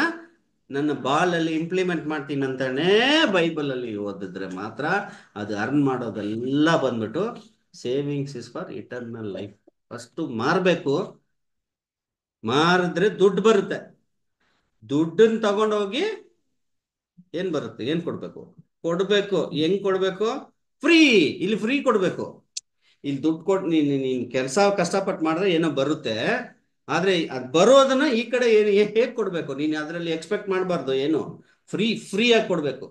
ನನ್ನ ಬಾಲಲ್ಲಿ ಇಂಪ್ಲಿಮೆಂಟ್ ಮಾಡ್ತೀನಿ ಅಂತಾನೆ ಬೈಬಲ್ ಅಲ್ಲಿ ಓದಿದ್ರೆ ಮಾತ್ರ ಅದು ಅರ್ನ್ ಮಾಡೋದೆಲ್ಲ ಬಂದ್ಬಿಟ್ಟು savings is for eternal life first ಮಾರ್ಬೇಕು ಮಾರಿದ್ರೆ ದುಡ್ಡು ಬರುತ್ತೆ ದುಡ್ಡನ್ನ ತಗೊಂಡೋಗಿ ಏನ್ ಬರುತ್ತೆ ಏನ್ ಕೊಡ್ಬೇಕು ಕೊಡ್ಬೇಕು ಹೆಂಗ್ ಕೊಡ್ಬೇಕು ಫ್ರೀ ಇಲ್ಲಿ ಫ್ರೀ ಕೊಡ್ಬೇಕು ಇಲ್ಲಿ ದುಡ್ಡು ಕೊಟ್ಟು ನೀನು ನೀನು ಕೆಲಸ ಕಷ್ಟಪಟ್ಟು ಮಾಡಿದ್ರೆ ಏನೋ ಬರುತ್ತೆ ಆದರೆ ಅದು ಬರೋದನ್ನ ಈ ಕಡೆ ಏನು ಹೇಗೆ ಕೊಡಬೇಕು ನೀನು ಅದರಲ್ಲಿ ಎಕ್ಸ್ಪೆಕ್ಟ್ ಮಾಡಬಾರ್ದು ಏನು ಫ್ರೀ ಫ್ರೀಯಾಗಿ ಕೊಡಬೇಕು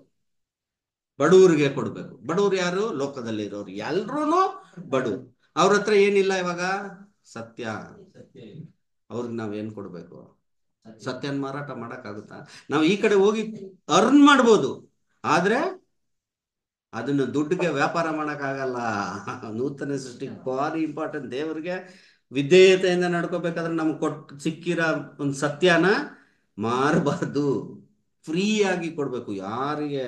ಬಡವರಿಗೆ ಕೊಡಬೇಕು ಬಡವ್ರು ಯಾರು ಲೋಕದಲ್ಲಿರೋರು ಎಲ್ರೂ ಬಡವ್ರು ಅವ್ರ ಹತ್ರ ಏನಿಲ್ಲ ಇವಾಗ ಸತ್ಯ ಅವ್ರಿಗೆ ನಾವೇನು ಕೊಡಬೇಕು ಸತ್ಯನ ಮಾರಾಟ ಮಾಡೋಕ್ಕಾಗುತ್ತಾ ನಾವು ಈ ಕಡೆ ಹೋಗಿ ಅರ್ನ್ ಮಾಡ್ಬೋದು ಆದರೆ ಅದನ್ನು ದುಡ್ಡಿಗೆ ವ್ಯಾಪಾರ ಮಾಡೋಕ್ಕಾಗಲ್ಲ ನೂತನ ಸೃಷ್ಟಿ ಭಾರಿ ಇಂಪಾರ್ಟೆಂಟ್ ದೇವರಿಗೆ ವಿಧೇಯತೆಯಿಂದ ನಡ್ಕೋಬೇಕಾದ್ರೆ ನಮ್ಗೆ ಕೊಟ್ ಸಿಕ್ಕಿರೋ ಒಂದು ಸತ್ಯನ ಮಾರಬಾರ್ದು ಫ್ರೀ ಆಗಿ ಕೊಡಬೇಕು ಯಾರಿಗೆ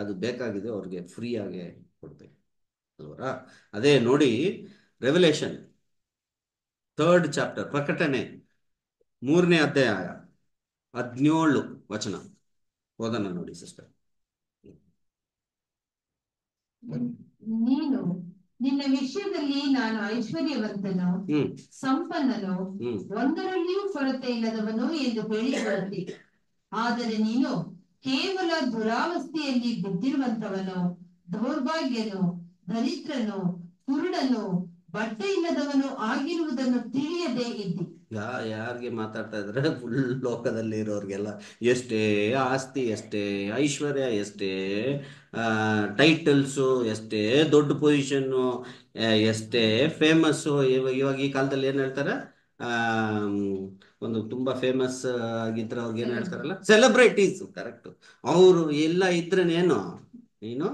ಅದು ಬೇಕಾಗಿದೆ ಅವ್ರಿಗೆ ಫ್ರೀಯಾಗಿ ಕೊಡಬೇಕು ಅಲ್ವರ ಅದೇ ನೋಡಿ ರೆವಲೇಷನ್ ಥರ್ಡ್ ಚಾಪ್ಟರ್ ಪ್ರಕಟಣೆ ಮೂರನೇ ಅಧ್ಯಾಯ ಹದಿನೇಳು ವಚನ ಓದೋಣ ನೋಡಿ ಸಿಸ್ಟರ್ ನೀನು ನಿನ್ನ ವಿಷಯದಲ್ಲಿ ನಾನು ಐಶ್ವರ್ಯವಂತನು ಸಂಪನ್ನನು ಒಂದರಲ್ಲಿಯೂ ಕೊರತೆ ಇಲ್ಲದವನು ಎಂದು ಹೇಳಿಕೊಳ್ಳಿ ಆದರೆ ನೀನು ಕೇವಲ ದುರಾವಸ್ಥೆಯಲ್ಲಿ ಬಿದ್ದಿರುವಂತವನು ದೌರ್ಭಾಗ್ಯನು ದರಿದ್ರನು ಕುರುಡನು ಬಟ್ಟೆ ಇಲ್ಲದವನು ಆಗಿರುವುದನ್ನು ತಿಳಿಯದೇ ಇದ್ದಿ ಈಗ ಯಾರಿಗೆ ಮಾತಾಡ್ತಾ ಇದ್ರೆ ಫುಲ್ ಲೋಕದಲ್ಲಿ ಇರೋರಿಗೆಲ್ಲ ಎಷ್ಟೇ ಆಸ್ತಿ ಎಷ್ಟೇ ಐಶ್ವರ್ಯ ಎಷ್ಟೇ ಟೈಟಲ್ಸು ಎಷ್ಟೇ ದೊಡ್ಡ ಪೊಸಿಷನ್ನು ಎಷ್ಟೇ ಫೇಮಸ್ಸು ಇವಾಗ ಇವಾಗ ಈ ಕಾಲದಲ್ಲಿ ಏನು ಹೇಳ್ತಾರೆ ಒಂದು ತುಂಬಾ ಫೇಮಸ್ ಆಗಿದ್ರೆ ಅವ್ರಿಗೆ ಏನು ಹೇಳ್ತಾರಲ್ಲ ಸೆಲೆಬ್ರಿಟೀಸ್ ಕರೆಕ್ಟ್ ಅವರು ಎಲ್ಲ ಇದ್ರೇನೇನು ನೀನು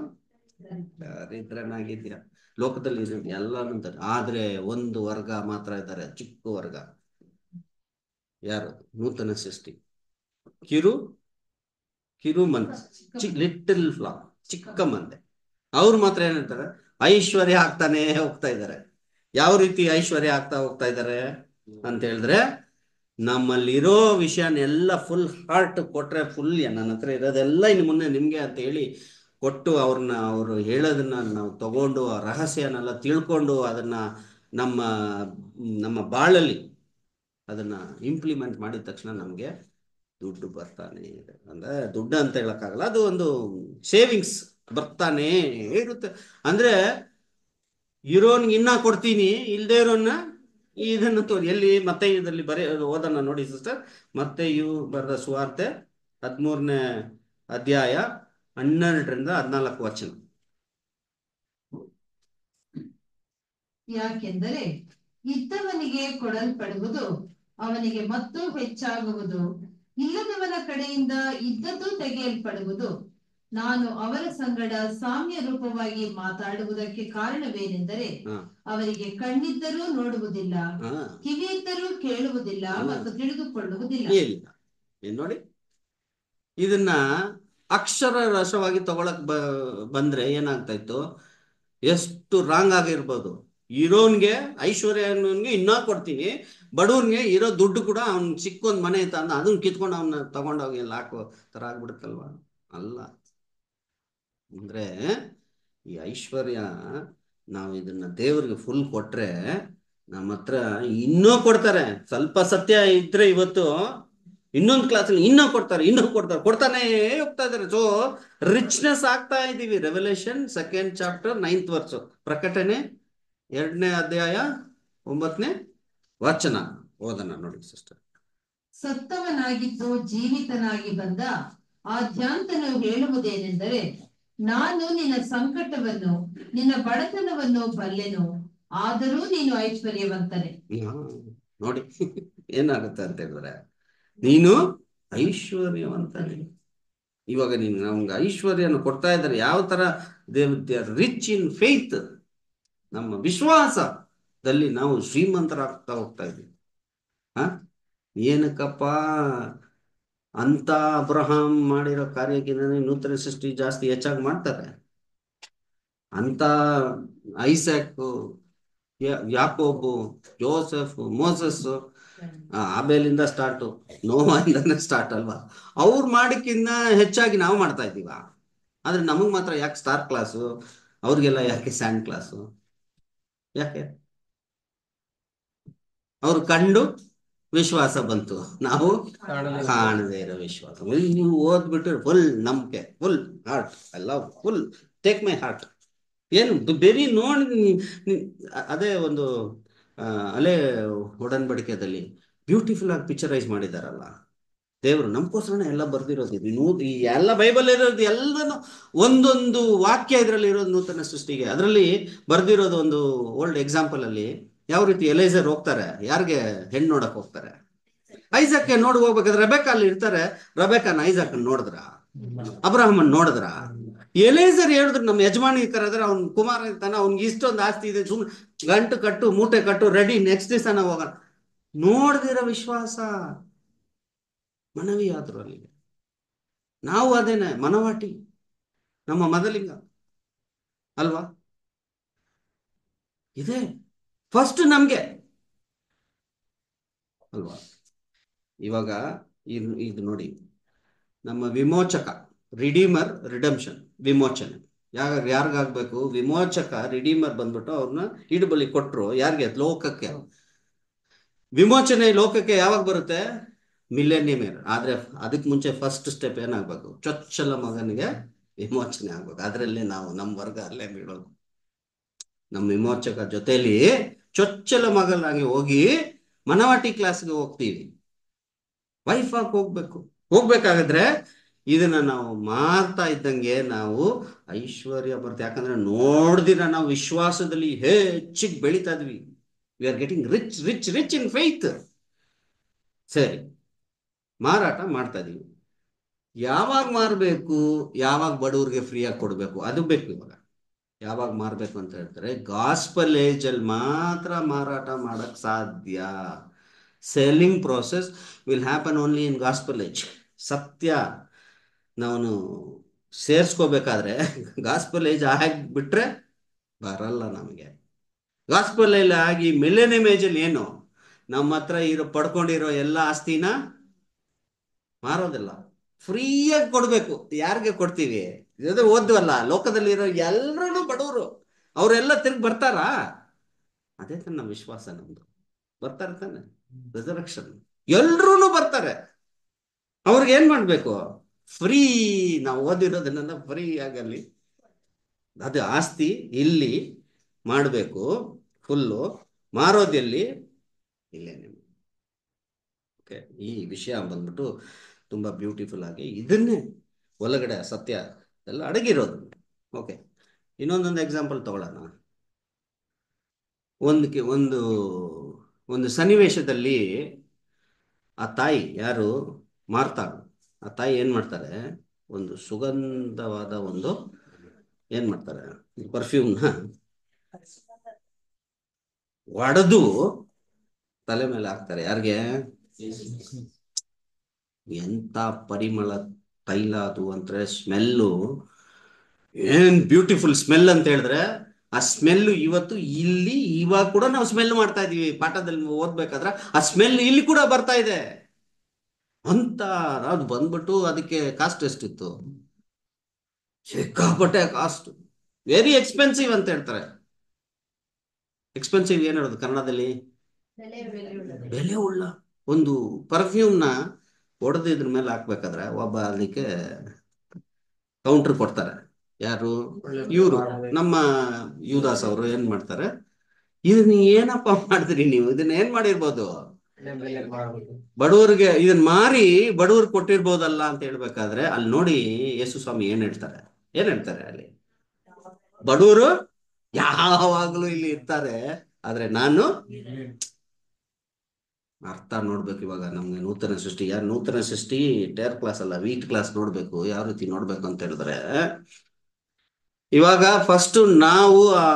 ದರಿದ್ರನಾಗಿದ್ಯಾ ಲೋಕದಲ್ಲಿ ಎಲ್ಲಾನು ಅಂತಾರೆ ಆದ್ರೆ ಒಂದು ವರ್ಗ ಮಾತ್ರ ಇದ್ದಾರೆ ಚಿಕ್ಕ ವರ್ಗ ಯಾರದು ನೂತನ ಸೃಷ್ಟಿ ಕಿರು ಕಿರು ಮಂತೆ ಚಿ ಲಿಟಲ್ ಫ್ಲಾ ಚಿಕ್ಕ ಮಂದೆ ಅವ್ರು ಮಾತ್ರ ಏನ್ ಐಶ್ವರ್ಯ ಆಗ್ತಾನೆ ಹೋಗ್ತಾ ಇದ್ದಾರೆ ಯಾವ ರೀತಿ ಐಶ್ವರ್ಯ ಆಗ್ತಾ ಹೋಗ್ತಾ ಇದ್ದಾರೆ ಅಂತ ಹೇಳಿದ್ರೆ ನಮ್ಮಲ್ಲಿರೋ ವಿಷಯನೆಲ್ಲ ಫುಲ್ ಹಾರ್ಟ್ ಕೊಟ್ರೆ ಫುಲ್ ನನ್ನ ಹತ್ರ ಇರೋದೆಲ್ಲ ಇನ್ನು ಮುಂದೆ ನಿಮ್ಗೆ ಅಂತ ಹೇಳಿ ಕೊಟ್ಟು ಅವ್ರನ್ನ ಅವರು ಹೇಳೋದನ್ನ ನಾವು ತಗೊಂಡು ಆ ರಹಸ್ಯನೆಲ್ಲ ತಿಳ್ಕೊಂಡು ಅದನ್ನ ನಮ್ಮ ನಮ್ಮ ಬಾಳಲ್ಲಿ ಅದನ್ನ ಇಂಪ್ಲಿಮೆಂಟ್ ಮಾಡಿದ ತಕ್ಷಣ ನಮಗೆ ದುಡ್ಡು ಬರ್ತಾನೆ ಇದೆ ದುಡ್ಡು ಅಂತ ಹೇಳಕ್ಕಾಗಲ್ಲ ಅದು ಒಂದು ಸೇವಿಂಗ್ಸ್ ಬರ್ತಾನೆ ಇರುತ್ತೆ ಅಂದ್ರೆ ಇರೋನ್ಗೆ ಇನ್ನ ಕೊಡ್ತೀನಿ ಇಲ್ದೆ ಇರೋನ್ನ ಇದನ್ನ ತೋರಿ ಎಲ್ಲಿ ಮತ್ತೆ ಇದರಲ್ಲಿ ಬರೆ ಓದನ್ನ ನೋಡಿ ಸಿಸ್ಟರ್ ಮತ್ತೆ ಇವು ಬರೆದ ಸುವಾರ್ತೆ ಹದ್ಮೂರನೇ ಅಧ್ಯಾಯ ಹನ್ನೆರಡರಿಂದ ಹದಿನಾಲ್ಕು ವಚನ ಯಾಕೆಂದರೆ ಇದ್ದವನಿಗೆ ಕೊಡಲ್ಪಡುವುದು ಅವನಿಗೆ ಮತ್ತೂ ಹೆಚ್ಚಾಗುವುದು ಇಲ್ಲದವನ ಕಡೆಯಿಂದ ಇದ್ದದ್ದು ತೆಗೆಯಲ್ಪಡುವುದು ನಾನು ಅವರ ಸಂಗಡ ಸಾಮ್ಯ ರೂಪವಾಗಿ ಮಾತಾಡುವುದಕ್ಕೆ ಕಾರಣವೇನೆಂದರೆ ಅವರಿಗೆ ಕಣ್ಣಿದ್ದರೂ ನೋಡುವುದಿಲ್ಲ ಕಿವಿಯಿದ್ದರೂ ಕೇಳುವುದಿಲ್ಲ ಮತ್ತು ತಿಳಿದುಕೊಳ್ಳುವುದಿಲ್ಲ ನೋಡಿ ಇದನ್ನ ಅಕ್ಷರ ರಸವಾಗಿ ತಗೊಳಕ್ ಬಂದ್ರೆ ಏನಾಗ್ತಾ ಇತ್ತು ಎಷ್ಟು ರಾಂಗ್ ಆಗಿರ್ಬೋದು ಇರೋನ್ಗೆ ಐಶ್ವರ್ಯ ಅನ್ನೋನ್ಗೆ ಇನ್ನೂ ಕೊಡ್ತೀನಿ ಬಡವ್ರಿಗೆ ಇರೋ ದುಡ್ಡು ಕೂಡ ಅವ್ನ್ ಸಿಕ್ಕೊಂದು ಮನೆ ಇತ್ತ ಅಂದ ಅದನ್ನ ಕಿತ್ಕೊಂಡು ಅವ್ನ ತಗೊಂಡೋಗಿ ಎಲ್ಲ ಹಾಕೋ ತರ ಆಗ್ಬಿಡುತ್ತಲ್ವ ಅಲ್ಲ ಅಂದ್ರೆ ಈ ಐಶ್ವರ್ಯ ನಾವು ಇದನ್ನ ದೇವ್ರಿಗೆ ಫುಲ್ ಕೊಟ್ರೆ ನಮ್ಮ ಹತ್ರ ಇನ್ನೂ ಕೊಡ್ತಾರೆ ಸ್ವಲ್ಪ ಸತ್ಯ ಇದ್ರೆ ಇವತ್ತು ಇನ್ನೊಂದು ಕ್ಲಾಸಲ್ಲಿ ಇನ್ನೂ ಕೊಡ್ತಾರೆ ಇನ್ನೂ ಕೊಡ್ತಾರೆ ಕೊಡ್ತಾನೆ ಹೋಗ್ತಾ ಇದಾರೆ ಸೊ ರಿಚ್ನೆಸ್ ಆಗ್ತಾ ಇದೀವಿ Revelation second chapter ninth verse ಪ್ರಕಟಣೆ ಎರಡನೇ ಅಧ್ಯಾಯ ಒಂಬತ್ತನೇ ವಚನ ಓದನ ನೋಡಿ ಸಿಸ್ಟರ್ ಸತ್ತವನಾಗಿದ್ದು ಜೀವಿತನಾಗಿ ಬಂದ ಆಧ್ಯಾಂತನು ಹೇಳುವುದೇನೆಂದರೆ ನಾನು ನಿನ್ನ ಸಂಕಟವನ್ನು ನಿನ್ನ ಬಡತನವನ್ನು ಬಲ್ಲೆನು ಆದರೂ ನೀನು ಐಶ್ವರ್ಯವಂತನೆ ನೋಡಿ ಏನಾಗುತ್ತೆ ಅಂತ ಹೇಳಿದ್ರೆ ನೀನು ಐಶ್ವರ್ಯವಂತನೆ ಇವಾಗ ನೀನು ನಮ್ಗೆ ಐಶ್ವರ್ಯನ ಕೊಡ್ತಾ ಇದ್ದಾರೆ ಯಾವ ತರ ರಿಚ್ ಇನ್ ಫೇತ್ ನಮ್ಮ ವಿಶ್ವಾಸದಲ್ಲಿ ನಾವು ಶ್ರೀಮಂತರಾಗ್ತಾ ಹೋಗ್ತಾ ಇದ್ದೀವಿ ಹ ಏನಕ್ಕಪ್ಪ ಅಂತ ಅಬ್ರಹಾಂ ಮಾಡಿರೋ ಕಾರ್ಯಕ್ಕಿಂತ ನೂತನ ಸೃಷ್ಟಿ ಜಾಸ್ತಿ ಹೆಚ್ಚಾಗಿ ಮಾಡ್ತಾರೆ ಅಂತ ಐಸಾಕ್ ಯಾಕೋಬು ಜೋಸೆಫ್ ಮೋಸಸ್ ಆಬೇಲಿಂದ ಸ್ಟಾರ್ಟ್ ನೋವಾಗಿಂದಾನೆ ಸ್ಟಾರ್ಟ್ ಅಲ್ವಾ ಅವ್ರು ಮಾಡಕ್ಕಿಂತ ಹೆಚ್ಚಾಗಿ ನಾವು ಮಾಡ್ತಾ ಇದ್ದೀವ ಆದ್ರೆ ನಮಗ್ ಮಾತ್ರ ಯಾಕೆ ಸ್ಟಾರ್ ಕ್ಲಾಸು ಅವ್ರಿಗೆಲ್ಲ ಯಾಕೆ ಸ್ಯಾಂಡ್ ಕ್ಲಾಸು ಯಾಕೆ ಅವರು ಕಂಡು ವಿಶ್ವಾಸ ಬಂತು ನಾವು ಕಾಣದೇ ಇರೋ ವಿಶ್ವಾಸ ನೀವು ಓದ್ಬಿಟ್ರೆ ಫುಲ್ ನಂಬಿಕೆ full heart I love full take my heart ಏನು ಬೇರೆ ನೋಡಿ ಅದೇ ಒಂದು ಅಲೆ ಒಡನ್ಬಡಿಕೆದಲ್ಲಿ ಬ್ಯೂಟಿಫುಲ್ ಆಗಿ ಪಿಕ್ಚರೈಸ್ ಮಾಡಿದಾರಲ್ಲ ದೇವರು ನಮಗೋಸ್ಕರನೇ ಎಲ್ಲ ಬರ್ದಿರೋದು ನೂ ಈ ಎಲ್ಲ ಬೈಬಲ್ ಇರೋದು ಎಲ್ಲನು ಒಂದೊಂದು ವಾಕ್ಯ ಇದರಲ್ಲಿ ಇರೋದು ನೂತನ ಸೃಷ್ಟಿಗೆ ಅದರಲ್ಲಿ ಬರ್ದಿರೋದು ಒಂದು ಓಲ್ಡ್ ಎಕ್ಸಾಂಪಲ್ ಅಲ್ಲಿ ಯಾವ ರೀತಿ ಎಲೈಸರ್ ಹೋಗ್ತಾರೆ ಯಾರಿಗೆ ಹೆಣ್ಣು ನೋಡಕ್ ಹೋಗ್ತಾರೆ ಐಜಾಕ್ ನೋಡಿ ಹೋಗ್ಬೇಕಾದ್ರೆ ರಬೆಕಾ ಅಲ್ಲಿ ಇರ್ತಾರೆ ರಬೆಕಾನ ಐಜಾಕ್ ನೋಡಿದ್ರ ಅಬ್ರಾಹ್ಮನ್ ನೋಡಿದ್ರ ಎಲೈಸರ್ ಹೇಳಿದ್ರು ನಮ್ಮ ಯಜಮಾನಿ ಆದ್ರೆ ಅವ್ನ್ ಕುಮಾರ ಇರ್ತಾನೆ ಅವ್ನಿಗೆ ಇಷ್ಟೊಂದು ಆಸ್ತಿ ಇದೆ ಸುಮ್ ಗಂಟು ಕಟ್ಟು ಮೂಟೆ ಕಟ್ಟು ರೆಡಿ ನೆಕ್ಸ್ಟ್ ದಿವಸ ನಾವು ಹೋಗೋಣ ನೋಡ್ದಿರ ವಿಶ್ವಾಸ ಮನವಿ ಆದ್ರೂ ಅಲ್ಲಿಗೆ ನಾವು ಅದೇನೆ ಮನವಾಟಿ ನಮ್ಮ ಮದಲಿಂಗ ಅಲ್ವಾ ಇದೆ ಫಸ್ಟ್ ನಮ್ಗೆ ಅಲ್ವಾ ಇವಾಗ ಇದು ನೋಡಿ ನಮ್ಮ ವಿಮೋಚಕ ರಿಡೀಮರ್ ರಿಡಮ್ಷನ್ ವಿಮೋಚನೆ ಯಾರ ಯಾರಿಗಾಗ್ಬೇಕು ವಿಮೋಚಕ ರಿಡೀಮರ್ ಬಂದ್ಬಿಟ್ಟು ಅವ್ರನ್ನ ಹಿಡ್ಬಲಿ ಕೊಟ್ರು ಯಾರಿಗೆ ಲೋಕಕ್ಕೆ ವಿಮೋಚನೆ ಲೋಕಕ್ಕೆ ಯಾವಾಗ ಬರುತ್ತೆ ಮಿಲೇನಿಯಮೇರ್ ಆದ್ರೆ ಅದಕ್ಕೆ ಮುಂಚೆ ಫಸ್ಟ್ ಸ್ಟೆಪ್ ಏನಾಗಬೇಕು ಚೊಚ್ಚಲ ಮಗನಿಗೆ ವಿಮೋಚನೆ ಆಗ್ಬೇಕು ಅದರಲ್ಲಿ ನಾವು ನಮ್ಮ ವರ್ಗ ಅಲ್ಲೇ ಬೀಳೋದು ನಮ್ಮ ವಿಮೋಚಕ ಜೊತೆಲಿ ಚೊಚ್ಚಲ ಮಗನಾಗಿ ಹೋಗಿ ಮನವಾಟಿ ಕ್ಲಾಸ್ಗೆ ಹೋಗ್ತೀವಿ ವೈಫ್ ಆಗಿ ಹೋಗ್ಬೇಕು ಹೋಗ್ಬೇಕಾಗಿದ್ರೆ ಇದನ್ನ ನಾವು ಮಾರ್ತಾ ಇದ್ದಂಗೆ ನಾವು ಐಶ್ವರ್ಯ ಬರುತ್ತೆ ಯಾಕಂದ್ರೆ ನೋಡ್ದಿರ ನಾವು ವಿಶ್ವಾಸದಲ್ಲಿ ಹೆಚ್ಚಿಗೆ ಬೆಳಿತಾ ಇದ್ವಿ we are getting rich rich rich in faith ಸರಿ ಮಾರಾಟ ಮಾಡ್ತಾ ಇದೀವಿ ಯಾವಾಗ ಮಾರಬೇಕು ಯಾವಾಗ ಬಡವ್ರಿಗೆ ಫ್ರೀಯಾಗಿ ಕೊಡಬೇಕು ಅದು ಬೇಕು ಇವಾಗ ಯಾವಾಗ ಮಾರಬೇಕು ಅಂತ ಹೇಳ್ತಾರೆ ಗಾಸ್ಪಲ್ ಏಜ್ ಅಲ್ಲಿ ಮಾತ್ರ ಮಾರಾಟ ಮಾಡಕ್ ಸಾಧ್ಯ selling process will happen only in gospel age ಸತ್ಯ ನಾವು ಸೇರಿಸ್ಕೋಬೇಕಾದ್ರೆ ಗಾಸ್ಪಲ್ (laughs) ಏಜ್ ಆಗಿಬಿಟ್ರೆ ಬರಲ್ಲ ನಮಗೆ ಗಾಸ್ಪಲ್ ಏಜ್ ಆಗಿ ಮಿಲೇನಿಯಂ ಏಜಲ್ಲಿ ಏನು ನಮ್ಮ ಹತ್ರ ಇರೋ ಪಡ್ಕೊಂಡಿರೋ ಎಲ್ಲ ಆಸ್ತಿನ ಮಾರೋದಿಲ್ಲ ಫ್ರೀಯಾಗಿ ಕೊಡಬೇಕು ಯಾರಿಗೆ ಕೊಡ್ತೀವಿ ಇದೇ ಓದ್ವಲ್ಲ ಇರೋ ಎಲ್ಲರೂ ಬಡವರು ಅವರೆಲ್ಲ ತಿರ್ಗಿ ಬರ್ತಾರಾ ಅದೇ ತನ್ನ ವಿಶ್ವಾಸ ನಮ್ದು ಬರ್ತಾರೆ ತಾನೆ ರಿಸರ್ವೆಕ್ಷನ್ ಎಲ್ರೂ ಬರ್ತಾರೆ ಅವ್ರಿಗೆ ಏನ್ ಮಾಡ್ಬೇಕು ಫ್ರೀ ನಾವು ಓದಿರೋದನ್ನೆಲ್ಲ ಫ್ರೀ ಆಗಲಿ ಅದು ಆಸ್ತಿ ಇಲ್ಲಿ ಮಾಡಬೇಕು ಫುಲ್ಲು ಮಾರೋದೆಲ್ಲಿ ಇಲ್ಲೇ ಓಕೆ ಈ ವಿಷಯ ಬಂದ್ಬಿಟ್ಟು ತುಂಬಾ ಬ್ಯೂಟಿಫುಲ್ ಆಗಿ ಇದನ್ನೇ ಒಳಗಡೆ ಸತ್ಯ ಎಲ್ಲ ಅಡಗಿರೋದು ಓಕೆ ಇನ್ನೊಂದೊಂದು ಎಕ್ಸಾಂಪಲ್ ತಗೊಳ್ಳೋಣ ಒಂದು ಒಂದು ಒಂದು ಸನ್ನಿವೇಶದಲ್ಲಿ ಆ ತಾಯಿ ಯಾರು ಮಾರ್ತಾಳು ಆ ತಾಯಿ ಏನು ಮಾಡ್ತಾರೆ ಒಂದು ಸುಗಂಧವಾದ ಒಂದು ಏನು ಮಾಡ್ತಾರೆ ಪರ್ಫ್ಯೂಮ್ನ ಒಡೆದು ತಲೆ ಮೇಲೆ ಹಾಕ್ತಾರೆ ಯಾರಿಗೆ ಎಂತ ಪರಿಮಳ ತೈಲ ಅದು ಅಂದ್ರೆ ಸ್ಮೆಲ್ಲು ಏನ್ ಬ್ಯೂಟಿಫುಲ್ ಸ್ಮೆಲ್ ಅಂತ ಹೇಳಿದ್ರೆ ಆ ಸ್ಮೆಲ್ ಇವತ್ತು ಇಲ್ಲಿ ಇವಾಗ ಕೂಡ ನಾವು ಸ್ಮೆಲ್ ಮಾಡ್ತಾ ಇದೀವಿ ಪಾಠದಲ್ಲಿ ಓದ್ಬೇಕಾದ್ರೆ ಆ ಸ್ಮೆಲ್ ಇಲ್ಲಿ ಕೂಡ ಬರ್ತಾ ಇದೆ ಅಂತ ಅದು ಬಂದ್ಬಿಟ್ಟು ಅದಕ್ಕೆ ಕಾಸ್ಟ್ ಎಷ್ಟಿತ್ತು ಸಿಕ್ಕಾಪಟ್ಟೆ ಕಾಸ್ಟ್ ವೆರಿ ಎಕ್ಸ್ಪೆನ್ಸಿವ್ ಅಂತ ಹೇಳ್ತಾರೆ ಎಕ್ಸ್ಪೆನ್ಸಿವ್ ಏನ್ ಹೇಳೋದು ಕನ್ನಡದಲ್ಲಿ ಬೆಲೆ ಉಳ್ಳ ಒಂದು ಪರ್ಫ್ಯೂಮ್ನ ಹೊಡೆದು ಇದ್ರ ಮೇಲೆ ಹಾಕ್ಬೇಕಾದ್ರೆ ಒಬ್ಬ ಅದಕ್ಕೆ ಕೌಂಟರ್ ಕೊಡ್ತಾರೆ ಯಾರು ಇವರು ನಮ್ಮ ಯುವದಾಸ್ ಅವರು ಏನ್ ಮಾಡ್ತಾರೆ ಇದನ್ನ ಏನಪ್ಪ ಮಾಡಿದ್ರಿ ನೀವು ಇದನ್ನ ಏನ್ ಮಾಡಿರ್ಬೋದು ಬಡವರಿಗೆ ಇದನ್ ಮಾರಿ ಬಡವ್ರಿಗೆ ಕೊಟ್ಟಿರ್ಬೋದಲ್ಲ ಅಂತ ಹೇಳ್ಬೇಕಾದ್ರೆ ಅಲ್ಲಿ ನೋಡಿ ಯೇಸು ಸ್ವಾಮಿ ಏನ್ ಹೇಳ್ತಾರೆ ಏನ್ ಹೇಳ್ತಾರೆ ಅಲ್ಲಿ ಬಡವರು ಯಾವಾಗ್ಲೂ ಇಲ್ಲಿ ಇರ್ತಾರೆ ಆದ್ರೆ ನಾನು ಅರ್ಥ ನೋಡ್ಬೇಕು ಇವಾಗ ನಮ್ಗೆ ನೂತನ ಸೃಷ್ಟಿ ಯಾರು ನೂತನ ಸೃಷ್ಟಿ ಟೇರ್ ಕ್ಲಾಸ್ ಅಲ್ಲ ವೀಟ್ ಕ್ಲಾಸ್ ನೋಡ್ಬೇಕು ಯಾವ ರೀತಿ ನೋಡ್ಬೇಕು ಅಂತ ಹೇಳಿದ್ರೆ ಇವಾಗ ಫಸ್ಟ್ ನಾವು ಆ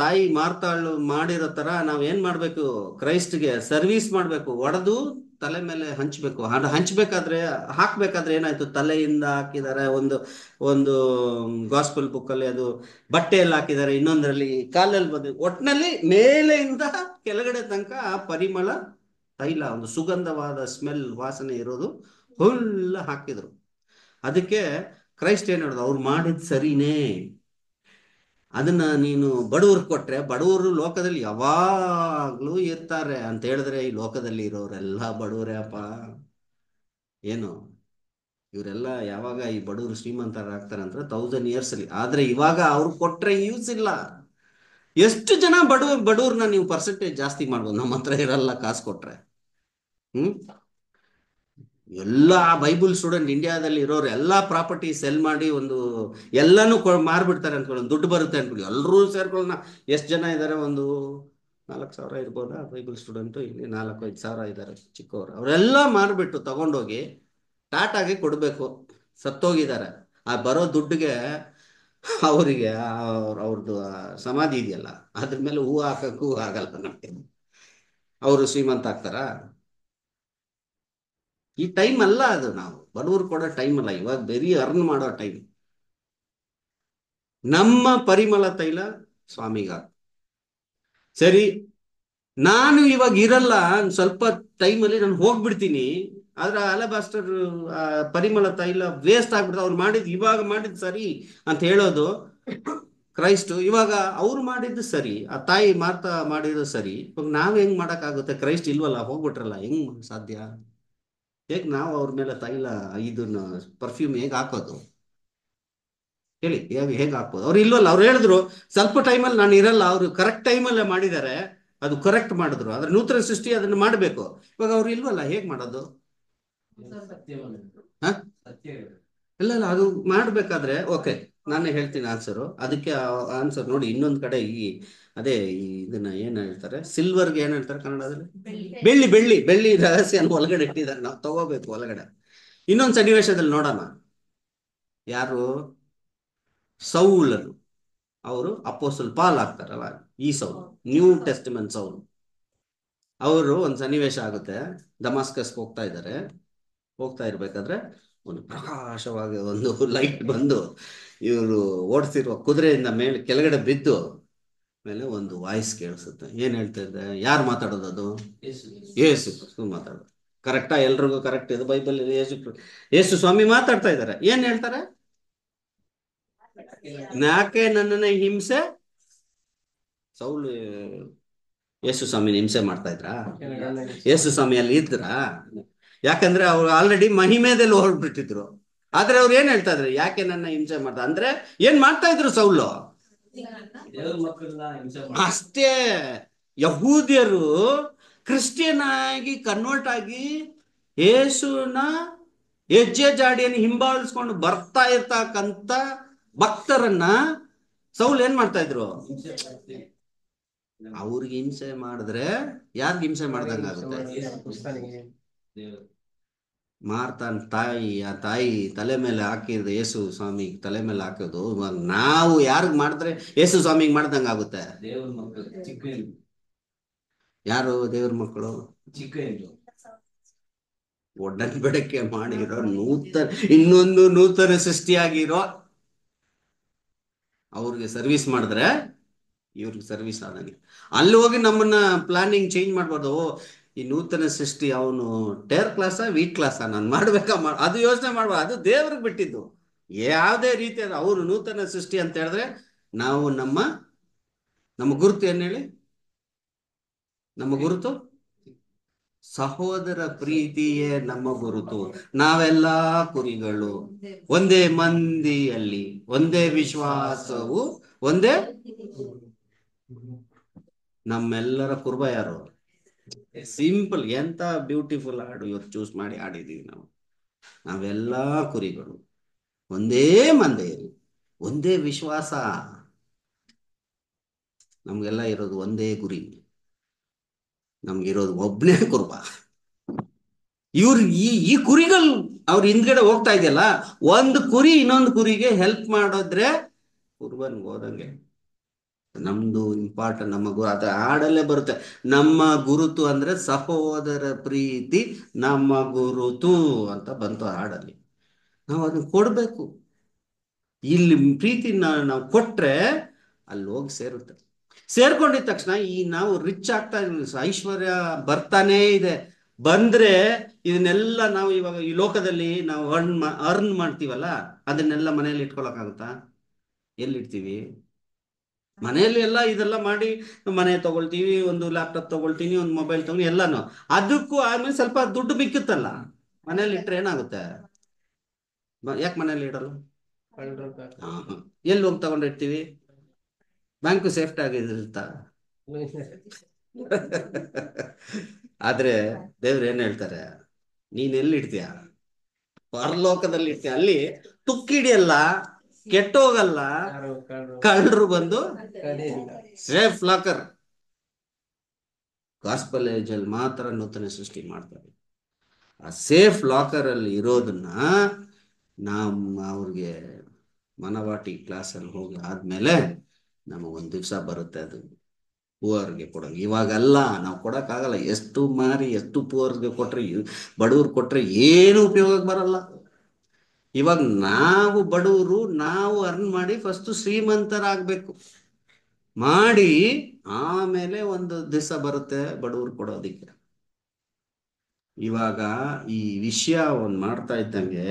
ತಾಯಿ ಮಾರ್ತಾಳು ಮಾಡಿರೋ ತರ ನಾವ್ ಏನ್ ಮಾಡ್ಬೇಕು ಕ್ರೈಸ್ಟ್ಗೆ ಸರ್ವಿಸ್ ಮಾಡ್ಬೇಕು ಒಡೆದು ತಲೆ ಮೇಲೆ ಹಂಚ್ಬೇಕು ಹಂಚ್ಬೇಕಾದ್ರೆ ಹಾಕ್ಬೇಕಾದ್ರೆ ಏನಾಯ್ತು ತಲೆಯಿಂದ ಹಾಕಿದ್ದಾರೆ ಒಂದು ಒಂದು ಗಾಸ್ಪಲ್ ಬುಕ್ ಅಲ್ಲಿ ಅದು ಬಟ್ಟೆಯಲ್ಲಿ ಹಾಕಿದ್ದಾರೆ ಇನ್ನೊಂದರಲ್ಲಿ ಕಾಲಲ್ಲಿ ಬಂದ ಒಟ್ಟಿನಲ್ಲಿ ಮೇಲೆಯಿಂದ ಕೆಳಗಡೆ ತನಕ ಪರಿಮಳ ತೈಲ ಒಂದು ಸುಗಂಧವಾದ ಸ್ಮೆಲ್ ವಾಸನೆ ಇರೋದು ಹುಲ್ಲ ಹಾಕಿದ್ರು ಅದಕ್ಕೆ ಕ್ರೈಸ್ಟ್ ಏನ್ ಹೇಳೋದು ಅವ್ರು ಮಾಡಿದ್ ಸರಿನೇ ಅದನ್ನ ನೀನು ಬಡವರು ಕೊಟ್ರೆ ಬಡವರು ಲೋಕದಲ್ಲಿ ಯಾವಾಗ್ಲೂ ಇರ್ತಾರೆ ಅಂತ ಹೇಳಿದ್ರೆ ಈ ಲೋಕದಲ್ಲಿ ಇರೋರೆಲ್ಲ ಬಡವರೇ ಅಪ್ಪ ಏನು ಇವರೆಲ್ಲ ಯಾವಾಗ ಈ ಬಡವರು ಶ್ರೀಮಂತರಾಗ್ತಾರೆ ಅಂದ್ರೆ ತೌಸಂಡ್ ಇಯರ್ಸ್ ಅಲ್ಲಿ ಆದ್ರೆ ಇವಾಗ ಅವ್ರು ಕೊಟ್ರೆ ಯೂಸ್ ಇಲ್ಲ ಎಷ್ಟು ಜನ ಬಡವ ಬಡವ್ರನ್ನ ನೀವು ಪರ್ಸೆಂಟೇಜ್ ಜಾಸ್ತಿ ಮಾಡ್ಬೋದು ನಮ್ಮ ಹತ್ರ ಇರಲ್ಲ ಕಾಸು ಕೊಟ್ರೆ ಹ್ಞೂ ಎಲ್ಲ ಬೈಬಲ್ ಸ್ಟೂಡೆಂಟ್ ಇಂಡಿಯಾದಲ್ಲಿ ಇರೋರು ಎಲ್ಲಾ ಪ್ರಾಪರ್ಟಿ ಸೆಲ್ ಮಾಡಿ ಒಂದು ಎಲ್ಲಾನು ಮಾರ್ಬಿಡ್ತಾರೆ ಅಂತ ದುಡ್ಡು ಬರುತ್ತೆ ಅಂದ್ಬಿಟ್ಟು ಎಲ್ಲರೂ ಸೇರ್ಕೊಳ್ಳೋಣ ಎಷ್ಟು ಜನ ಇದ್ದಾರೆ ಒಂದು ನಾಲ್ಕು ಸಾವಿರ ಇರ್ಬೋದಾ ಬೈಬಲ್ ಸ್ಟೂಡೆಂಟು ಇಲ್ಲಿ ನಾಲ್ಕು ಐದು ಸಾವಿರ ಇದ್ದಾರೆ ಚಿಕ್ಕವರು ಅವರೆಲ್ಲ ಮಾರ್ಬಿಟ್ಟು ತಗೊಂಡೋಗಿ ಟಾಟಾಗೆ ಕೊಡಬೇಕು ಸತ್ತೋಗಿದ್ದಾರೆ ಆ ಬರೋ ದುಡ್ಡಿಗೆ ಅವರಿಗೆ ಅವ್ರ ಅವ್ರದ್ದು ಸಮಾಧಿ ಇದೆಯಲ್ಲ ಅದ್ರ ಮೇಲೆ ಹೂ ಹಾಕಕ್ಕೂ ಆಗಲ್ಲ ನಮಗೆ ಅವರು ಶ್ರೀಮಂತ ಆಗ್ತಾರಾ ಈ ಟೈಮ್ ಅಲ್ಲ ಅದು ನಾವು ಬಡವರು ಕೊಡೋ ಟೈಮ್ ಅಲ್ಲ ಇವಾಗ ಬರೀ ಅರ್ನ್ ಮಾಡೋ ಟೈಮ್ ನಮ್ಮ ಪರಿಮಳ ತೈಲ ಸ್ವಾಮಿಗ ಸರಿ ನಾನು ಇವಾಗ ಇರಲ್ಲ ಸ್ವಲ್ಪ ಟೈಮಲ್ಲಿ ನಾನು ಹೋಗ್ಬಿಡ್ತೀನಿ ಆದ್ರೆ ಅಲಬಾಸ್ಟರ್ ಪರಿಮಳ ತೈಲ ವೇಸ್ಟ್ ಆಗ್ಬಿಡ್ತು ಅವ್ರು ಮಾಡಿದ್ ಇವಾಗ ಮಾಡಿದ್ ಸರಿ ಅಂತ ಹೇಳೋದು ಕ್ರೈಸ್ಟ್ ಇವಾಗ ಅವ್ರು ಮಾಡಿದ್ದು ಸರಿ ಆ ತಾಯಿ ಮಾರ್ತಾ ಮಾಡಿದ್ರು ಸರಿ ಇವಾಗ ನಾವ್ ಹೆಂಗ್ ಆಗುತ್ತೆ ಕ್ರೈಸ್ಟ್ ಇಲ್ವಲ್ಲ ಹೋಗ್ಬಿಟ್ರಲ್ಲ ಹೆಂಗ್ ಸಾಧ್ಯ ಹೇಗೆ ನಾವು ಅವ್ರ ಮೇಲೆ ತೈಲ ಇದನ್ನ ಪರ್ಫ್ಯೂಮ್ ಹೇಗೆ ಹಾಕೋದು ಹೇಳಿ ಹೇಗೆ ಹಾಕ್ಬೋದು ಅವ್ರು ಇಲ್ವಲ್ಲ ಅವ್ರು ಹೇಳಿದ್ರು ಸ್ವಲ್ಪ ಟೈಮಲ್ಲಿ ನಾನು ಇರಲ್ಲ ಅವರು ಕರೆಕ್ಟ್ ಟೈಮಲ್ಲೇ ಮಾಡಿದ್ದಾರೆ ಅದು ಕರೆಕ್ಟ್ ಮಾಡಿದ್ರು ಅದ್ರ ನೂತನ ಸೃಷ್ಟಿ ಅದನ್ನ ಮಾಡಬೇಕು ಇವಾಗ ಅವ್ರು ಇಲ್ವಲ್ಲ ಹೇಗ್ ಮಾಡೋದು ಇಲ್ಲ ಇಲ್ಲ ಅದು ಮಾಡ್ಬೇಕಾದ್ರೆ ಓಕೆ ನಾನೇ ಹೇಳ್ತೀನಿ ಆನ್ಸರು ಅದಕ್ಕೆ ಆನ್ಸರ್ ನೋಡಿ ಇನ್ನೊಂದು ಕಡೆ ಈ ಅದೇ ಇದನ್ನ ಏನ್ ಹೇಳ್ತಾರೆ ಸಿಲ್ವರ್ಗೆ ಏನ್ ಹೇಳ್ತಾರೆ ಕನ್ನಡದಲ್ಲಿ ಬೆಳ್ಳಿ ಬೆಳ್ಳಿ ಬೆಳ್ಳಿ ರಹಸ್ಯನ ಒಳಗಡೆ ಇಟ್ಟಿದ್ದಾರೆ ನಾವು ತಗೋಬೇಕು ಒಳಗಡೆ ಇನ್ನೊಂದು ಸನ್ನಿವೇಶದಲ್ಲಿ ನೋಡೋಣ ಯಾರು ಸೌಲನು ಅವರು ಅಪೋಸಲ್ ಪಾಲ್ ಆಗ್ತಾರಲ್ಲ ಈ ಸೌಲ್ ನ್ಯೂ ಟೆಸ್ಟಿಮೆಂಟ್ ಸೌಲ್ ಅವರು ಒಂದು ಸನ್ನಿವೇಶ ಆಗುತ್ತೆ ದಮಾಸ್ಕಸ್ ಹೋಗ್ತಾ ಇದ್ದಾರೆ ಹೋಗ್ತಾ ಇರ್ಬೇಕಾದ್ರೆ ಒಂದು ಪ್ರಕಾಶವಾಗಿ ಒಂದು ಲೈಟ್ (laughs) ಬಂದು ಇವರು ಓಡಿಸಿರುವ ಕುದುರೆಯಿಂದ ಮೇಲೆ ಕೆಳಗಡೆ ಬಿದ್ದು ಮೇಲೆ ಒಂದು ವಾಯ್ಸ್ ಕೇಳಿಸುತ್ತೆ ಏನ್ ಹೇಳ್ತಾ ಇದ್ದೆ ಯಾರು ಮಾತಾಡೋದು ಅದು ಯೇಸು ಕ್ರಿಸ್ತು ಮಾತಾಡೋದು ಕರೆಕ್ಟಾ ಎಲ್ರಿಗೂ ಕರೆಕ್ಟ್ ಇದೆ ಬೈಬಲ್ ಯೇಸು ಯೇಸು ಸ್ವಾಮಿ ಮಾತಾಡ್ತಾ ಇದ್ದಾರೆ ಏನ್ ಹೇಳ್ತಾರೆ ನಾಕೆ ನನ್ನನ್ನ ಹಿಂಸೆ ಸೌಲು ಯೇಸು ಸ್ವಾಮಿನ ಹಿಂಸೆ ಮಾಡ್ತಾ ಇದ್ರ ಯೇಸು ಸ್ವಾಮಿ ಅಲ್ಲಿ ಇದ್ರಾ ಯಾಕಂದ್ರೆ ಅವ್ರು ಆಲ್ರೆಡಿ ಮಹಿಮೆದಲ್ಲಿ ಹೊರಟ್ಬಿಟ್ಟಿದ್ರು ಆದ್ರೆ ಅವ್ರು ಏನ್ ಹೇಳ್ತಾ ಇದ್ರು ಯಾಕೆ ನನ್ನ ಹಿಂಸೆ ಮಾಡ್ತಾ ಅಂದ್ರೆ ಏನ್ ಮಾಡ್ತಾ ಇದ್ರು ಸೌಲು ಅಷ್ಟೇ ಯಹೂದಿಯರು ಕ್ರಿಶ್ಚಿಯನ್ ಆಗಿ ಕನ್ವರ್ಟ್ ಆಗಿ ಯೇಸುನ ಹೆಜ್ಜೆ ಜಾಡಿಯನ್ನು ಹಿಂಬಾಲಿಸ್ಕೊಂಡು ಬರ್ತಾ ಇರ್ತಕ್ಕಂತ ಭಕ್ತರನ್ನ ಸೌಲ್ ಏನ್ ಮಾಡ್ತಾ ಇದ್ರು ಅವ್ರಿಗೆ ಹಿಂಸೆ ಮಾಡಿದ್ರೆ ಯಾರಿಗೆ ಹಿಂಸೆ ಮಾಡ್ದಂಗಾಗುತ್ತೆ ಮಾರ್ತನ್ ತಾಯಿ ಆ ತಾಯಿ ತಲೆ ಮೇಲೆ ಹಾಕಿದ ಯೇಸು ಸ್ವಾಮಿ ತಲೆ ಮೇಲೆ ಹಾಕೋದು ನಾವು ಯಾರಿಗ ಮಾಡಿದ್ರೆ ಯೇಸು ಸ್ವಾಮಿಗ್ ಮಾಡ್ದಂಗ ಆಗುತ್ತೆ ಮಕ್ಕಳು ಯಾರು ದೇವ್ರ ಮಕ್ಕಳು ಚಿಕ್ಕ ಒಡನ್ ಬೆಡಕೆ ಮಾಡಿರೋ ನೂತನ ಇನ್ನೊಂದು ನೂತನ ಸೃಷ್ಟಿಯಾಗಿರೋ ಅವ್ರಿಗೆ ಸರ್ವಿಸ್ ಮಾಡಿದ್ರೆ ಇವ್ರಿಗೆ ಸರ್ವಿಸ್ ಆದಂಗೆ ಅಲ್ಲಿ ಹೋಗಿ ನಮ್ಮನ್ನ ಪ್ಲಾನಿಂಗ್ ಚೇಂಜ್ ಮಾಡ್ಬಾರ್ದು ಈ ನೂತನ ಸೃಷ್ಟಿ ಅವನು ಟೇರ್ ಕ್ಲಾಸ ವೀಟ್ ಕ್ಲಾಸ ನಾನು ಮಾಡ್ಬೇಕಾ ಮಾಡ ಅದು ಯೋಚನೆ ಮಾಡುವ ಅದು ದೇವ್ರಿಗೆ ಬಿಟ್ಟಿದ್ದು ಯಾವುದೇ ರೀತಿಯ ಅವರು ನೂತನ ಸೃಷ್ಟಿ ಅಂತ ಹೇಳಿದ್ರೆ ನಾವು ನಮ್ಮ ನಮ್ಮ ಗುರುತು ಏನ್ ಹೇಳಿ ನಮ್ಮ ಗುರುತು ಸಹೋದರ ಪ್ರೀತಿಯೇ ನಮ್ಮ ಗುರುತು ನಾವೆಲ್ಲಾ ಕುರಿಗಳು ಒಂದೇ ಮಂದಿಯಲ್ಲಿ ಒಂದೇ ವಿಶ್ವಾಸವು ಒಂದೇ ನಮ್ಮೆಲ್ಲರ ಕುರುಬ ಯಾರು ಸಿಂಪಲ್ ಎಂತ ಬ್ಯೂಟಿಫುಲ್ ಹಾಡು ಇವತ್ತು ಚೂಸ್ ಮಾಡಿ ಹಾಡಿದೀವಿ ನಾವು ನಾವೆಲ್ಲ ಕುರಿಗಳು ಒಂದೇ ಮಂದೆಯಲ್ಲಿ ಒಂದೇ ವಿಶ್ವಾಸ ನಮ್ಗೆಲ್ಲ ಇರೋದು ಒಂದೇ ಗುರಿ ನಮ್ಗಿರೋದು ಒಬ್ನೇ ಕುರುಬ ಇವ್ರ ಈ ಈ ಕುರಿಗಳು ಅವ್ರ ಹಿಂದ್ಗಡೆ ಹೋಗ್ತಾ ಇದೆಯಲ್ಲ ಒಂದು ಕುರಿ ಇನ್ನೊಂದು ಕುರಿಗೆ ಹೆಲ್ಪ್ ಮಾಡೋದ್ರೆ ಕುರುಬನ್ಗೆ ಹೋದಂಗೆ ನಮ್ದು ಇಂಪಾರ್ಟೆಂಟ್ ನಮ್ಮ ಗುರು ಅದು ಹಾಡಲ್ಲೇ ಬರುತ್ತೆ ನಮ್ಮ ಗುರುತು ಅಂದ್ರೆ ಸಹೋದರ ಪ್ರೀತಿ ನಮ್ಮ ಗುರುತು ಅಂತ ಬಂತು ಹಾಡಲ್ಲಿ ನಾವು ಅದನ್ನ ಕೊಡ್ಬೇಕು ಇಲ್ಲಿ ಪ್ರೀತಿನ ನಾವು ಕೊಟ್ರೆ ಅಲ್ಲಿ ಹೋಗಿ ಸೇರುತ್ತೆ ಸೇರ್ಕೊಂಡಿದ ತಕ್ಷಣ ಈ ನಾವು ರಿಚ್ ಆಗ್ತಾ ಐಶ್ವರ್ಯ ಬರ್ತಾನೇ ಇದೆ ಬಂದ್ರೆ ಇದನ್ನೆಲ್ಲ ನಾವು ಇವಾಗ ಈ ಲೋಕದಲ್ಲಿ ನಾವು ಅರ್ನ್ ಅರ್ನ್ ಮಾಡ್ತೀವಲ್ಲ ಅದನ್ನೆಲ್ಲ ಮನೇಲಿ ಇಟ್ಕೊಳಕಾಗುತ್ತಾ ಎಲ್ಲಿಡ್ತೀವಿ ಮನೆಯಲ್ಲಿ ಎಲ್ಲ ಇದೆಲ್ಲ ಮಾಡಿ ಮನೆ ತಗೊಳ್ತೀವಿ ಒಂದು ಲ್ಯಾಪ್ಟಾಪ್ ತಗೊಳ್ತೀನಿ ಒಂದು ಮೊಬೈಲ್ ತಗೊಂಡು ಎಲ್ಲಾನು ಅದಕ್ಕೂ ಆಮೇಲೆ ಸ್ವಲ್ಪ ದುಡ್ಡು ಬಿಕ್ಕುತ್ತಲ್ಲ ಮನೇಲಿ ಇಟ್ರೆ ಏನಾಗುತ್ತೆ ಯಾಕೆ ಮನೇಲಿ ಇಡಲ್ಲ ಎಲ್ಲಿ ಹೋಗಿ ತಗೊಂಡಿರ್ತೀವಿ ಬ್ಯಾಂಕು ಸೇಫ್ಟಿ ಆಗಿದಿರುತ್ತ ಆದ್ರೆ ದೇವ್ರು ಏನ್ ಹೇಳ್ತಾರೆ ನೀನ್ ಎಲ್ಲಿ ಇಡ್ತೀಯ ಪರಲೋಕದಲ್ಲಿ ಇಡ್ತೀಯ ಅಲ್ಲಿ ತುಕ್ಕಿಡಿಯಲ್ಲ ಕೆಟ್ಟೋಗಲ್ಲ ಕಳ್ಳರು ಬಂದು ಸೇಫ್ ಲಾಕರ್ ಗಾಸ್ಪಲ್ ಅಲ್ಲಿ ಮಾತ್ರ ನೂತನ ಸೃಷ್ಟಿ ಮಾಡ್ತಾರೆ ಆ ಸೇಫ್ ಲಾಕರ್ ಅಲ್ಲಿ ಇರೋದನ್ನ ನಮ್ಮ ಅವ್ರಿಗೆ ಮನವಾಟಿ ಕ್ಲಾಸ್ ಅಲ್ಲಿ ಹೋಗಿ ಆದ್ಮೇಲೆ ನಮಗೊಂದ್ ಒಂದ್ ದಿವ್ಸ ಬರುತ್ತೆ ಅದು ಪೂವರ್ಗೆ ಕೊಡೋದು ಇವಾಗಲ್ಲ ನಾವು ಆಗಲ್ಲ ಎಷ್ಟು ಮಾರಿ ಎಷ್ಟು ಪೂವರ್ಗೆ ಕೊಟ್ರೆ ಬಡವ್ರು ಕೊಟ್ರೆ ಏನು ಉಪಯೋಗಕ್ಕೆ ಬರಲ್ಲ ಇವಾಗ ನಾವು ಬಡವರು ನಾವು ಅರ್ನ್ ಮಾಡಿ ಫಸ್ಟ್ ಶ್ರೀಮಂತರಾಗಬೇಕು ಮಾಡಿ ಆಮೇಲೆ ಒಂದು ದಿವಸ ಬರುತ್ತೆ ಬಡವರು ಕೊಡೋದಿಕ್ಕೆ ಇವಾಗ ಈ ವಿಷಯ ಒಂದು ಮಾಡ್ತಾ ಇದ್ದಂಗೆ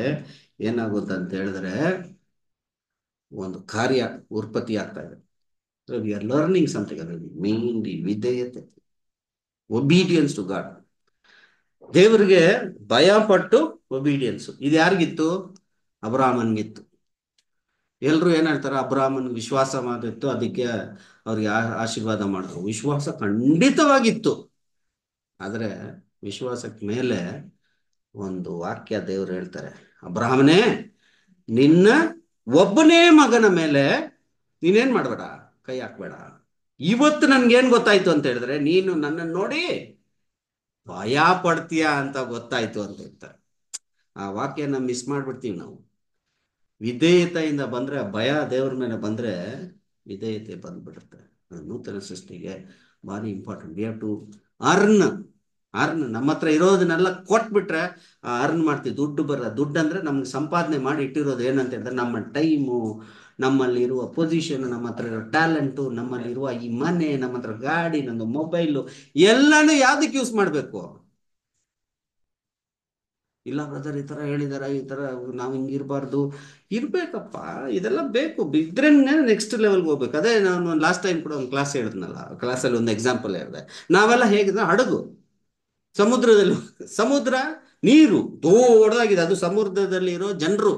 ಏನಾಗುತ್ತೆ ಅಂತ ಹೇಳಿದ್ರೆ ಒಂದು ಕಾರ್ಯ ಉತ್ಪತ್ತಿ ಆಗ್ತಾ ಇದೆ ವಿ ಆರ್ ಲರ್ನಿಂಗ್ ಸಮಥಿಂಗ್ ಅದರಲ್ಲಿ ಮೇನ್ಲಿ ವಿಧೇಯತೆ ಒಬೀಡಿಯನ್ಸ್ ಟು ಗಾಡ್ ದೇವ್ರಿಗೆ ಭಯ ಪಟ್ಟು ಒಬೀಡಿಯನ್ಸ್ ಇದು ಯಾರಿಗಿತ್ತು ಅಬ್ರಾಹ್ಮನ್ಗಿತ್ತು ಎಲ್ಲರೂ ಏನ್ ಹೇಳ್ತಾರೆ ಅಬ್ರಾಹ್ಮನ್ ವಿಶ್ವಾಸ ಮಾಡಿತ್ತು ಅದಕ್ಕೆ ಅವ್ರಿಗೆ ಆಶೀರ್ವಾದ ಮಾಡಿದ್ರು ವಿಶ್ವಾಸ ಖಂಡಿತವಾಗಿತ್ತು ಆದರೆ ವಿಶ್ವಾಸಕ್ಕೆ ಮೇಲೆ ಒಂದು ವಾಕ್ಯ ದೇವ್ರು ಹೇಳ್ತಾರೆ ಅಬ್ರಾಹ್ಮನೇ ನಿನ್ನ ಒಬ್ಬನೇ ಮಗನ ಮೇಲೆ ನೀನೇನ್ ಮಾಡಬೇಡ ಕೈ ಹಾಕ್ಬೇಡ ಇವತ್ತು ನನ್ಗೇನ್ ಗೊತ್ತಾಯ್ತು ಅಂತ ಹೇಳಿದ್ರೆ ನೀನು ನನ್ನನ್ನು ನೋಡಿ ಭಯ ಪಡ್ತೀಯ ಅಂತ ಗೊತ್ತಾಯ್ತು ಅಂತ ಹೇಳ್ತಾರೆ ಆ ವಾಕ್ಯನ ಮಿಸ್ ಮಾಡ್ಬಿಡ್ತೀವಿ ನಾವು ವಿಧೇಯತೆಯಿಂದ ಬಂದರೆ ಭಯ ದೇವ್ರ ಮೇಲೆ ಬಂದರೆ ವಿಧೇಯತೆ ಬಂದ್ಬಿಡುತ್ತೆ ನೂತನ ಸೃಷ್ಟಿಗೆ ಭಾರಿ ಇಂಪಾರ್ಟೆಂಟ್ ಯಾವ ಟು ಅರ್ನ್ ಅರ್ನ್ ನಮ್ಮ ಹತ್ರ ಇರೋದನ್ನೆಲ್ಲ ಕೊಟ್ಬಿಟ್ರೆ ಆ ಅರ್ನ್ ಮಾಡ್ತೀವಿ ದುಡ್ಡು ಬರ ದುಡ್ಡು ಅಂದರೆ ನಮ್ಗೆ ಸಂಪಾದನೆ ಮಾಡಿ ಇಟ್ಟಿರೋದು ಏನಂತ ಹೇಳಿದ್ರೆ ನಮ್ಮ ಟೈಮು ನಮ್ಮಲ್ಲಿರುವ ಪೊಸಿಷನ್ ನಮ್ಮ ಹತ್ರ ಇರೋ ಟ್ಯಾಲೆಂಟು ನಮ್ಮಲ್ಲಿರುವ ಈ ಮನೆ ನಮ್ಮ ಹತ್ರ ಗಾಡಿ ನಮ್ಮದು ಮೊಬೈಲು ಎಲ್ಲನೂ ಯಾವ್ದಕ್ಕೆ ಯೂಸ್ ಮಾಡಬೇಕು ಇಲ್ಲ ಬ್ರದರ್ ಈ ತರ ಹೇಳಿದಾರ ಈ ತರ ನಾವು ಇರಬಾರ್ದು ಇರ್ಬೇಕಪ್ಪ ಇದೆಲ್ಲ ಬೇಕು ಬಿದ್ರೆ ನೆಕ್ಸ್ಟ್ ಲೆವೆಲ್ಗೆ ಹೋಗ್ಬೇಕು ಅದೇ ನಾನು ಲಾಸ್ಟ್ ಟೈಮ್ ಕೂಡ ಒಂದು ಕ್ಲಾಸ್ ಹೇಳಿದ್ನಲ್ಲ ಕ್ಲಾಸಲ್ಲಿ ಒಂದು ಎಕ್ಸಾಂಪಲ್ ಹೇಳಿದೆ ನಾವೆಲ್ಲ ಹೇಗಿದ್ರೆ ಹಡಗು ಸಮುದ್ರದಲ್ಲಿ ಸಮುದ್ರ ನೀರು ದೊಡ್ಡದಾಗಿದೆ ಅದು ಸಮುದ್ರದಲ್ಲಿ ಇರೋ ಜನರು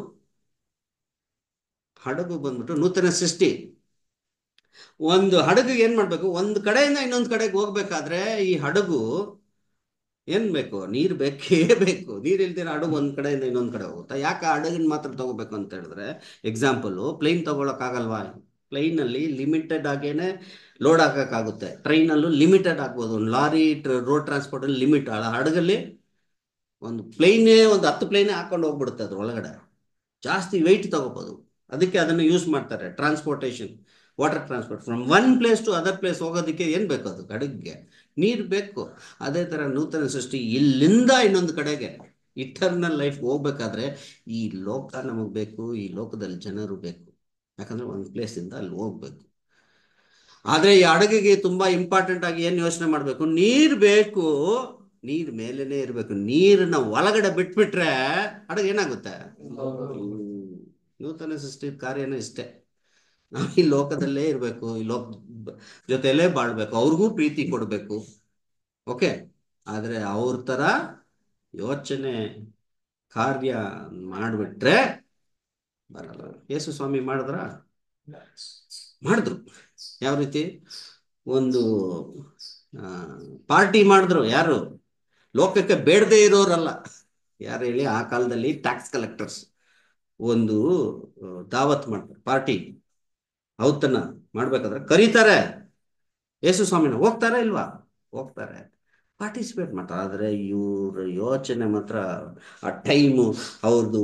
ಹಡಗು ಬಂದ್ಬಿಟ್ಟು ನೂತನ ಸೃಷ್ಟಿ ಒಂದು ಹಡಗು ಏನು ಮಾಡಬೇಕು ಒಂದು ಕಡೆಯಿಂದ ಇನ್ನೊಂದು ಕಡೆಗೆ ಹೋಗ್ಬೇಕಾದ್ರೆ ಈ ಹಡಗು ಏನ್ ಬೇಕು ನೀರು ಬೇಕೇ (laughs) ಬೇಕು ನೀರ್ ಇಲ್ದಿರೋ ಹಡಗು ಒಂದ್ ಕಡೆಯಿಂದ ಇನ್ನೊಂದ್ ಕಡೆ ಹೋಗುತ್ತಾ ಯಾಕೆ ಹಡಗಿನ ಮಾತ್ರ ತಗೋಬೇಕು ಅಂತ ಹೇಳಿದ್ರೆ ಎಕ್ಸಾಂಪಲ್ ಪ್ಲೇನ್ ಆಗಲ್ವಾ ಪ್ಲೇನ್ ಅಲ್ಲಿ ಲಿಮಿಟೆಡ್ ಆಗೇನೆ ಲೋಡ್ ಆಗುತ್ತೆ ಟ್ರೈನ್ ಅಲ್ಲೂ ಲಿಮಿಟೆಡ್ ಆಗ್ಬೋದು ಒಂದು ಲಾರಿ ರೋಡ್ ಟ್ರಾನ್ಸ್ಪೋರ್ಟ್ ಅಲ್ಲಿ ಲಿಮಿಟ್ ಹಡಗಲ್ಲಿ ಒಂದು ಪ್ಲೇನೇ ಒಂದು ಹತ್ತು ಪ್ಲೇನೇ ಹಾಕೊಂಡು ಹೋಗ್ಬಿಡುತ್ತೆ ಅದ್ರ ಒಳಗಡೆ ಜಾಸ್ತಿ ವೆಯ್ಟ್ ತಗೋಬಹುದು ಅದಕ್ಕೆ ಅದನ್ನು ಯೂಸ್ ಮಾಡ್ತಾರೆ transportation water transport from one place to other place ಹೋಗೋದಕ್ಕೆ ಏನು ಬೇಕು ಅದು ಹಡಗಿಗೆ ನೀರು ಬೇಕು ಅದೇ ಥರ ನೂತನ ಸೃಷ್ಟಿ ಇಲ್ಲಿಂದ ಇನ್ನೊಂದು ಕಡೆಗೆ ಇಟರ್ನಲ್ ಲೈಫ್ ಹೋಗ್ಬೇಕಾದ್ರೆ ಈ ಲೋಕ ನಮಗೆ ಬೇಕು ಈ ಲೋಕದಲ್ಲಿ ಜನರು ಬೇಕು ಯಾಕಂದ್ರೆ ಒಂದು ಪ್ಲೇಸಿಂದ ಅಲ್ಲಿ ಹೋಗ್ಬೇಕು ಆದರೆ ಈ ಅಡುಗೆಗೆ ತುಂಬ ಇಂಪಾರ್ಟೆಂಟ್ ಆಗಿ ಏನು ಯೋಚನೆ ಮಾಡಬೇಕು ನೀರು ಬೇಕು ನೀರು ಮೇಲೇನೆ ಇರಬೇಕು ನೀರನ್ನ ಒಳಗಡೆ ಬಿಟ್ಬಿಟ್ರೆ ಅಡುಗೆ ಏನಾಗುತ್ತೆ ನೂತನ ಸೃಷ್ಟಿ ಕಾರ್ಯನೂ ಇಷ್ಟೇ ನಾವು ಈ ಲೋಕದಲ್ಲೇ ಇರಬೇಕು ಈ ಲೋಕ ಜೊತೆಲೇ ಬಾಳ್ಬೇಕು ಅವ್ರಿಗೂ ಪ್ರೀತಿ ಕೊಡ್ಬೇಕು ಓಕೆ ಆದ್ರೆ ಅವ್ರ ತರ ಯೋಚನೆ ಕಾರ್ಯ ಮಾಡ್ಬಿಟ್ರೆ ಬರಲ್ಲ ಯೇಸು ಸ್ವಾಮಿ ಮಾಡಿದ್ರ ಮಾಡಿದ್ರು ಯಾವ ರೀತಿ ಒಂದು ಪಾರ್ಟಿ ಮಾಡಿದ್ರು ಯಾರು ಲೋಕಕ್ಕೆ ಬೇಡದೇ ಇರೋರಲ್ಲ ಯಾರು ಹೇಳಿ ಆ ಕಾಲದಲ್ಲಿ ಟ್ಯಾಕ್ಸ್ ಕಲೆಕ್ಟರ್ಸ್ ಒಂದು ದಾವತ್ ಮಾಡ್ತಾರೆ ಪಾರ್ಟಿ ಔತನ ಮಾಡ್ಬೇಕಾದ್ರೆ ಕರೀತಾರೆ ಯೇಸು ಸ್ವಾಮಿನ ಹೋಗ್ತಾರೆ ಇಲ್ವಾ ಹೋಗ್ತಾರೆ ಪಾರ್ಟಿಸಿಪೇಟ್ ಮಾಡ್ತಾರೆ ಆದರೆ ಇವ್ರ ಯೋಚನೆ ಮಾತ್ರ ಆ ಟೈಮು ಅವ್ರದ್ದು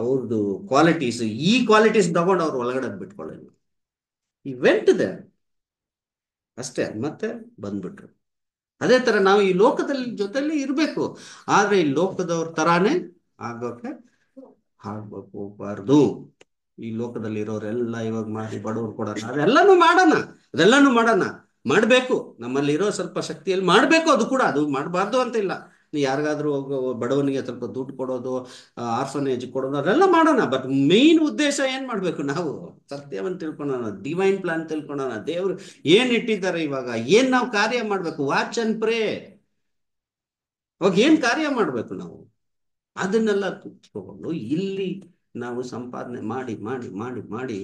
ಅವ್ರದ್ದು ಕ್ವಾಲಿಟೀಸ್ ಈ ಕ್ವಾಲಿಟೀಸ್ ತಗೊಂಡು ಅವ್ರು ಒಳಗಡೆ ಬಿಟ್ಕೊಳ್ಳಿಲ್ಲ ಈ ವೆಂಟ್ ಇದೆ ಅಷ್ಟೇ ಮತ್ತೆ ಬಂದ್ಬಿಟ್ರು ಅದೇ ತರ ನಾವು ಈ ಲೋಕದಲ್ಲಿ ಜೊತೆಲಿ ಇರಬೇಕು ಆದ್ರೆ ಈ ಲೋಕದವ್ರ ತರಾನೇ ಆಗೋಕೆ ಆಗ್ಬೇಕು ಹೋಗ್ಬಾರ್ದು ಈ ಲೋಕದಲ್ಲಿ ಇರೋರೆಲ್ಲ ಇವಾಗ ಮಾಡಿ ಬಡವ್ರು ಕೊಡೋಣ ಅದೆಲ್ಲಾನು ಮಾಡೋಣ ಅದೆಲ್ಲಾನು ಮಾಡೋಣ ಮಾಡಬೇಕು ನಮ್ಮಲ್ಲಿ ಇರೋ ಸ್ವಲ್ಪ ಶಕ್ತಿಯಲ್ಲಿ ಮಾಡಬೇಕು ಅದು ಕೂಡ ಅದು ಮಾಡಬಾರ್ದು ಅಂತ ಇಲ್ಲ ಯಾರಿಗಾದ್ರೂ ಬಡವನಿಗೆ ಸ್ವಲ್ಪ ದುಡ್ಡು ಕೊಡೋದು ಆರ್ಫನೇಜ್ ಕೊಡೋದು ಅದೆಲ್ಲ ಮಾಡೋಣ ಬಟ್ ಮೇನ್ ಉದ್ದೇಶ ಏನ್ ಮಾಡ್ಬೇಕು ನಾವು ಸತ್ಯವನ್ನು ತಿಳ್ಕೊಳೋಣ ಡಿವೈನ್ ಪ್ಲಾನ್ ತಿಳ್ಕೊಳೋಣ ದೇವ್ರು ಏನ್ ಇಟ್ಟಿದ್ದಾರೆ ಇವಾಗ ಏನ್ ನಾವು ಕಾರ್ಯ ಮಾಡ್ಬೇಕು ವಾಚ್ ಅಂಡ್ ಪ್ರೇ ಅವಾಗ ಏನ್ ಕಾರ್ಯ ಮಾಡ್ಬೇಕು ನಾವು ಅದನ್ನೆಲ್ಲ ತಿಳ್ಕೊಂಡು ಇಲ್ಲಿ ನಾವು ಸಂಪಾದನೆ ಮಾಡಿ ಮಾಡಿ ಮಾಡಿ ಮಾಡಿ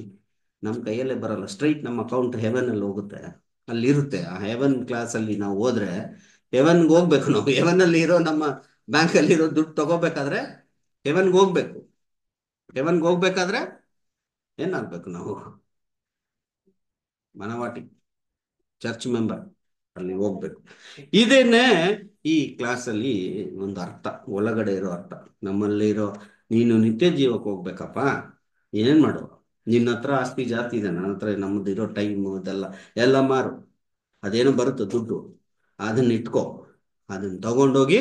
ನಮ್ಮ ಕೈಯಲ್ಲೇ ಬರಲ್ಲ ಸ್ಟ್ರೈಟ್ ನಮ್ಮ ಅಕೌಂಟ್ ಹೆವೆನ್ ಅಲ್ಲಿ ಹೋಗುತ್ತೆ ಅಲ್ಲಿರುತ್ತೆ ಆ ಹೆವೆನ್ ಕ್ಲಾಸ್ ಅಲ್ಲಿ ನಾವು ಹೋದ್ರೆ ಗೆ ಹೋಗ್ಬೇಕು ನಾವು ಹೆವನ್ ಅಲ್ಲಿ ಇರೋ ನಮ್ಮ ಬ್ಯಾಂಕ್ ಅಲ್ಲಿ ಇರೋ ದುಡ್ಡು ತಗೋಬೇಕಾದ್ರೆ ಹೆವೆನ್ಗೆ ಹೋಗ್ಬೇಕು ಹೆವೆನ್ಗೆ ಹೋಗ್ಬೇಕಾದ್ರೆ ಏನಾಗ್ಬೇಕು ನಾವು ಮನವಾಟಿ ಚರ್ಚ್ ಮೆಂಬರ್ ಅಲ್ಲಿ ಹೋಗ್ಬೇಕು ಇದೇನೆ ಈ ಕ್ಲಾಸ್ ಅಲ್ಲಿ ಒಂದು ಅರ್ಥ ಒಳಗಡೆ ಇರೋ ಅರ್ಥ ನಮ್ಮಲ್ಲಿರೋ ನೀನು ನಿತ್ಯ ಜೀವಕ್ಕೆ ಹೋಗ್ಬೇಕಪ್ಪ ಏನ್ ಮಾಡುವ ನಿನ್ನ ಹತ್ರ ಆಸ್ತಿ ಜಾಸ್ತಿ ಇದೆ ನನ್ನ ಹತ್ರ ನಮ್ಮದು ಇರೋ ಟೈಮು ಇದೆಲ್ಲ ಎಲ್ಲ ಮಾರು ಅದೇನೋ ಬರುತ್ತೆ ದುಡ್ಡು ಅದನ್ನ ಇಟ್ಕೋ ಅದನ್ನ ತಗೊಂಡೋಗಿ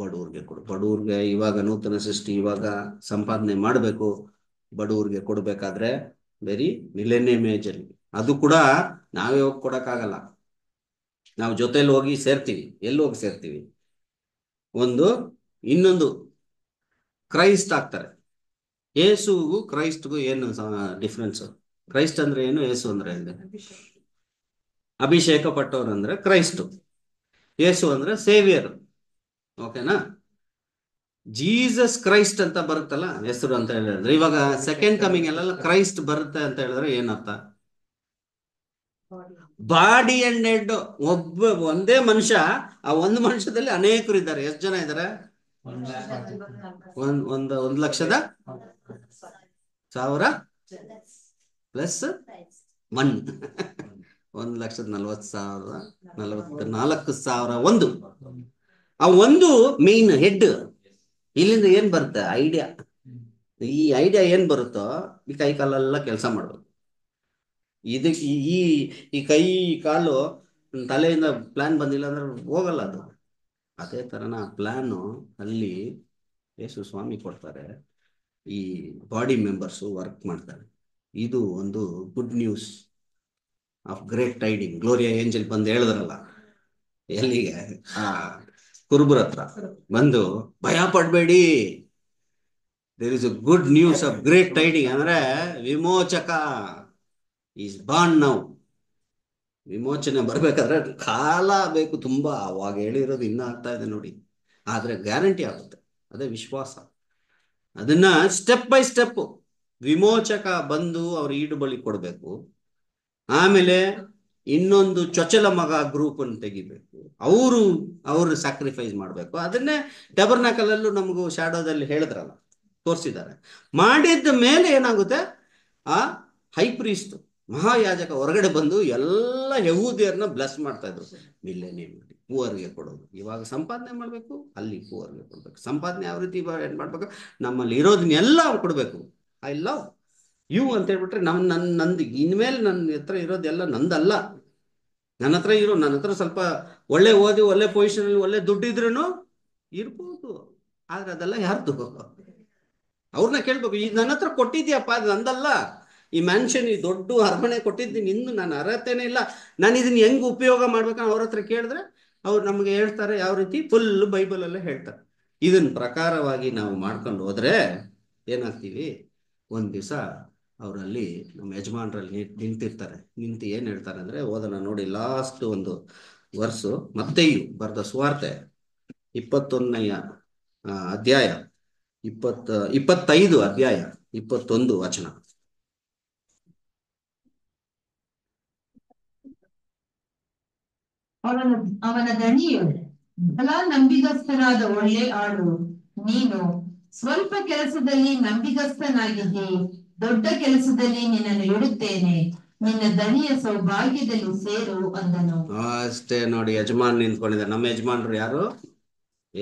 ಬಡವ್ರಿಗೆ ಕೊಡು ಬಡವ್ರಿಗೆ ಇವಾಗ ನೂತನ ಸೃಷ್ಟಿ ಇವಾಗ ಸಂಪಾದನೆ ಮಾಡಬೇಕು ಬಡವ್ರಿಗೆ ಕೊಡಬೇಕಾದ್ರೆ ವೆರಿ ಮಿಲೇನೆ ಮೇಜಲ್ಲಿ ಅದು ಕೂಡ ನಾವೇ ಹೋಗಿ ಕೊಡಕ್ಕಾಗಲ್ಲ ನಾವು ಜೊತೆಲಿ ಹೋಗಿ ಸೇರ್ತೀವಿ ಎಲ್ಲಿ ಹೋಗಿ ಸೇರ್ತೀವಿ ಒಂದು ಇನ್ನೊಂದು ಕ್ರೈಸ್ಟ್ ಆಗ್ತಾರೆ ಯೇಸುಗೂ ಕ್ರೈಸ್ಟ್ಗೂ ಏನು ಡಿಫ್ರೆನ್ಸ್ ಕ್ರೈಸ್ಟ್ ಅಂದ್ರೆ ಏನು ಯೇಸು ಅಂದ್ರೆ ಅಭಿಷೇಕ ಪಟ್ಟವ್ರು ಅಂದ್ರೆ ಕ್ರೈಸ್ಟು ಯೇಸು ಅಂದ್ರೆ ಸೇವಿಯರ್ ಓಕೆನಾ ಜೀಸಸ್ ಕ್ರೈಸ್ಟ್ ಅಂತ ಬರುತ್ತಲ್ಲ ಹೆಸರು ಅಂತ ಹೇಳಿದ್ರೆ ಇವಾಗ ಸೆಕೆಂಡ್ ಕಮಿಂಗ್ ಅಲ್ಲೆಲ್ಲ ಕ್ರೈಸ್ಟ್ ಬರುತ್ತೆ ಅಂತ ಹೇಳಿದ್ರೆ ಏನರ್ಥ ಬಾಡಿ ಅಂಡ್ ಹೆಡ್ ಒಬ್ಬ ಒಂದೇ ಮನುಷ್ಯ ಆ ಒಂದು ಮನುಷ್ಯದಲ್ಲಿ ಅನೇಕರು ಇದ್ದಾರೆ ಎಷ್ಟು ಜನ ಇದ್ದಾರೆ ಒಂದ್ ಒಂದ್ ಒಂದ್ ಲಕ್ಷದ ಸಾವಿರ ಪ್ಲಸ್ ಒನ್ ಒಂದ್ ಲಕ್ಷದ ನಲ್ವತ್ ಸಾವಿರ ನಲ್ವತ್ ನಾಲ್ಕು ಸಾವಿರ ಒಂದು ಆ ಒಂದು ಮೇನ್ ಹೆಡ್ ಇಲ್ಲಿಂದ ಏನ್ ಬರುತ್ತೆ ಐಡಿಯಾ ಈ ಐಡಿಯಾ ಏನ್ ಬರುತ್ತೋ ಈ ಕೈ ಕಾಲೆಲ್ಲ ಕೆಲಸ ಮಾಡ್ಬೋದು ಇದಕ್ಕೆ ಈ ಈ ಕೈ ಕಾಲು ತಲೆಯಿಂದ ಪ್ಲಾನ್ ಬಂದಿಲ್ಲ ಅಂದ್ರೆ ಹೋಗಲ್ಲ ಅದು ಅದೇ ತರನ ಪ್ಲಾನ್ ಅಲ್ಲಿ ಯೇಸು ಸ್ವಾಮಿ ಕೊಡ್ತಾರೆ ಈ ಬಾಡಿ ಮೆಂಬರ್ಸ್ ವರ್ಕ್ ಮಾಡ್ತಾರೆ ಇದು ಒಂದು good news of great tiding Gloria angel ಬಂದು ಹೇಳಿದ್ರಲ್ಲ ಎಲ್ಲಿಗೆ ಆ ಕುರುಬರ ಹತ್ರ ಬಂದು ಭಯ ಪಡಬೇಡಿ there is a good news of great tiding ಅಂದ್ರೆ ವಿಮೋಚಕ ಈಸ್ ಬಾಂಡ್ ನೌ ವಿಮೋಚನೆ ಬರಬೇಕಾದ್ರೆ ಕಾಲ ಬೇಕು ತುಂಬ ಅವಾಗ ಹೇಳಿರೋದು ಇನ್ನೂ ಆಗ್ತಾ ಇದೆ ನೋಡಿ ಆದರೆ ಗ್ಯಾರಂಟಿ ಆಗುತ್ತೆ ಅದೇ ವಿಶ್ವಾಸ ಅದನ್ನ ಸ್ಟೆಪ್ ಬೈ ಸ್ಟೆಪ್ ವಿಮೋಚಕ ಬಂದು ಅವ್ರ ಈಡು ಬಳಿ ಕೊಡಬೇಕು ಆಮೇಲೆ ಇನ್ನೊಂದು ಚೊಚಲ ಮಗ ಗ್ರೂಪ್ ಅನ್ನು ತೆಗಿಬೇಕು ಅವರು ಅವರು ಸ್ಯಾಕ್ರಿಫೈಸ್ ಮಾಡಬೇಕು ಅದನ್ನೇ ನಕಲಲ್ಲೂ ನಮಗೂ ಶಾಡೋದಲ್ಲಿ ಹೇಳಿದ್ರಲ್ಲ ತೋರಿಸಿದ್ದಾರೆ ಮಾಡಿದ ಮೇಲೆ ಏನಾಗುತ್ತೆ ಆ ಹೈಪ್ರೀಸ್ತು ಮಹಾಯಾಜಕ ಹೊರಗಡೆ ಬಂದು ಎಲ್ಲ ಯಹೂದಿಯರನ್ನ ಬ್ಲೆಸ್ ಮಾಡ್ತಾ ಇದ್ರು ಮಿಲ್ಲೆನಿಯಂ ಪೂವರ್ಗೆ ಕೊಡೋದು ಇವಾಗ ಸಂಪಾದನೆ ಮಾಡಬೇಕು ಅಲ್ಲಿ ಪೂವರ್ಗೆ ಕೊಡಬೇಕು ಸಂಪಾದನೆ ಯಾವ ರೀತಿ ಏನ್ ಮಾಡ್ಬೇಕು ನಮ್ಮಲ್ಲಿ ಇರೋದನ್ನೆಲ್ಲ ಅವ್ರು ಕೊಡಬೇಕು ಐ ಲವ್ ಯು ಅಂತ ಹೇಳ್ಬಿಟ್ರೆ ನಮ್ಮ ನನ್ನ ನಂದು ಇನ್ಮೇಲೆ ನನ್ನ ಹತ್ರ ಇರೋದೆಲ್ಲ ನಂದಲ್ಲ ನನ್ನ ಹತ್ರ ಇರೋ ನನ್ನ ಹತ್ರ ಸ್ವಲ್ಪ ಒಳ್ಳೆ ಓದಿ ಒಳ್ಳೆ ಪೊಸಿಷನ್ ಅಲ್ಲಿ ಒಳ್ಳೆ ದುಡ್ಡಿದ್ರೂ ಇರ್ಬೋದು ಆದ್ರೆ ಅದೆಲ್ಲ ಯಾರ್ದು ಅವ್ರನ್ನ ಕೇಳ್ಬೇಕು ಈ ನನ್ನ ಹತ್ರ ಕೊಟ್ಟಿದ್ಯಪ್ಪ ಅದು ನಂದಲ್ಲ ಈ ಮನುಷ್ಯನಿಗೆ ಈ ದೊಡ್ಡ ಅರ್ಪಣೆ ಕೊಟ್ಟಿದ್ದೀನಿ ಇನ್ನು ನಾನು ಅರ್ಹತೆನೆ ಇಲ್ಲ ನಾನು ಇದನ್ನ ಹೆಂಗ್ ಉಪಯೋಗ ಮಾಡ್ಬೇಕಂತ ಅವ್ರ ಹತ್ರ ಕೇಳಿದ್ರೆ ಅವ್ರು ನಮ್ಗೆ ಹೇಳ್ತಾರೆ ಯಾವ ರೀತಿ ಫುಲ್ ಬೈಬಲ್ ಅಲ್ಲೇ ಹೇಳ್ತಾರೆ ಇದನ್ನ ಪ್ರಕಾರವಾಗಿ ನಾವು ಮಾಡ್ಕೊಂಡು ಹೋದ್ರೆ ಏನಾಗ್ತೀವಿ ಒಂದ್ ದಿವಸ ಅವರಲ್ಲಿ ನಮ್ಮ ಯಜಮಾನ್ರಲ್ಲಿ ನಿಂತಿರ್ತಾರೆ ನಿಂತು ಏನ್ ಹೇಳ್ತಾರೆ ಅಂದ್ರೆ ಓದನ ನೋಡಿ ಲಾಸ್ಟ್ ಒಂದು ವರ್ಸು ಮತ್ತೆಯು ಬರ್ದ ಸುವಾರ್ತೆ ಇಪ್ಪತ್ತೊಂದನೆಯ ಅಧ್ಯಾಯ ಇಪ್ಪತ್ತ ಇಪ್ಪತ್ತೈದು ಅಧ್ಯಾಯ ಇಪ್ಪತ್ತೊಂದು ವಚನ ಅವನ ಅವನ ದಣಿಯು ಬಲ ನಂಬಿಗಸ್ತನಾದ ಒಳ್ಳೆ ಆಳು ನೀನು ಸ್ವಲ್ಪ ಕೆಲಸದಲ್ಲಿ ನಂಬಿಗಸ್ತನಾಗಿದ್ದಿ ದೊಡ್ಡ ಕೆಲಸದಲ್ಲಿ ನಿನ್ನನ್ನು ಇಡುತ್ತೇನೆ ನಿನ್ನ ದಣಿಯ ಸೌಭಾಗ್ಯದಲ್ಲಿ ಸೇರು ಅಂದನು ಅಷ್ಟೇ ನೋಡಿ ಯಜಮಾನ್ ನಿಂತ್ಕೊಂಡಿದ್ದಾರೆ ನಮ್ಮ ಯಜಮಾನ್ರು ಯಾರು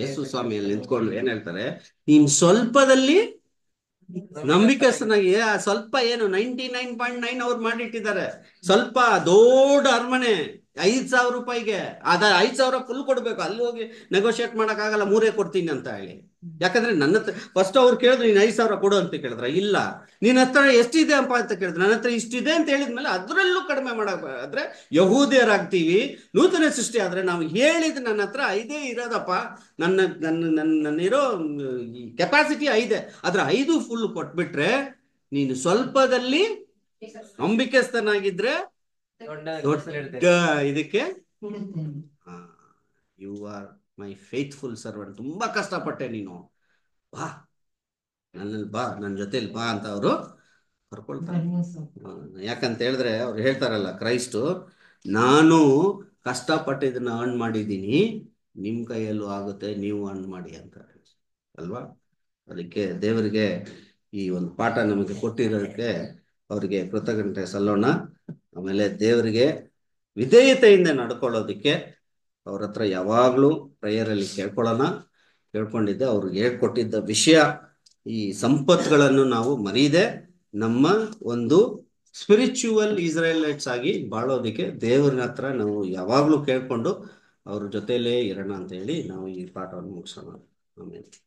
ಯೇಸು ಸ್ವಾಮಿಯಲ್ಲಿ ನಿಂತ್ಕೊಂಡು ಏನ್ ಹೇಳ್ತಾರೆ ನೀನ್ ಸ್ವಲ್ಪದಲ್ಲಿ ನಂಬಿಕಸ್ತನಾಗಿ ಸ್ವಲ್ಪ ಏನು ನೈಂಟಿ ನೈನ್ ಪಾಯಿಂಟ್ ನೈನ್ ಅವ್ರು ಮಾಡಿಟ್ಟಿದ್ದಾರೆ ಸ್ವಲ್ಪ ದೊಡ್ಡ ಅರಮನೆ ಐದು ಸಾವಿರ ರೂಪಾಯಿಗೆ ಅದ ಐದು ಸಾವಿರ ಫುಲ್ ಕೊಡ್ಬೇಕು ಅಲ್ಲಿ ಹೋಗಿ ನೆಗೋಶಿಯೇಟ್ ಮಾಡೋಕ್ಕಾಗಲ್ಲ ಮೂರೇ ಕೊಡ್ತೀನಿ ಅಂತ ಹೇಳಿ ಯಾಕಂದ್ರೆ ನನ್ನ ಹತ್ರ ಫಸ್ಟ್ ಅವ್ರು ಕೇಳಿದ್ರು ನೀನು ಐದು ಸಾವಿರ ಕೊಡು ಅಂತ ಕೇಳಿದ್ರ ಇಲ್ಲ ನಿನ್ನ ಹತ್ರ ಎಷ್ಟಿದೆ ಅಪ್ಪ ಅಂತ ಕೇಳಿದ್ರೆ ನನ್ನ ಹತ್ರ ಇಷ್ಟಿದೆ ಅಂತ ಹೇಳಿದ್ಮೇಲೆ ಅದರಲ್ಲೂ ಕಡಿಮೆ ಮಾಡಕ್ ಆದರೆ ಯಹೂದಿಯರಾಗ್ತೀವಿ ನೂತನ ಸೃಷ್ಟಿ ಆದ್ರೆ ನಾವು ಹೇಳಿದ ನನ್ನ ಹತ್ರ ಐದೇ ಇರೋದಪ್ಪ ನನ್ನ ನನ್ನ ನನ್ನ ನನ್ನಿರೋ ಕೆಪಾಸಿಟಿ ಐದೆ ಆದ್ರೆ ಐದು ಫುಲ್ ಕೊಟ್ಬಿಟ್ರೆ ನೀನು ಸ್ವಲ್ಪದಲ್ಲಿ ನಂಬಿಕೆಸ್ತನಾಗಿದ್ರೆ ದೊಡ್ಡ ಇದಕ್ಕೆ you are my faithful servant ತುಂಬಾ ಕಷ್ಟಪಟ್ಟೆ ನೀನು ಬಾ ನನ್ನಲ್ಲಿ ಬಾ ನನ್ನ ಜೊತೆಲಿ ಬಾ ಅಂತ ಅವರು ಕರ್ಕೊಳ್ತಾರೆ ಯಾಕಂತ ಹೇಳಿದ್ರೆ ಅವ್ರು ಹೇಳ್ತಾರಲ್ಲ ಕ್ರೈಸ್ಟು ನಾನು ಕಷ್ಟಪಟ್ಟು ಇದನ್ನ ಅರ್ನ್ ಮಾಡಿದ್ದೀನಿ ನಿಮ್ಮ ಕೈಯಲ್ಲೂ ಆಗುತ್ತೆ ನೀವು ಅರ್ನ್ ಮಾಡಿ ಅಂತ ಅಲ್ವಾ ಅದಕ್ಕೆ ದೇವರಿಗೆ ಈ ಒಂದು ಪಾಠ ನಮಗೆ ಕೊಟ್ಟಿರೋದಕ್ಕೆ ಅವರಿಗೆ ಕೃತಜ್ಞತೆ ಸಲ್ಲೋಣ ಆಮೇಲೆ ದೇವರಿಗೆ ವಿಧೇಯತೆಯಿಂದ ನಡ್ಕೊಳ್ಳೋದಕ್ಕೆ ಅವ್ರ ಹತ್ರ ಯಾವಾಗಲೂ ಪ್ರೇಯರಲ್ಲಿ ಕೇಳ್ಕೊಳ್ಳೋಣ ಕೇಳ್ಕೊಂಡಿದ್ದೆ ಅವ್ರಿಗೆ ಹೇಳ್ಕೊಟ್ಟಿದ್ದ ವಿಷಯ ಈ ಸಂಪತ್ಗಳನ್ನು ನಾವು ಮರೀದೆ ನಮ್ಮ ಒಂದು ಸ್ಪಿರಿಚುವಲ್ ಇಸ್ರೇಲೈಟ್ಸ್ ಆಗಿ ಬಾಳೋದಕ್ಕೆ ದೇವ್ರನ ಹತ್ರ ನಾವು ಯಾವಾಗಲೂ ಕೇಳ್ಕೊಂಡು ಅವ್ರ ಜೊತೆಯಲ್ಲೇ ಇರೋಣ ಅಂತ ಹೇಳಿ ನಾವು ಈ ಪಾಠವನ್ನು ಮುಗಿಸೋಣ ಆಮೇಲೆ